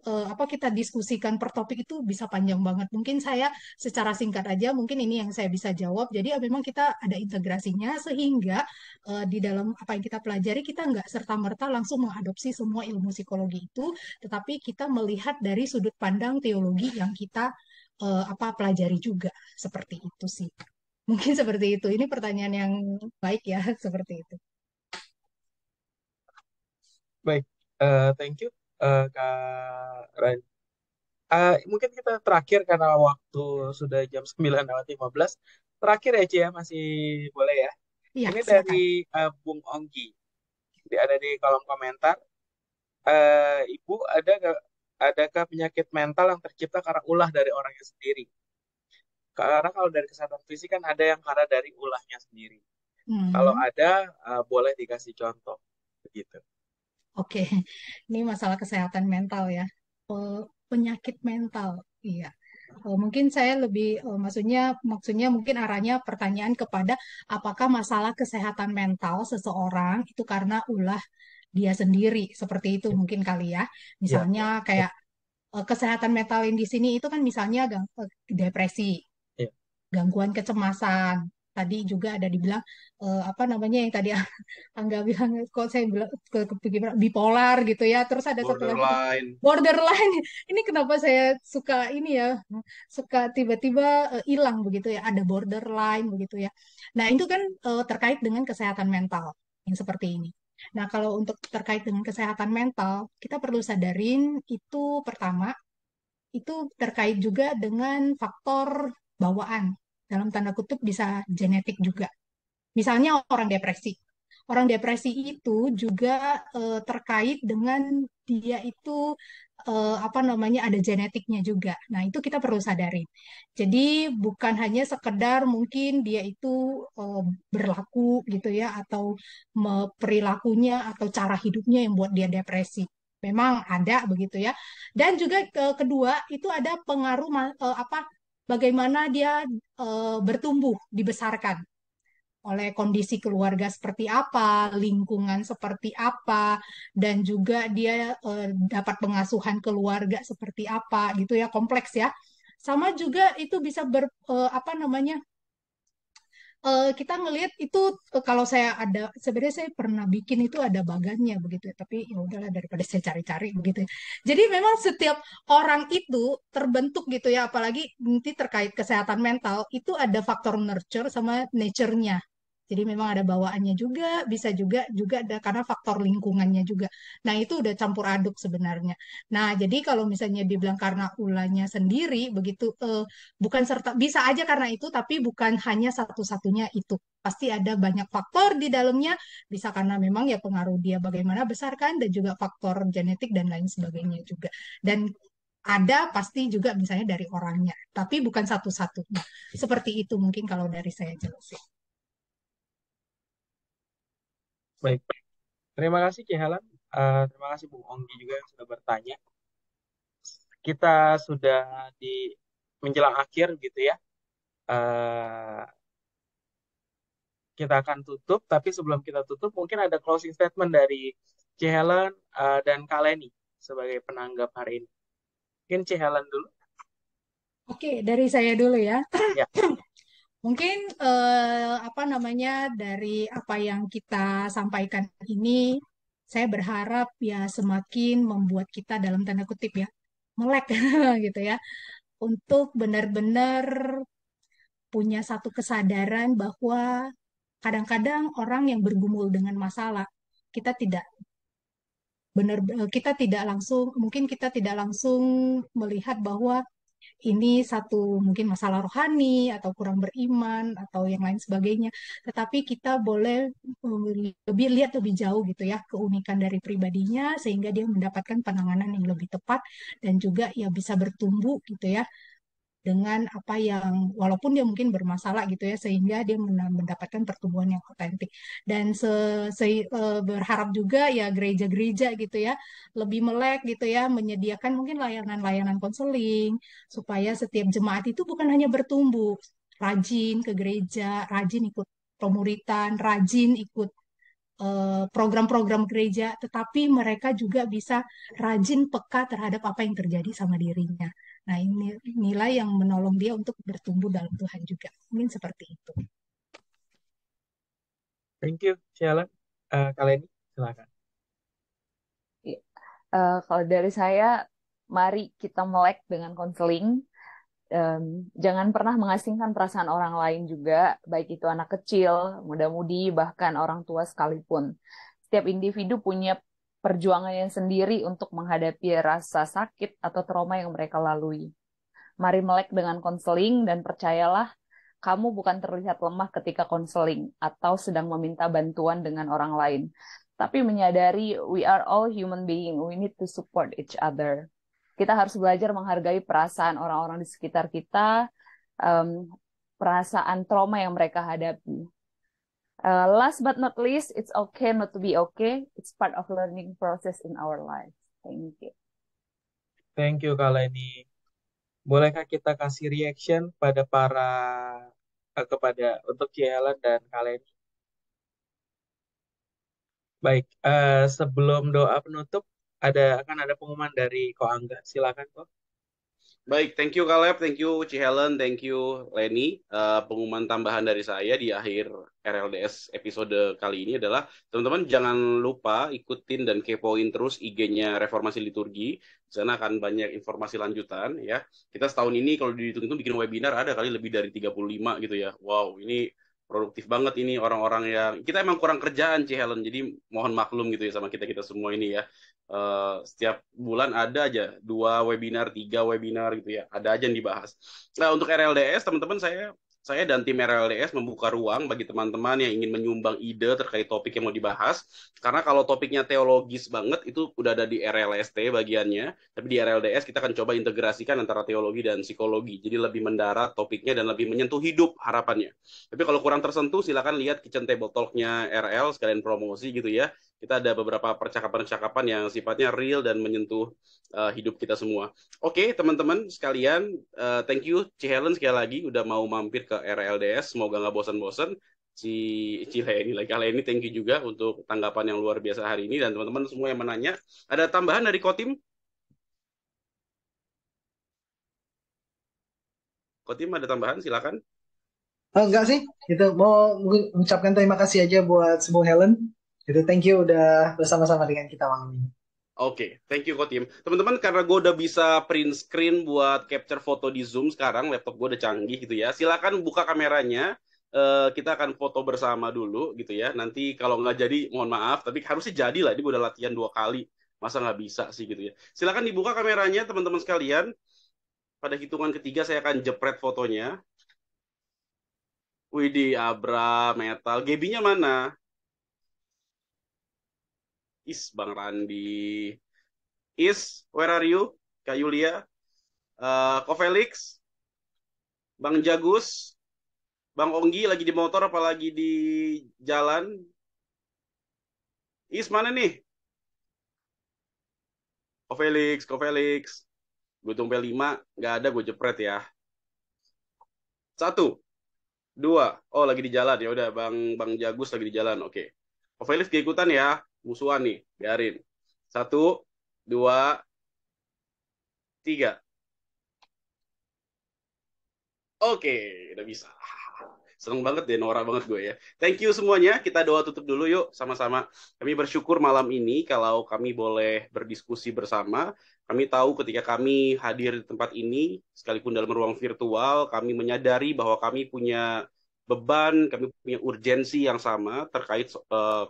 eh, apa kita diskusikan per topik itu bisa panjang banget. Mungkin saya secara singkat aja, mungkin ini yang saya bisa jawab. Jadi ya memang kita ada integrasinya sehingga eh, di dalam apa yang kita pelajari kita nggak serta merta langsung mengadopsi semua ilmu psikologi itu, tetapi kita melihat dari sudut pandang teologi yang kita eh, apa pelajari juga seperti itu sih. Mungkin seperti itu. Ini pertanyaan yang baik ya, seperti itu. Baik, uh, thank you uh, Kak Ren. Uh, mungkin kita terakhir karena waktu sudah jam 9.15 lewat belas. Terakhir ya Cia, masih boleh ya? Iya, Ini silakan. dari uh, Bung Onggi. Di, ada di kolom komentar. Uh, Ibu, ada adakah penyakit mental yang tercipta karena ulah dari orangnya sendiri? karena kalau dari kesehatan fisik kan ada yang karena dari ulahnya sendiri. Hmm. Kalau ada uh, boleh dikasih contoh begitu. Oke, ini masalah kesehatan mental ya. Penyakit mental, iya. Eh, mungkin saya lebih eh, maksudnya maksudnya mungkin arahnya pertanyaan kepada apakah masalah kesehatan mental seseorang itu karena ulah dia sendiri seperti itu ya. mungkin kali ya. ya misalnya ya. kayak kesehatan mental yang di sini itu kan misalnya depresi gangguan kecemasan tadi juga ada dibilang eh, apa namanya yang tadi Angga bilang kok saya bilang ke, ke, bipolar gitu ya terus ada satu lagi borderline ini kenapa saya suka ini ya suka tiba-tiba eh, hilang eh, begitu ya ada borderline begitu ya nah itu kan eh, terkait dengan kesehatan mental yang seperti ini nah kalau untuk terkait dengan kesehatan mental kita perlu sadarin itu pertama itu terkait juga dengan faktor bawaan dalam tanda kutip bisa genetik juga. Misalnya orang depresi. Orang depresi itu juga uh, terkait dengan dia itu uh, apa namanya ada genetiknya juga. Nah, itu kita perlu sadari. Jadi bukan hanya sekedar mungkin dia itu uh, berlaku gitu ya atau perilakunya atau cara hidupnya yang buat dia depresi memang ada begitu ya dan juga ke kedua itu ada pengaruh uh, apa bagaimana dia e, bertumbuh, dibesarkan oleh kondisi keluarga seperti apa, lingkungan seperti apa, dan juga dia e, dapat pengasuhan keluarga seperti apa, gitu ya kompleks ya. Sama juga itu bisa ber e, apa namanya uh, kita ngelihat itu uh, kalau saya ada sebenarnya saya pernah bikin itu ada bagannya begitu ya tapi ya udahlah daripada saya cari-cari begitu ya. jadi memang setiap orang itu terbentuk gitu ya apalagi nanti terkait kesehatan mental itu ada faktor nurture sama nature-nya jadi memang ada bawaannya juga, bisa juga juga ada karena faktor lingkungannya juga. Nah, itu udah campur aduk sebenarnya. Nah, jadi kalau misalnya dibilang karena ulahnya sendiri begitu eh, bukan serta bisa aja karena itu tapi bukan hanya satu-satunya itu. Pasti ada banyak faktor di dalamnya, bisa karena memang ya pengaruh dia bagaimana besar kan dan juga faktor genetik dan lain sebagainya juga. Dan ada pasti juga misalnya dari orangnya, tapi bukan satu-satunya. Seperti itu mungkin kalau dari saya jelasin. Baik. Terima kasih Ki Helen. Uh, eh, terima kasih Bung Onggi juga yang sudah bertanya. Kita sudah di menjelang akhir gitu ya. Uh, kita akan tutup, tapi sebelum kita tutup mungkin ada closing statement dari Ci Helen uh, eh, dan Kaleni sebagai penanggap hari ini. Mungkin Ci Helen dulu. Oke, dari saya dulu ya. ya. Mungkin eh, apa namanya dari apa yang kita sampaikan ini, saya berharap ya semakin membuat kita dalam tanda kutip ya melek gitu ya untuk benar-benar punya satu kesadaran bahwa kadang-kadang orang yang bergumul dengan masalah kita tidak benar eh, kita tidak langsung mungkin kita tidak langsung melihat bahwa ini satu mungkin masalah rohani atau kurang beriman atau yang lain sebagainya. Tetapi kita boleh um, lebih lihat lebih jauh gitu ya keunikan dari pribadinya sehingga dia mendapatkan penanganan yang lebih tepat dan juga ya bisa bertumbuh gitu ya dengan apa yang walaupun dia mungkin bermasalah gitu ya sehingga dia mendapatkan pertumbuhan yang otentik dan se, se e, berharap juga ya gereja-gereja gitu ya lebih melek gitu ya menyediakan mungkin layanan-layanan konseling supaya setiap jemaat itu bukan hanya bertumbuh rajin ke gereja, rajin ikut pemuritan, rajin ikut Eh, program-program gereja, tetapi mereka juga bisa rajin peka terhadap apa yang terjadi sama dirinya. Nah, ini nilai yang menolong dia untuk bertumbuh dalam Tuhan juga. Mungkin seperti itu. Thank you, Sheila. Uh, eh, kali ini silakan. Uh, kalau dari saya, mari kita melek dengan konseling um, jangan pernah mengasingkan perasaan orang lain juga, baik itu anak kecil, muda-mudi, bahkan orang tua sekalipun. Setiap individu punya perjuangannya sendiri untuk menghadapi rasa sakit atau trauma yang mereka lalui. Mari melek dengan konseling dan percayalah, kamu bukan terlihat lemah ketika konseling atau sedang meminta bantuan dengan orang lain. Tapi menyadari we are all human beings, we need to support each other kita harus belajar menghargai perasaan orang-orang di sekitar kita, um, perasaan trauma yang mereka hadapi. Uh, last but not least, it's okay not to be okay. It's part of learning process in our life. Thank you. Thank you, Kaleni. Bolehkah kita kasih reaction pada para eh, kepada untuk Helen dan Kaleni? Baik, uh, sebelum doa penutup, ada akan ada pengumuman dari Ko Angga. Silakan Ko. Baik, thank you Kaleb, thank you Ci Helen, thank you Lenny. Uh, eh, pengumuman tambahan dari saya di akhir RLDS episode kali ini adalah teman-teman jangan lupa ikutin dan kepoin terus IG-nya Reformasi Liturgi. Di sana akan banyak informasi lanjutan ya. Kita setahun ini kalau dihitung hitung bikin webinar ada kali lebih dari 35 gitu ya. Wow, ini produktif banget ini orang-orang yang kita emang kurang kerjaan Ci Helen. Jadi mohon maklum gitu ya sama kita-kita semua ini ya. Eh, setiap bulan ada aja dua webinar, tiga webinar gitu ya, ada aja yang dibahas. Nah untuk RLDS teman-teman saya saya dan tim RLDS membuka ruang bagi teman-teman yang ingin menyumbang ide terkait topik yang mau dibahas. Karena kalau topiknya teologis banget itu udah ada di RLST bagiannya, tapi di RLDS kita akan coba integrasikan antara teologi dan psikologi. Jadi lebih mendarat topiknya dan lebih menyentuh hidup harapannya. Tapi kalau kurang tersentuh silakan lihat kitchen table talk-nya RL sekalian promosi gitu ya kita ada beberapa percakapan-percakapan yang sifatnya real dan menyentuh uh, hidup kita semua. Oke, okay, teman-teman sekalian, uh, thank you Ci Helen sekali lagi udah mau mampir ke RLDS. Semoga nggak bosan-bosan. Ci ini lagi kali ini thank you juga untuk tanggapan yang luar biasa hari ini dan teman-teman semua yang menanya. Ada tambahan dari Kotim? Kotim ada tambahan, silakan. Oh, eh, enggak sih, itu mau mengucapkan terima kasih aja buat semua Helen jadi gitu, thank you udah bersama-sama dengan kita malam ini. Oke, okay, thank you kok tim. Teman-teman karena gue udah bisa print screen buat capture foto di Zoom sekarang, laptop gue udah canggih gitu ya. Silakan buka kameranya, uh, kita akan foto bersama dulu gitu ya. Nanti kalau nggak jadi mohon maaf, tapi harusnya jadi lah. Ini gue udah latihan dua kali, masa nggak bisa sih gitu ya. Silakan dibuka kameranya teman-teman sekalian. Pada hitungan ketiga saya akan jepret fotonya. Widih, Abra, Metal, Gebinya mana? Is Bang Randi. Is, where are you? Kak Yulia. Uh, eh, Ko Felix. Bang Jagus. Bang Onggi lagi di motor apa lagi di jalan. Is mana nih? Ko Felix, Ko Felix. Gue tumpel 5, nggak ada gue jepret ya. Satu, dua oh lagi di jalan ya udah bang bang jagus lagi di jalan oke okay. Ovelis keikutan ya musuhan nih, biarin. Satu, dua, tiga. Oke, udah bisa. Seneng banget deh, norak banget gue ya. Thank you semuanya. Kita doa tutup dulu yuk sama-sama. Kami bersyukur malam ini kalau kami boleh berdiskusi bersama. Kami tahu ketika kami hadir di tempat ini, sekalipun dalam ruang virtual, kami menyadari bahwa kami punya beban, kami punya urgensi yang sama terkait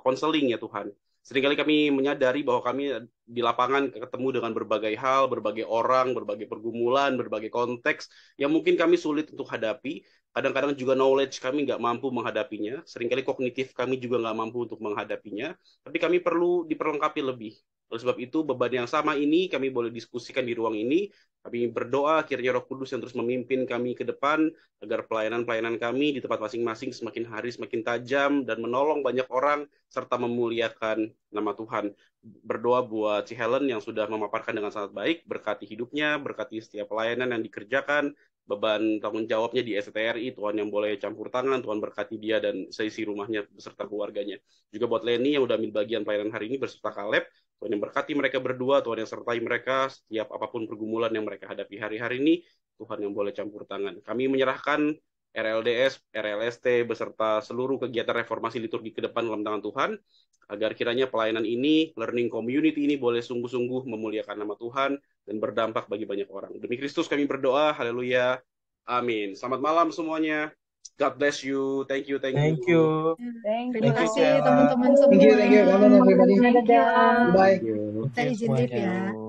konseling eh, uh, ya Tuhan seringkali kami menyadari bahwa kami di lapangan ketemu dengan berbagai hal, berbagai orang, berbagai pergumulan, berbagai konteks yang mungkin kami sulit untuk hadapi. Kadang-kadang juga knowledge kami nggak mampu menghadapinya. Seringkali kognitif kami juga nggak mampu untuk menghadapinya. Tapi kami perlu diperlengkapi lebih. Oleh sebab itu, beban yang sama ini kami boleh diskusikan di ruang ini. Kami berdoa akhirnya Roh Kudus yang terus memimpin kami ke depan agar pelayanan-pelayanan kami di tempat masing-masing semakin hari semakin tajam dan menolong banyak orang serta memuliakan nama Tuhan. Berdoa buat si Helen yang sudah memaparkan dengan sangat baik, berkati hidupnya, berkati setiap pelayanan yang dikerjakan, beban tanggung jawabnya di STRI, Tuhan yang boleh campur tangan, Tuhan berkati dia dan seisi rumahnya beserta keluarganya. Juga buat Lenny yang udah ambil bagian pelayanan hari ini berserta Kaleb, Tuhan yang berkati mereka berdua, Tuhan yang sertai mereka setiap apapun pergumulan yang mereka hadapi hari-hari ini, Tuhan yang boleh campur tangan. Kami menyerahkan RLDS, RLST, beserta seluruh kegiatan reformasi liturgi ke depan dalam tangan Tuhan, agar kiranya pelayanan ini, learning community ini boleh sungguh-sungguh memuliakan nama Tuhan dan berdampak bagi banyak orang. Demi Kristus kami berdoa, haleluya, amin. Selamat malam semuanya. God bless you. Thank you, thank, thank you. you. Thank you. Terima kasih teman-teman semua. Thank you, ya. thank you. Bye. Saya izin ya.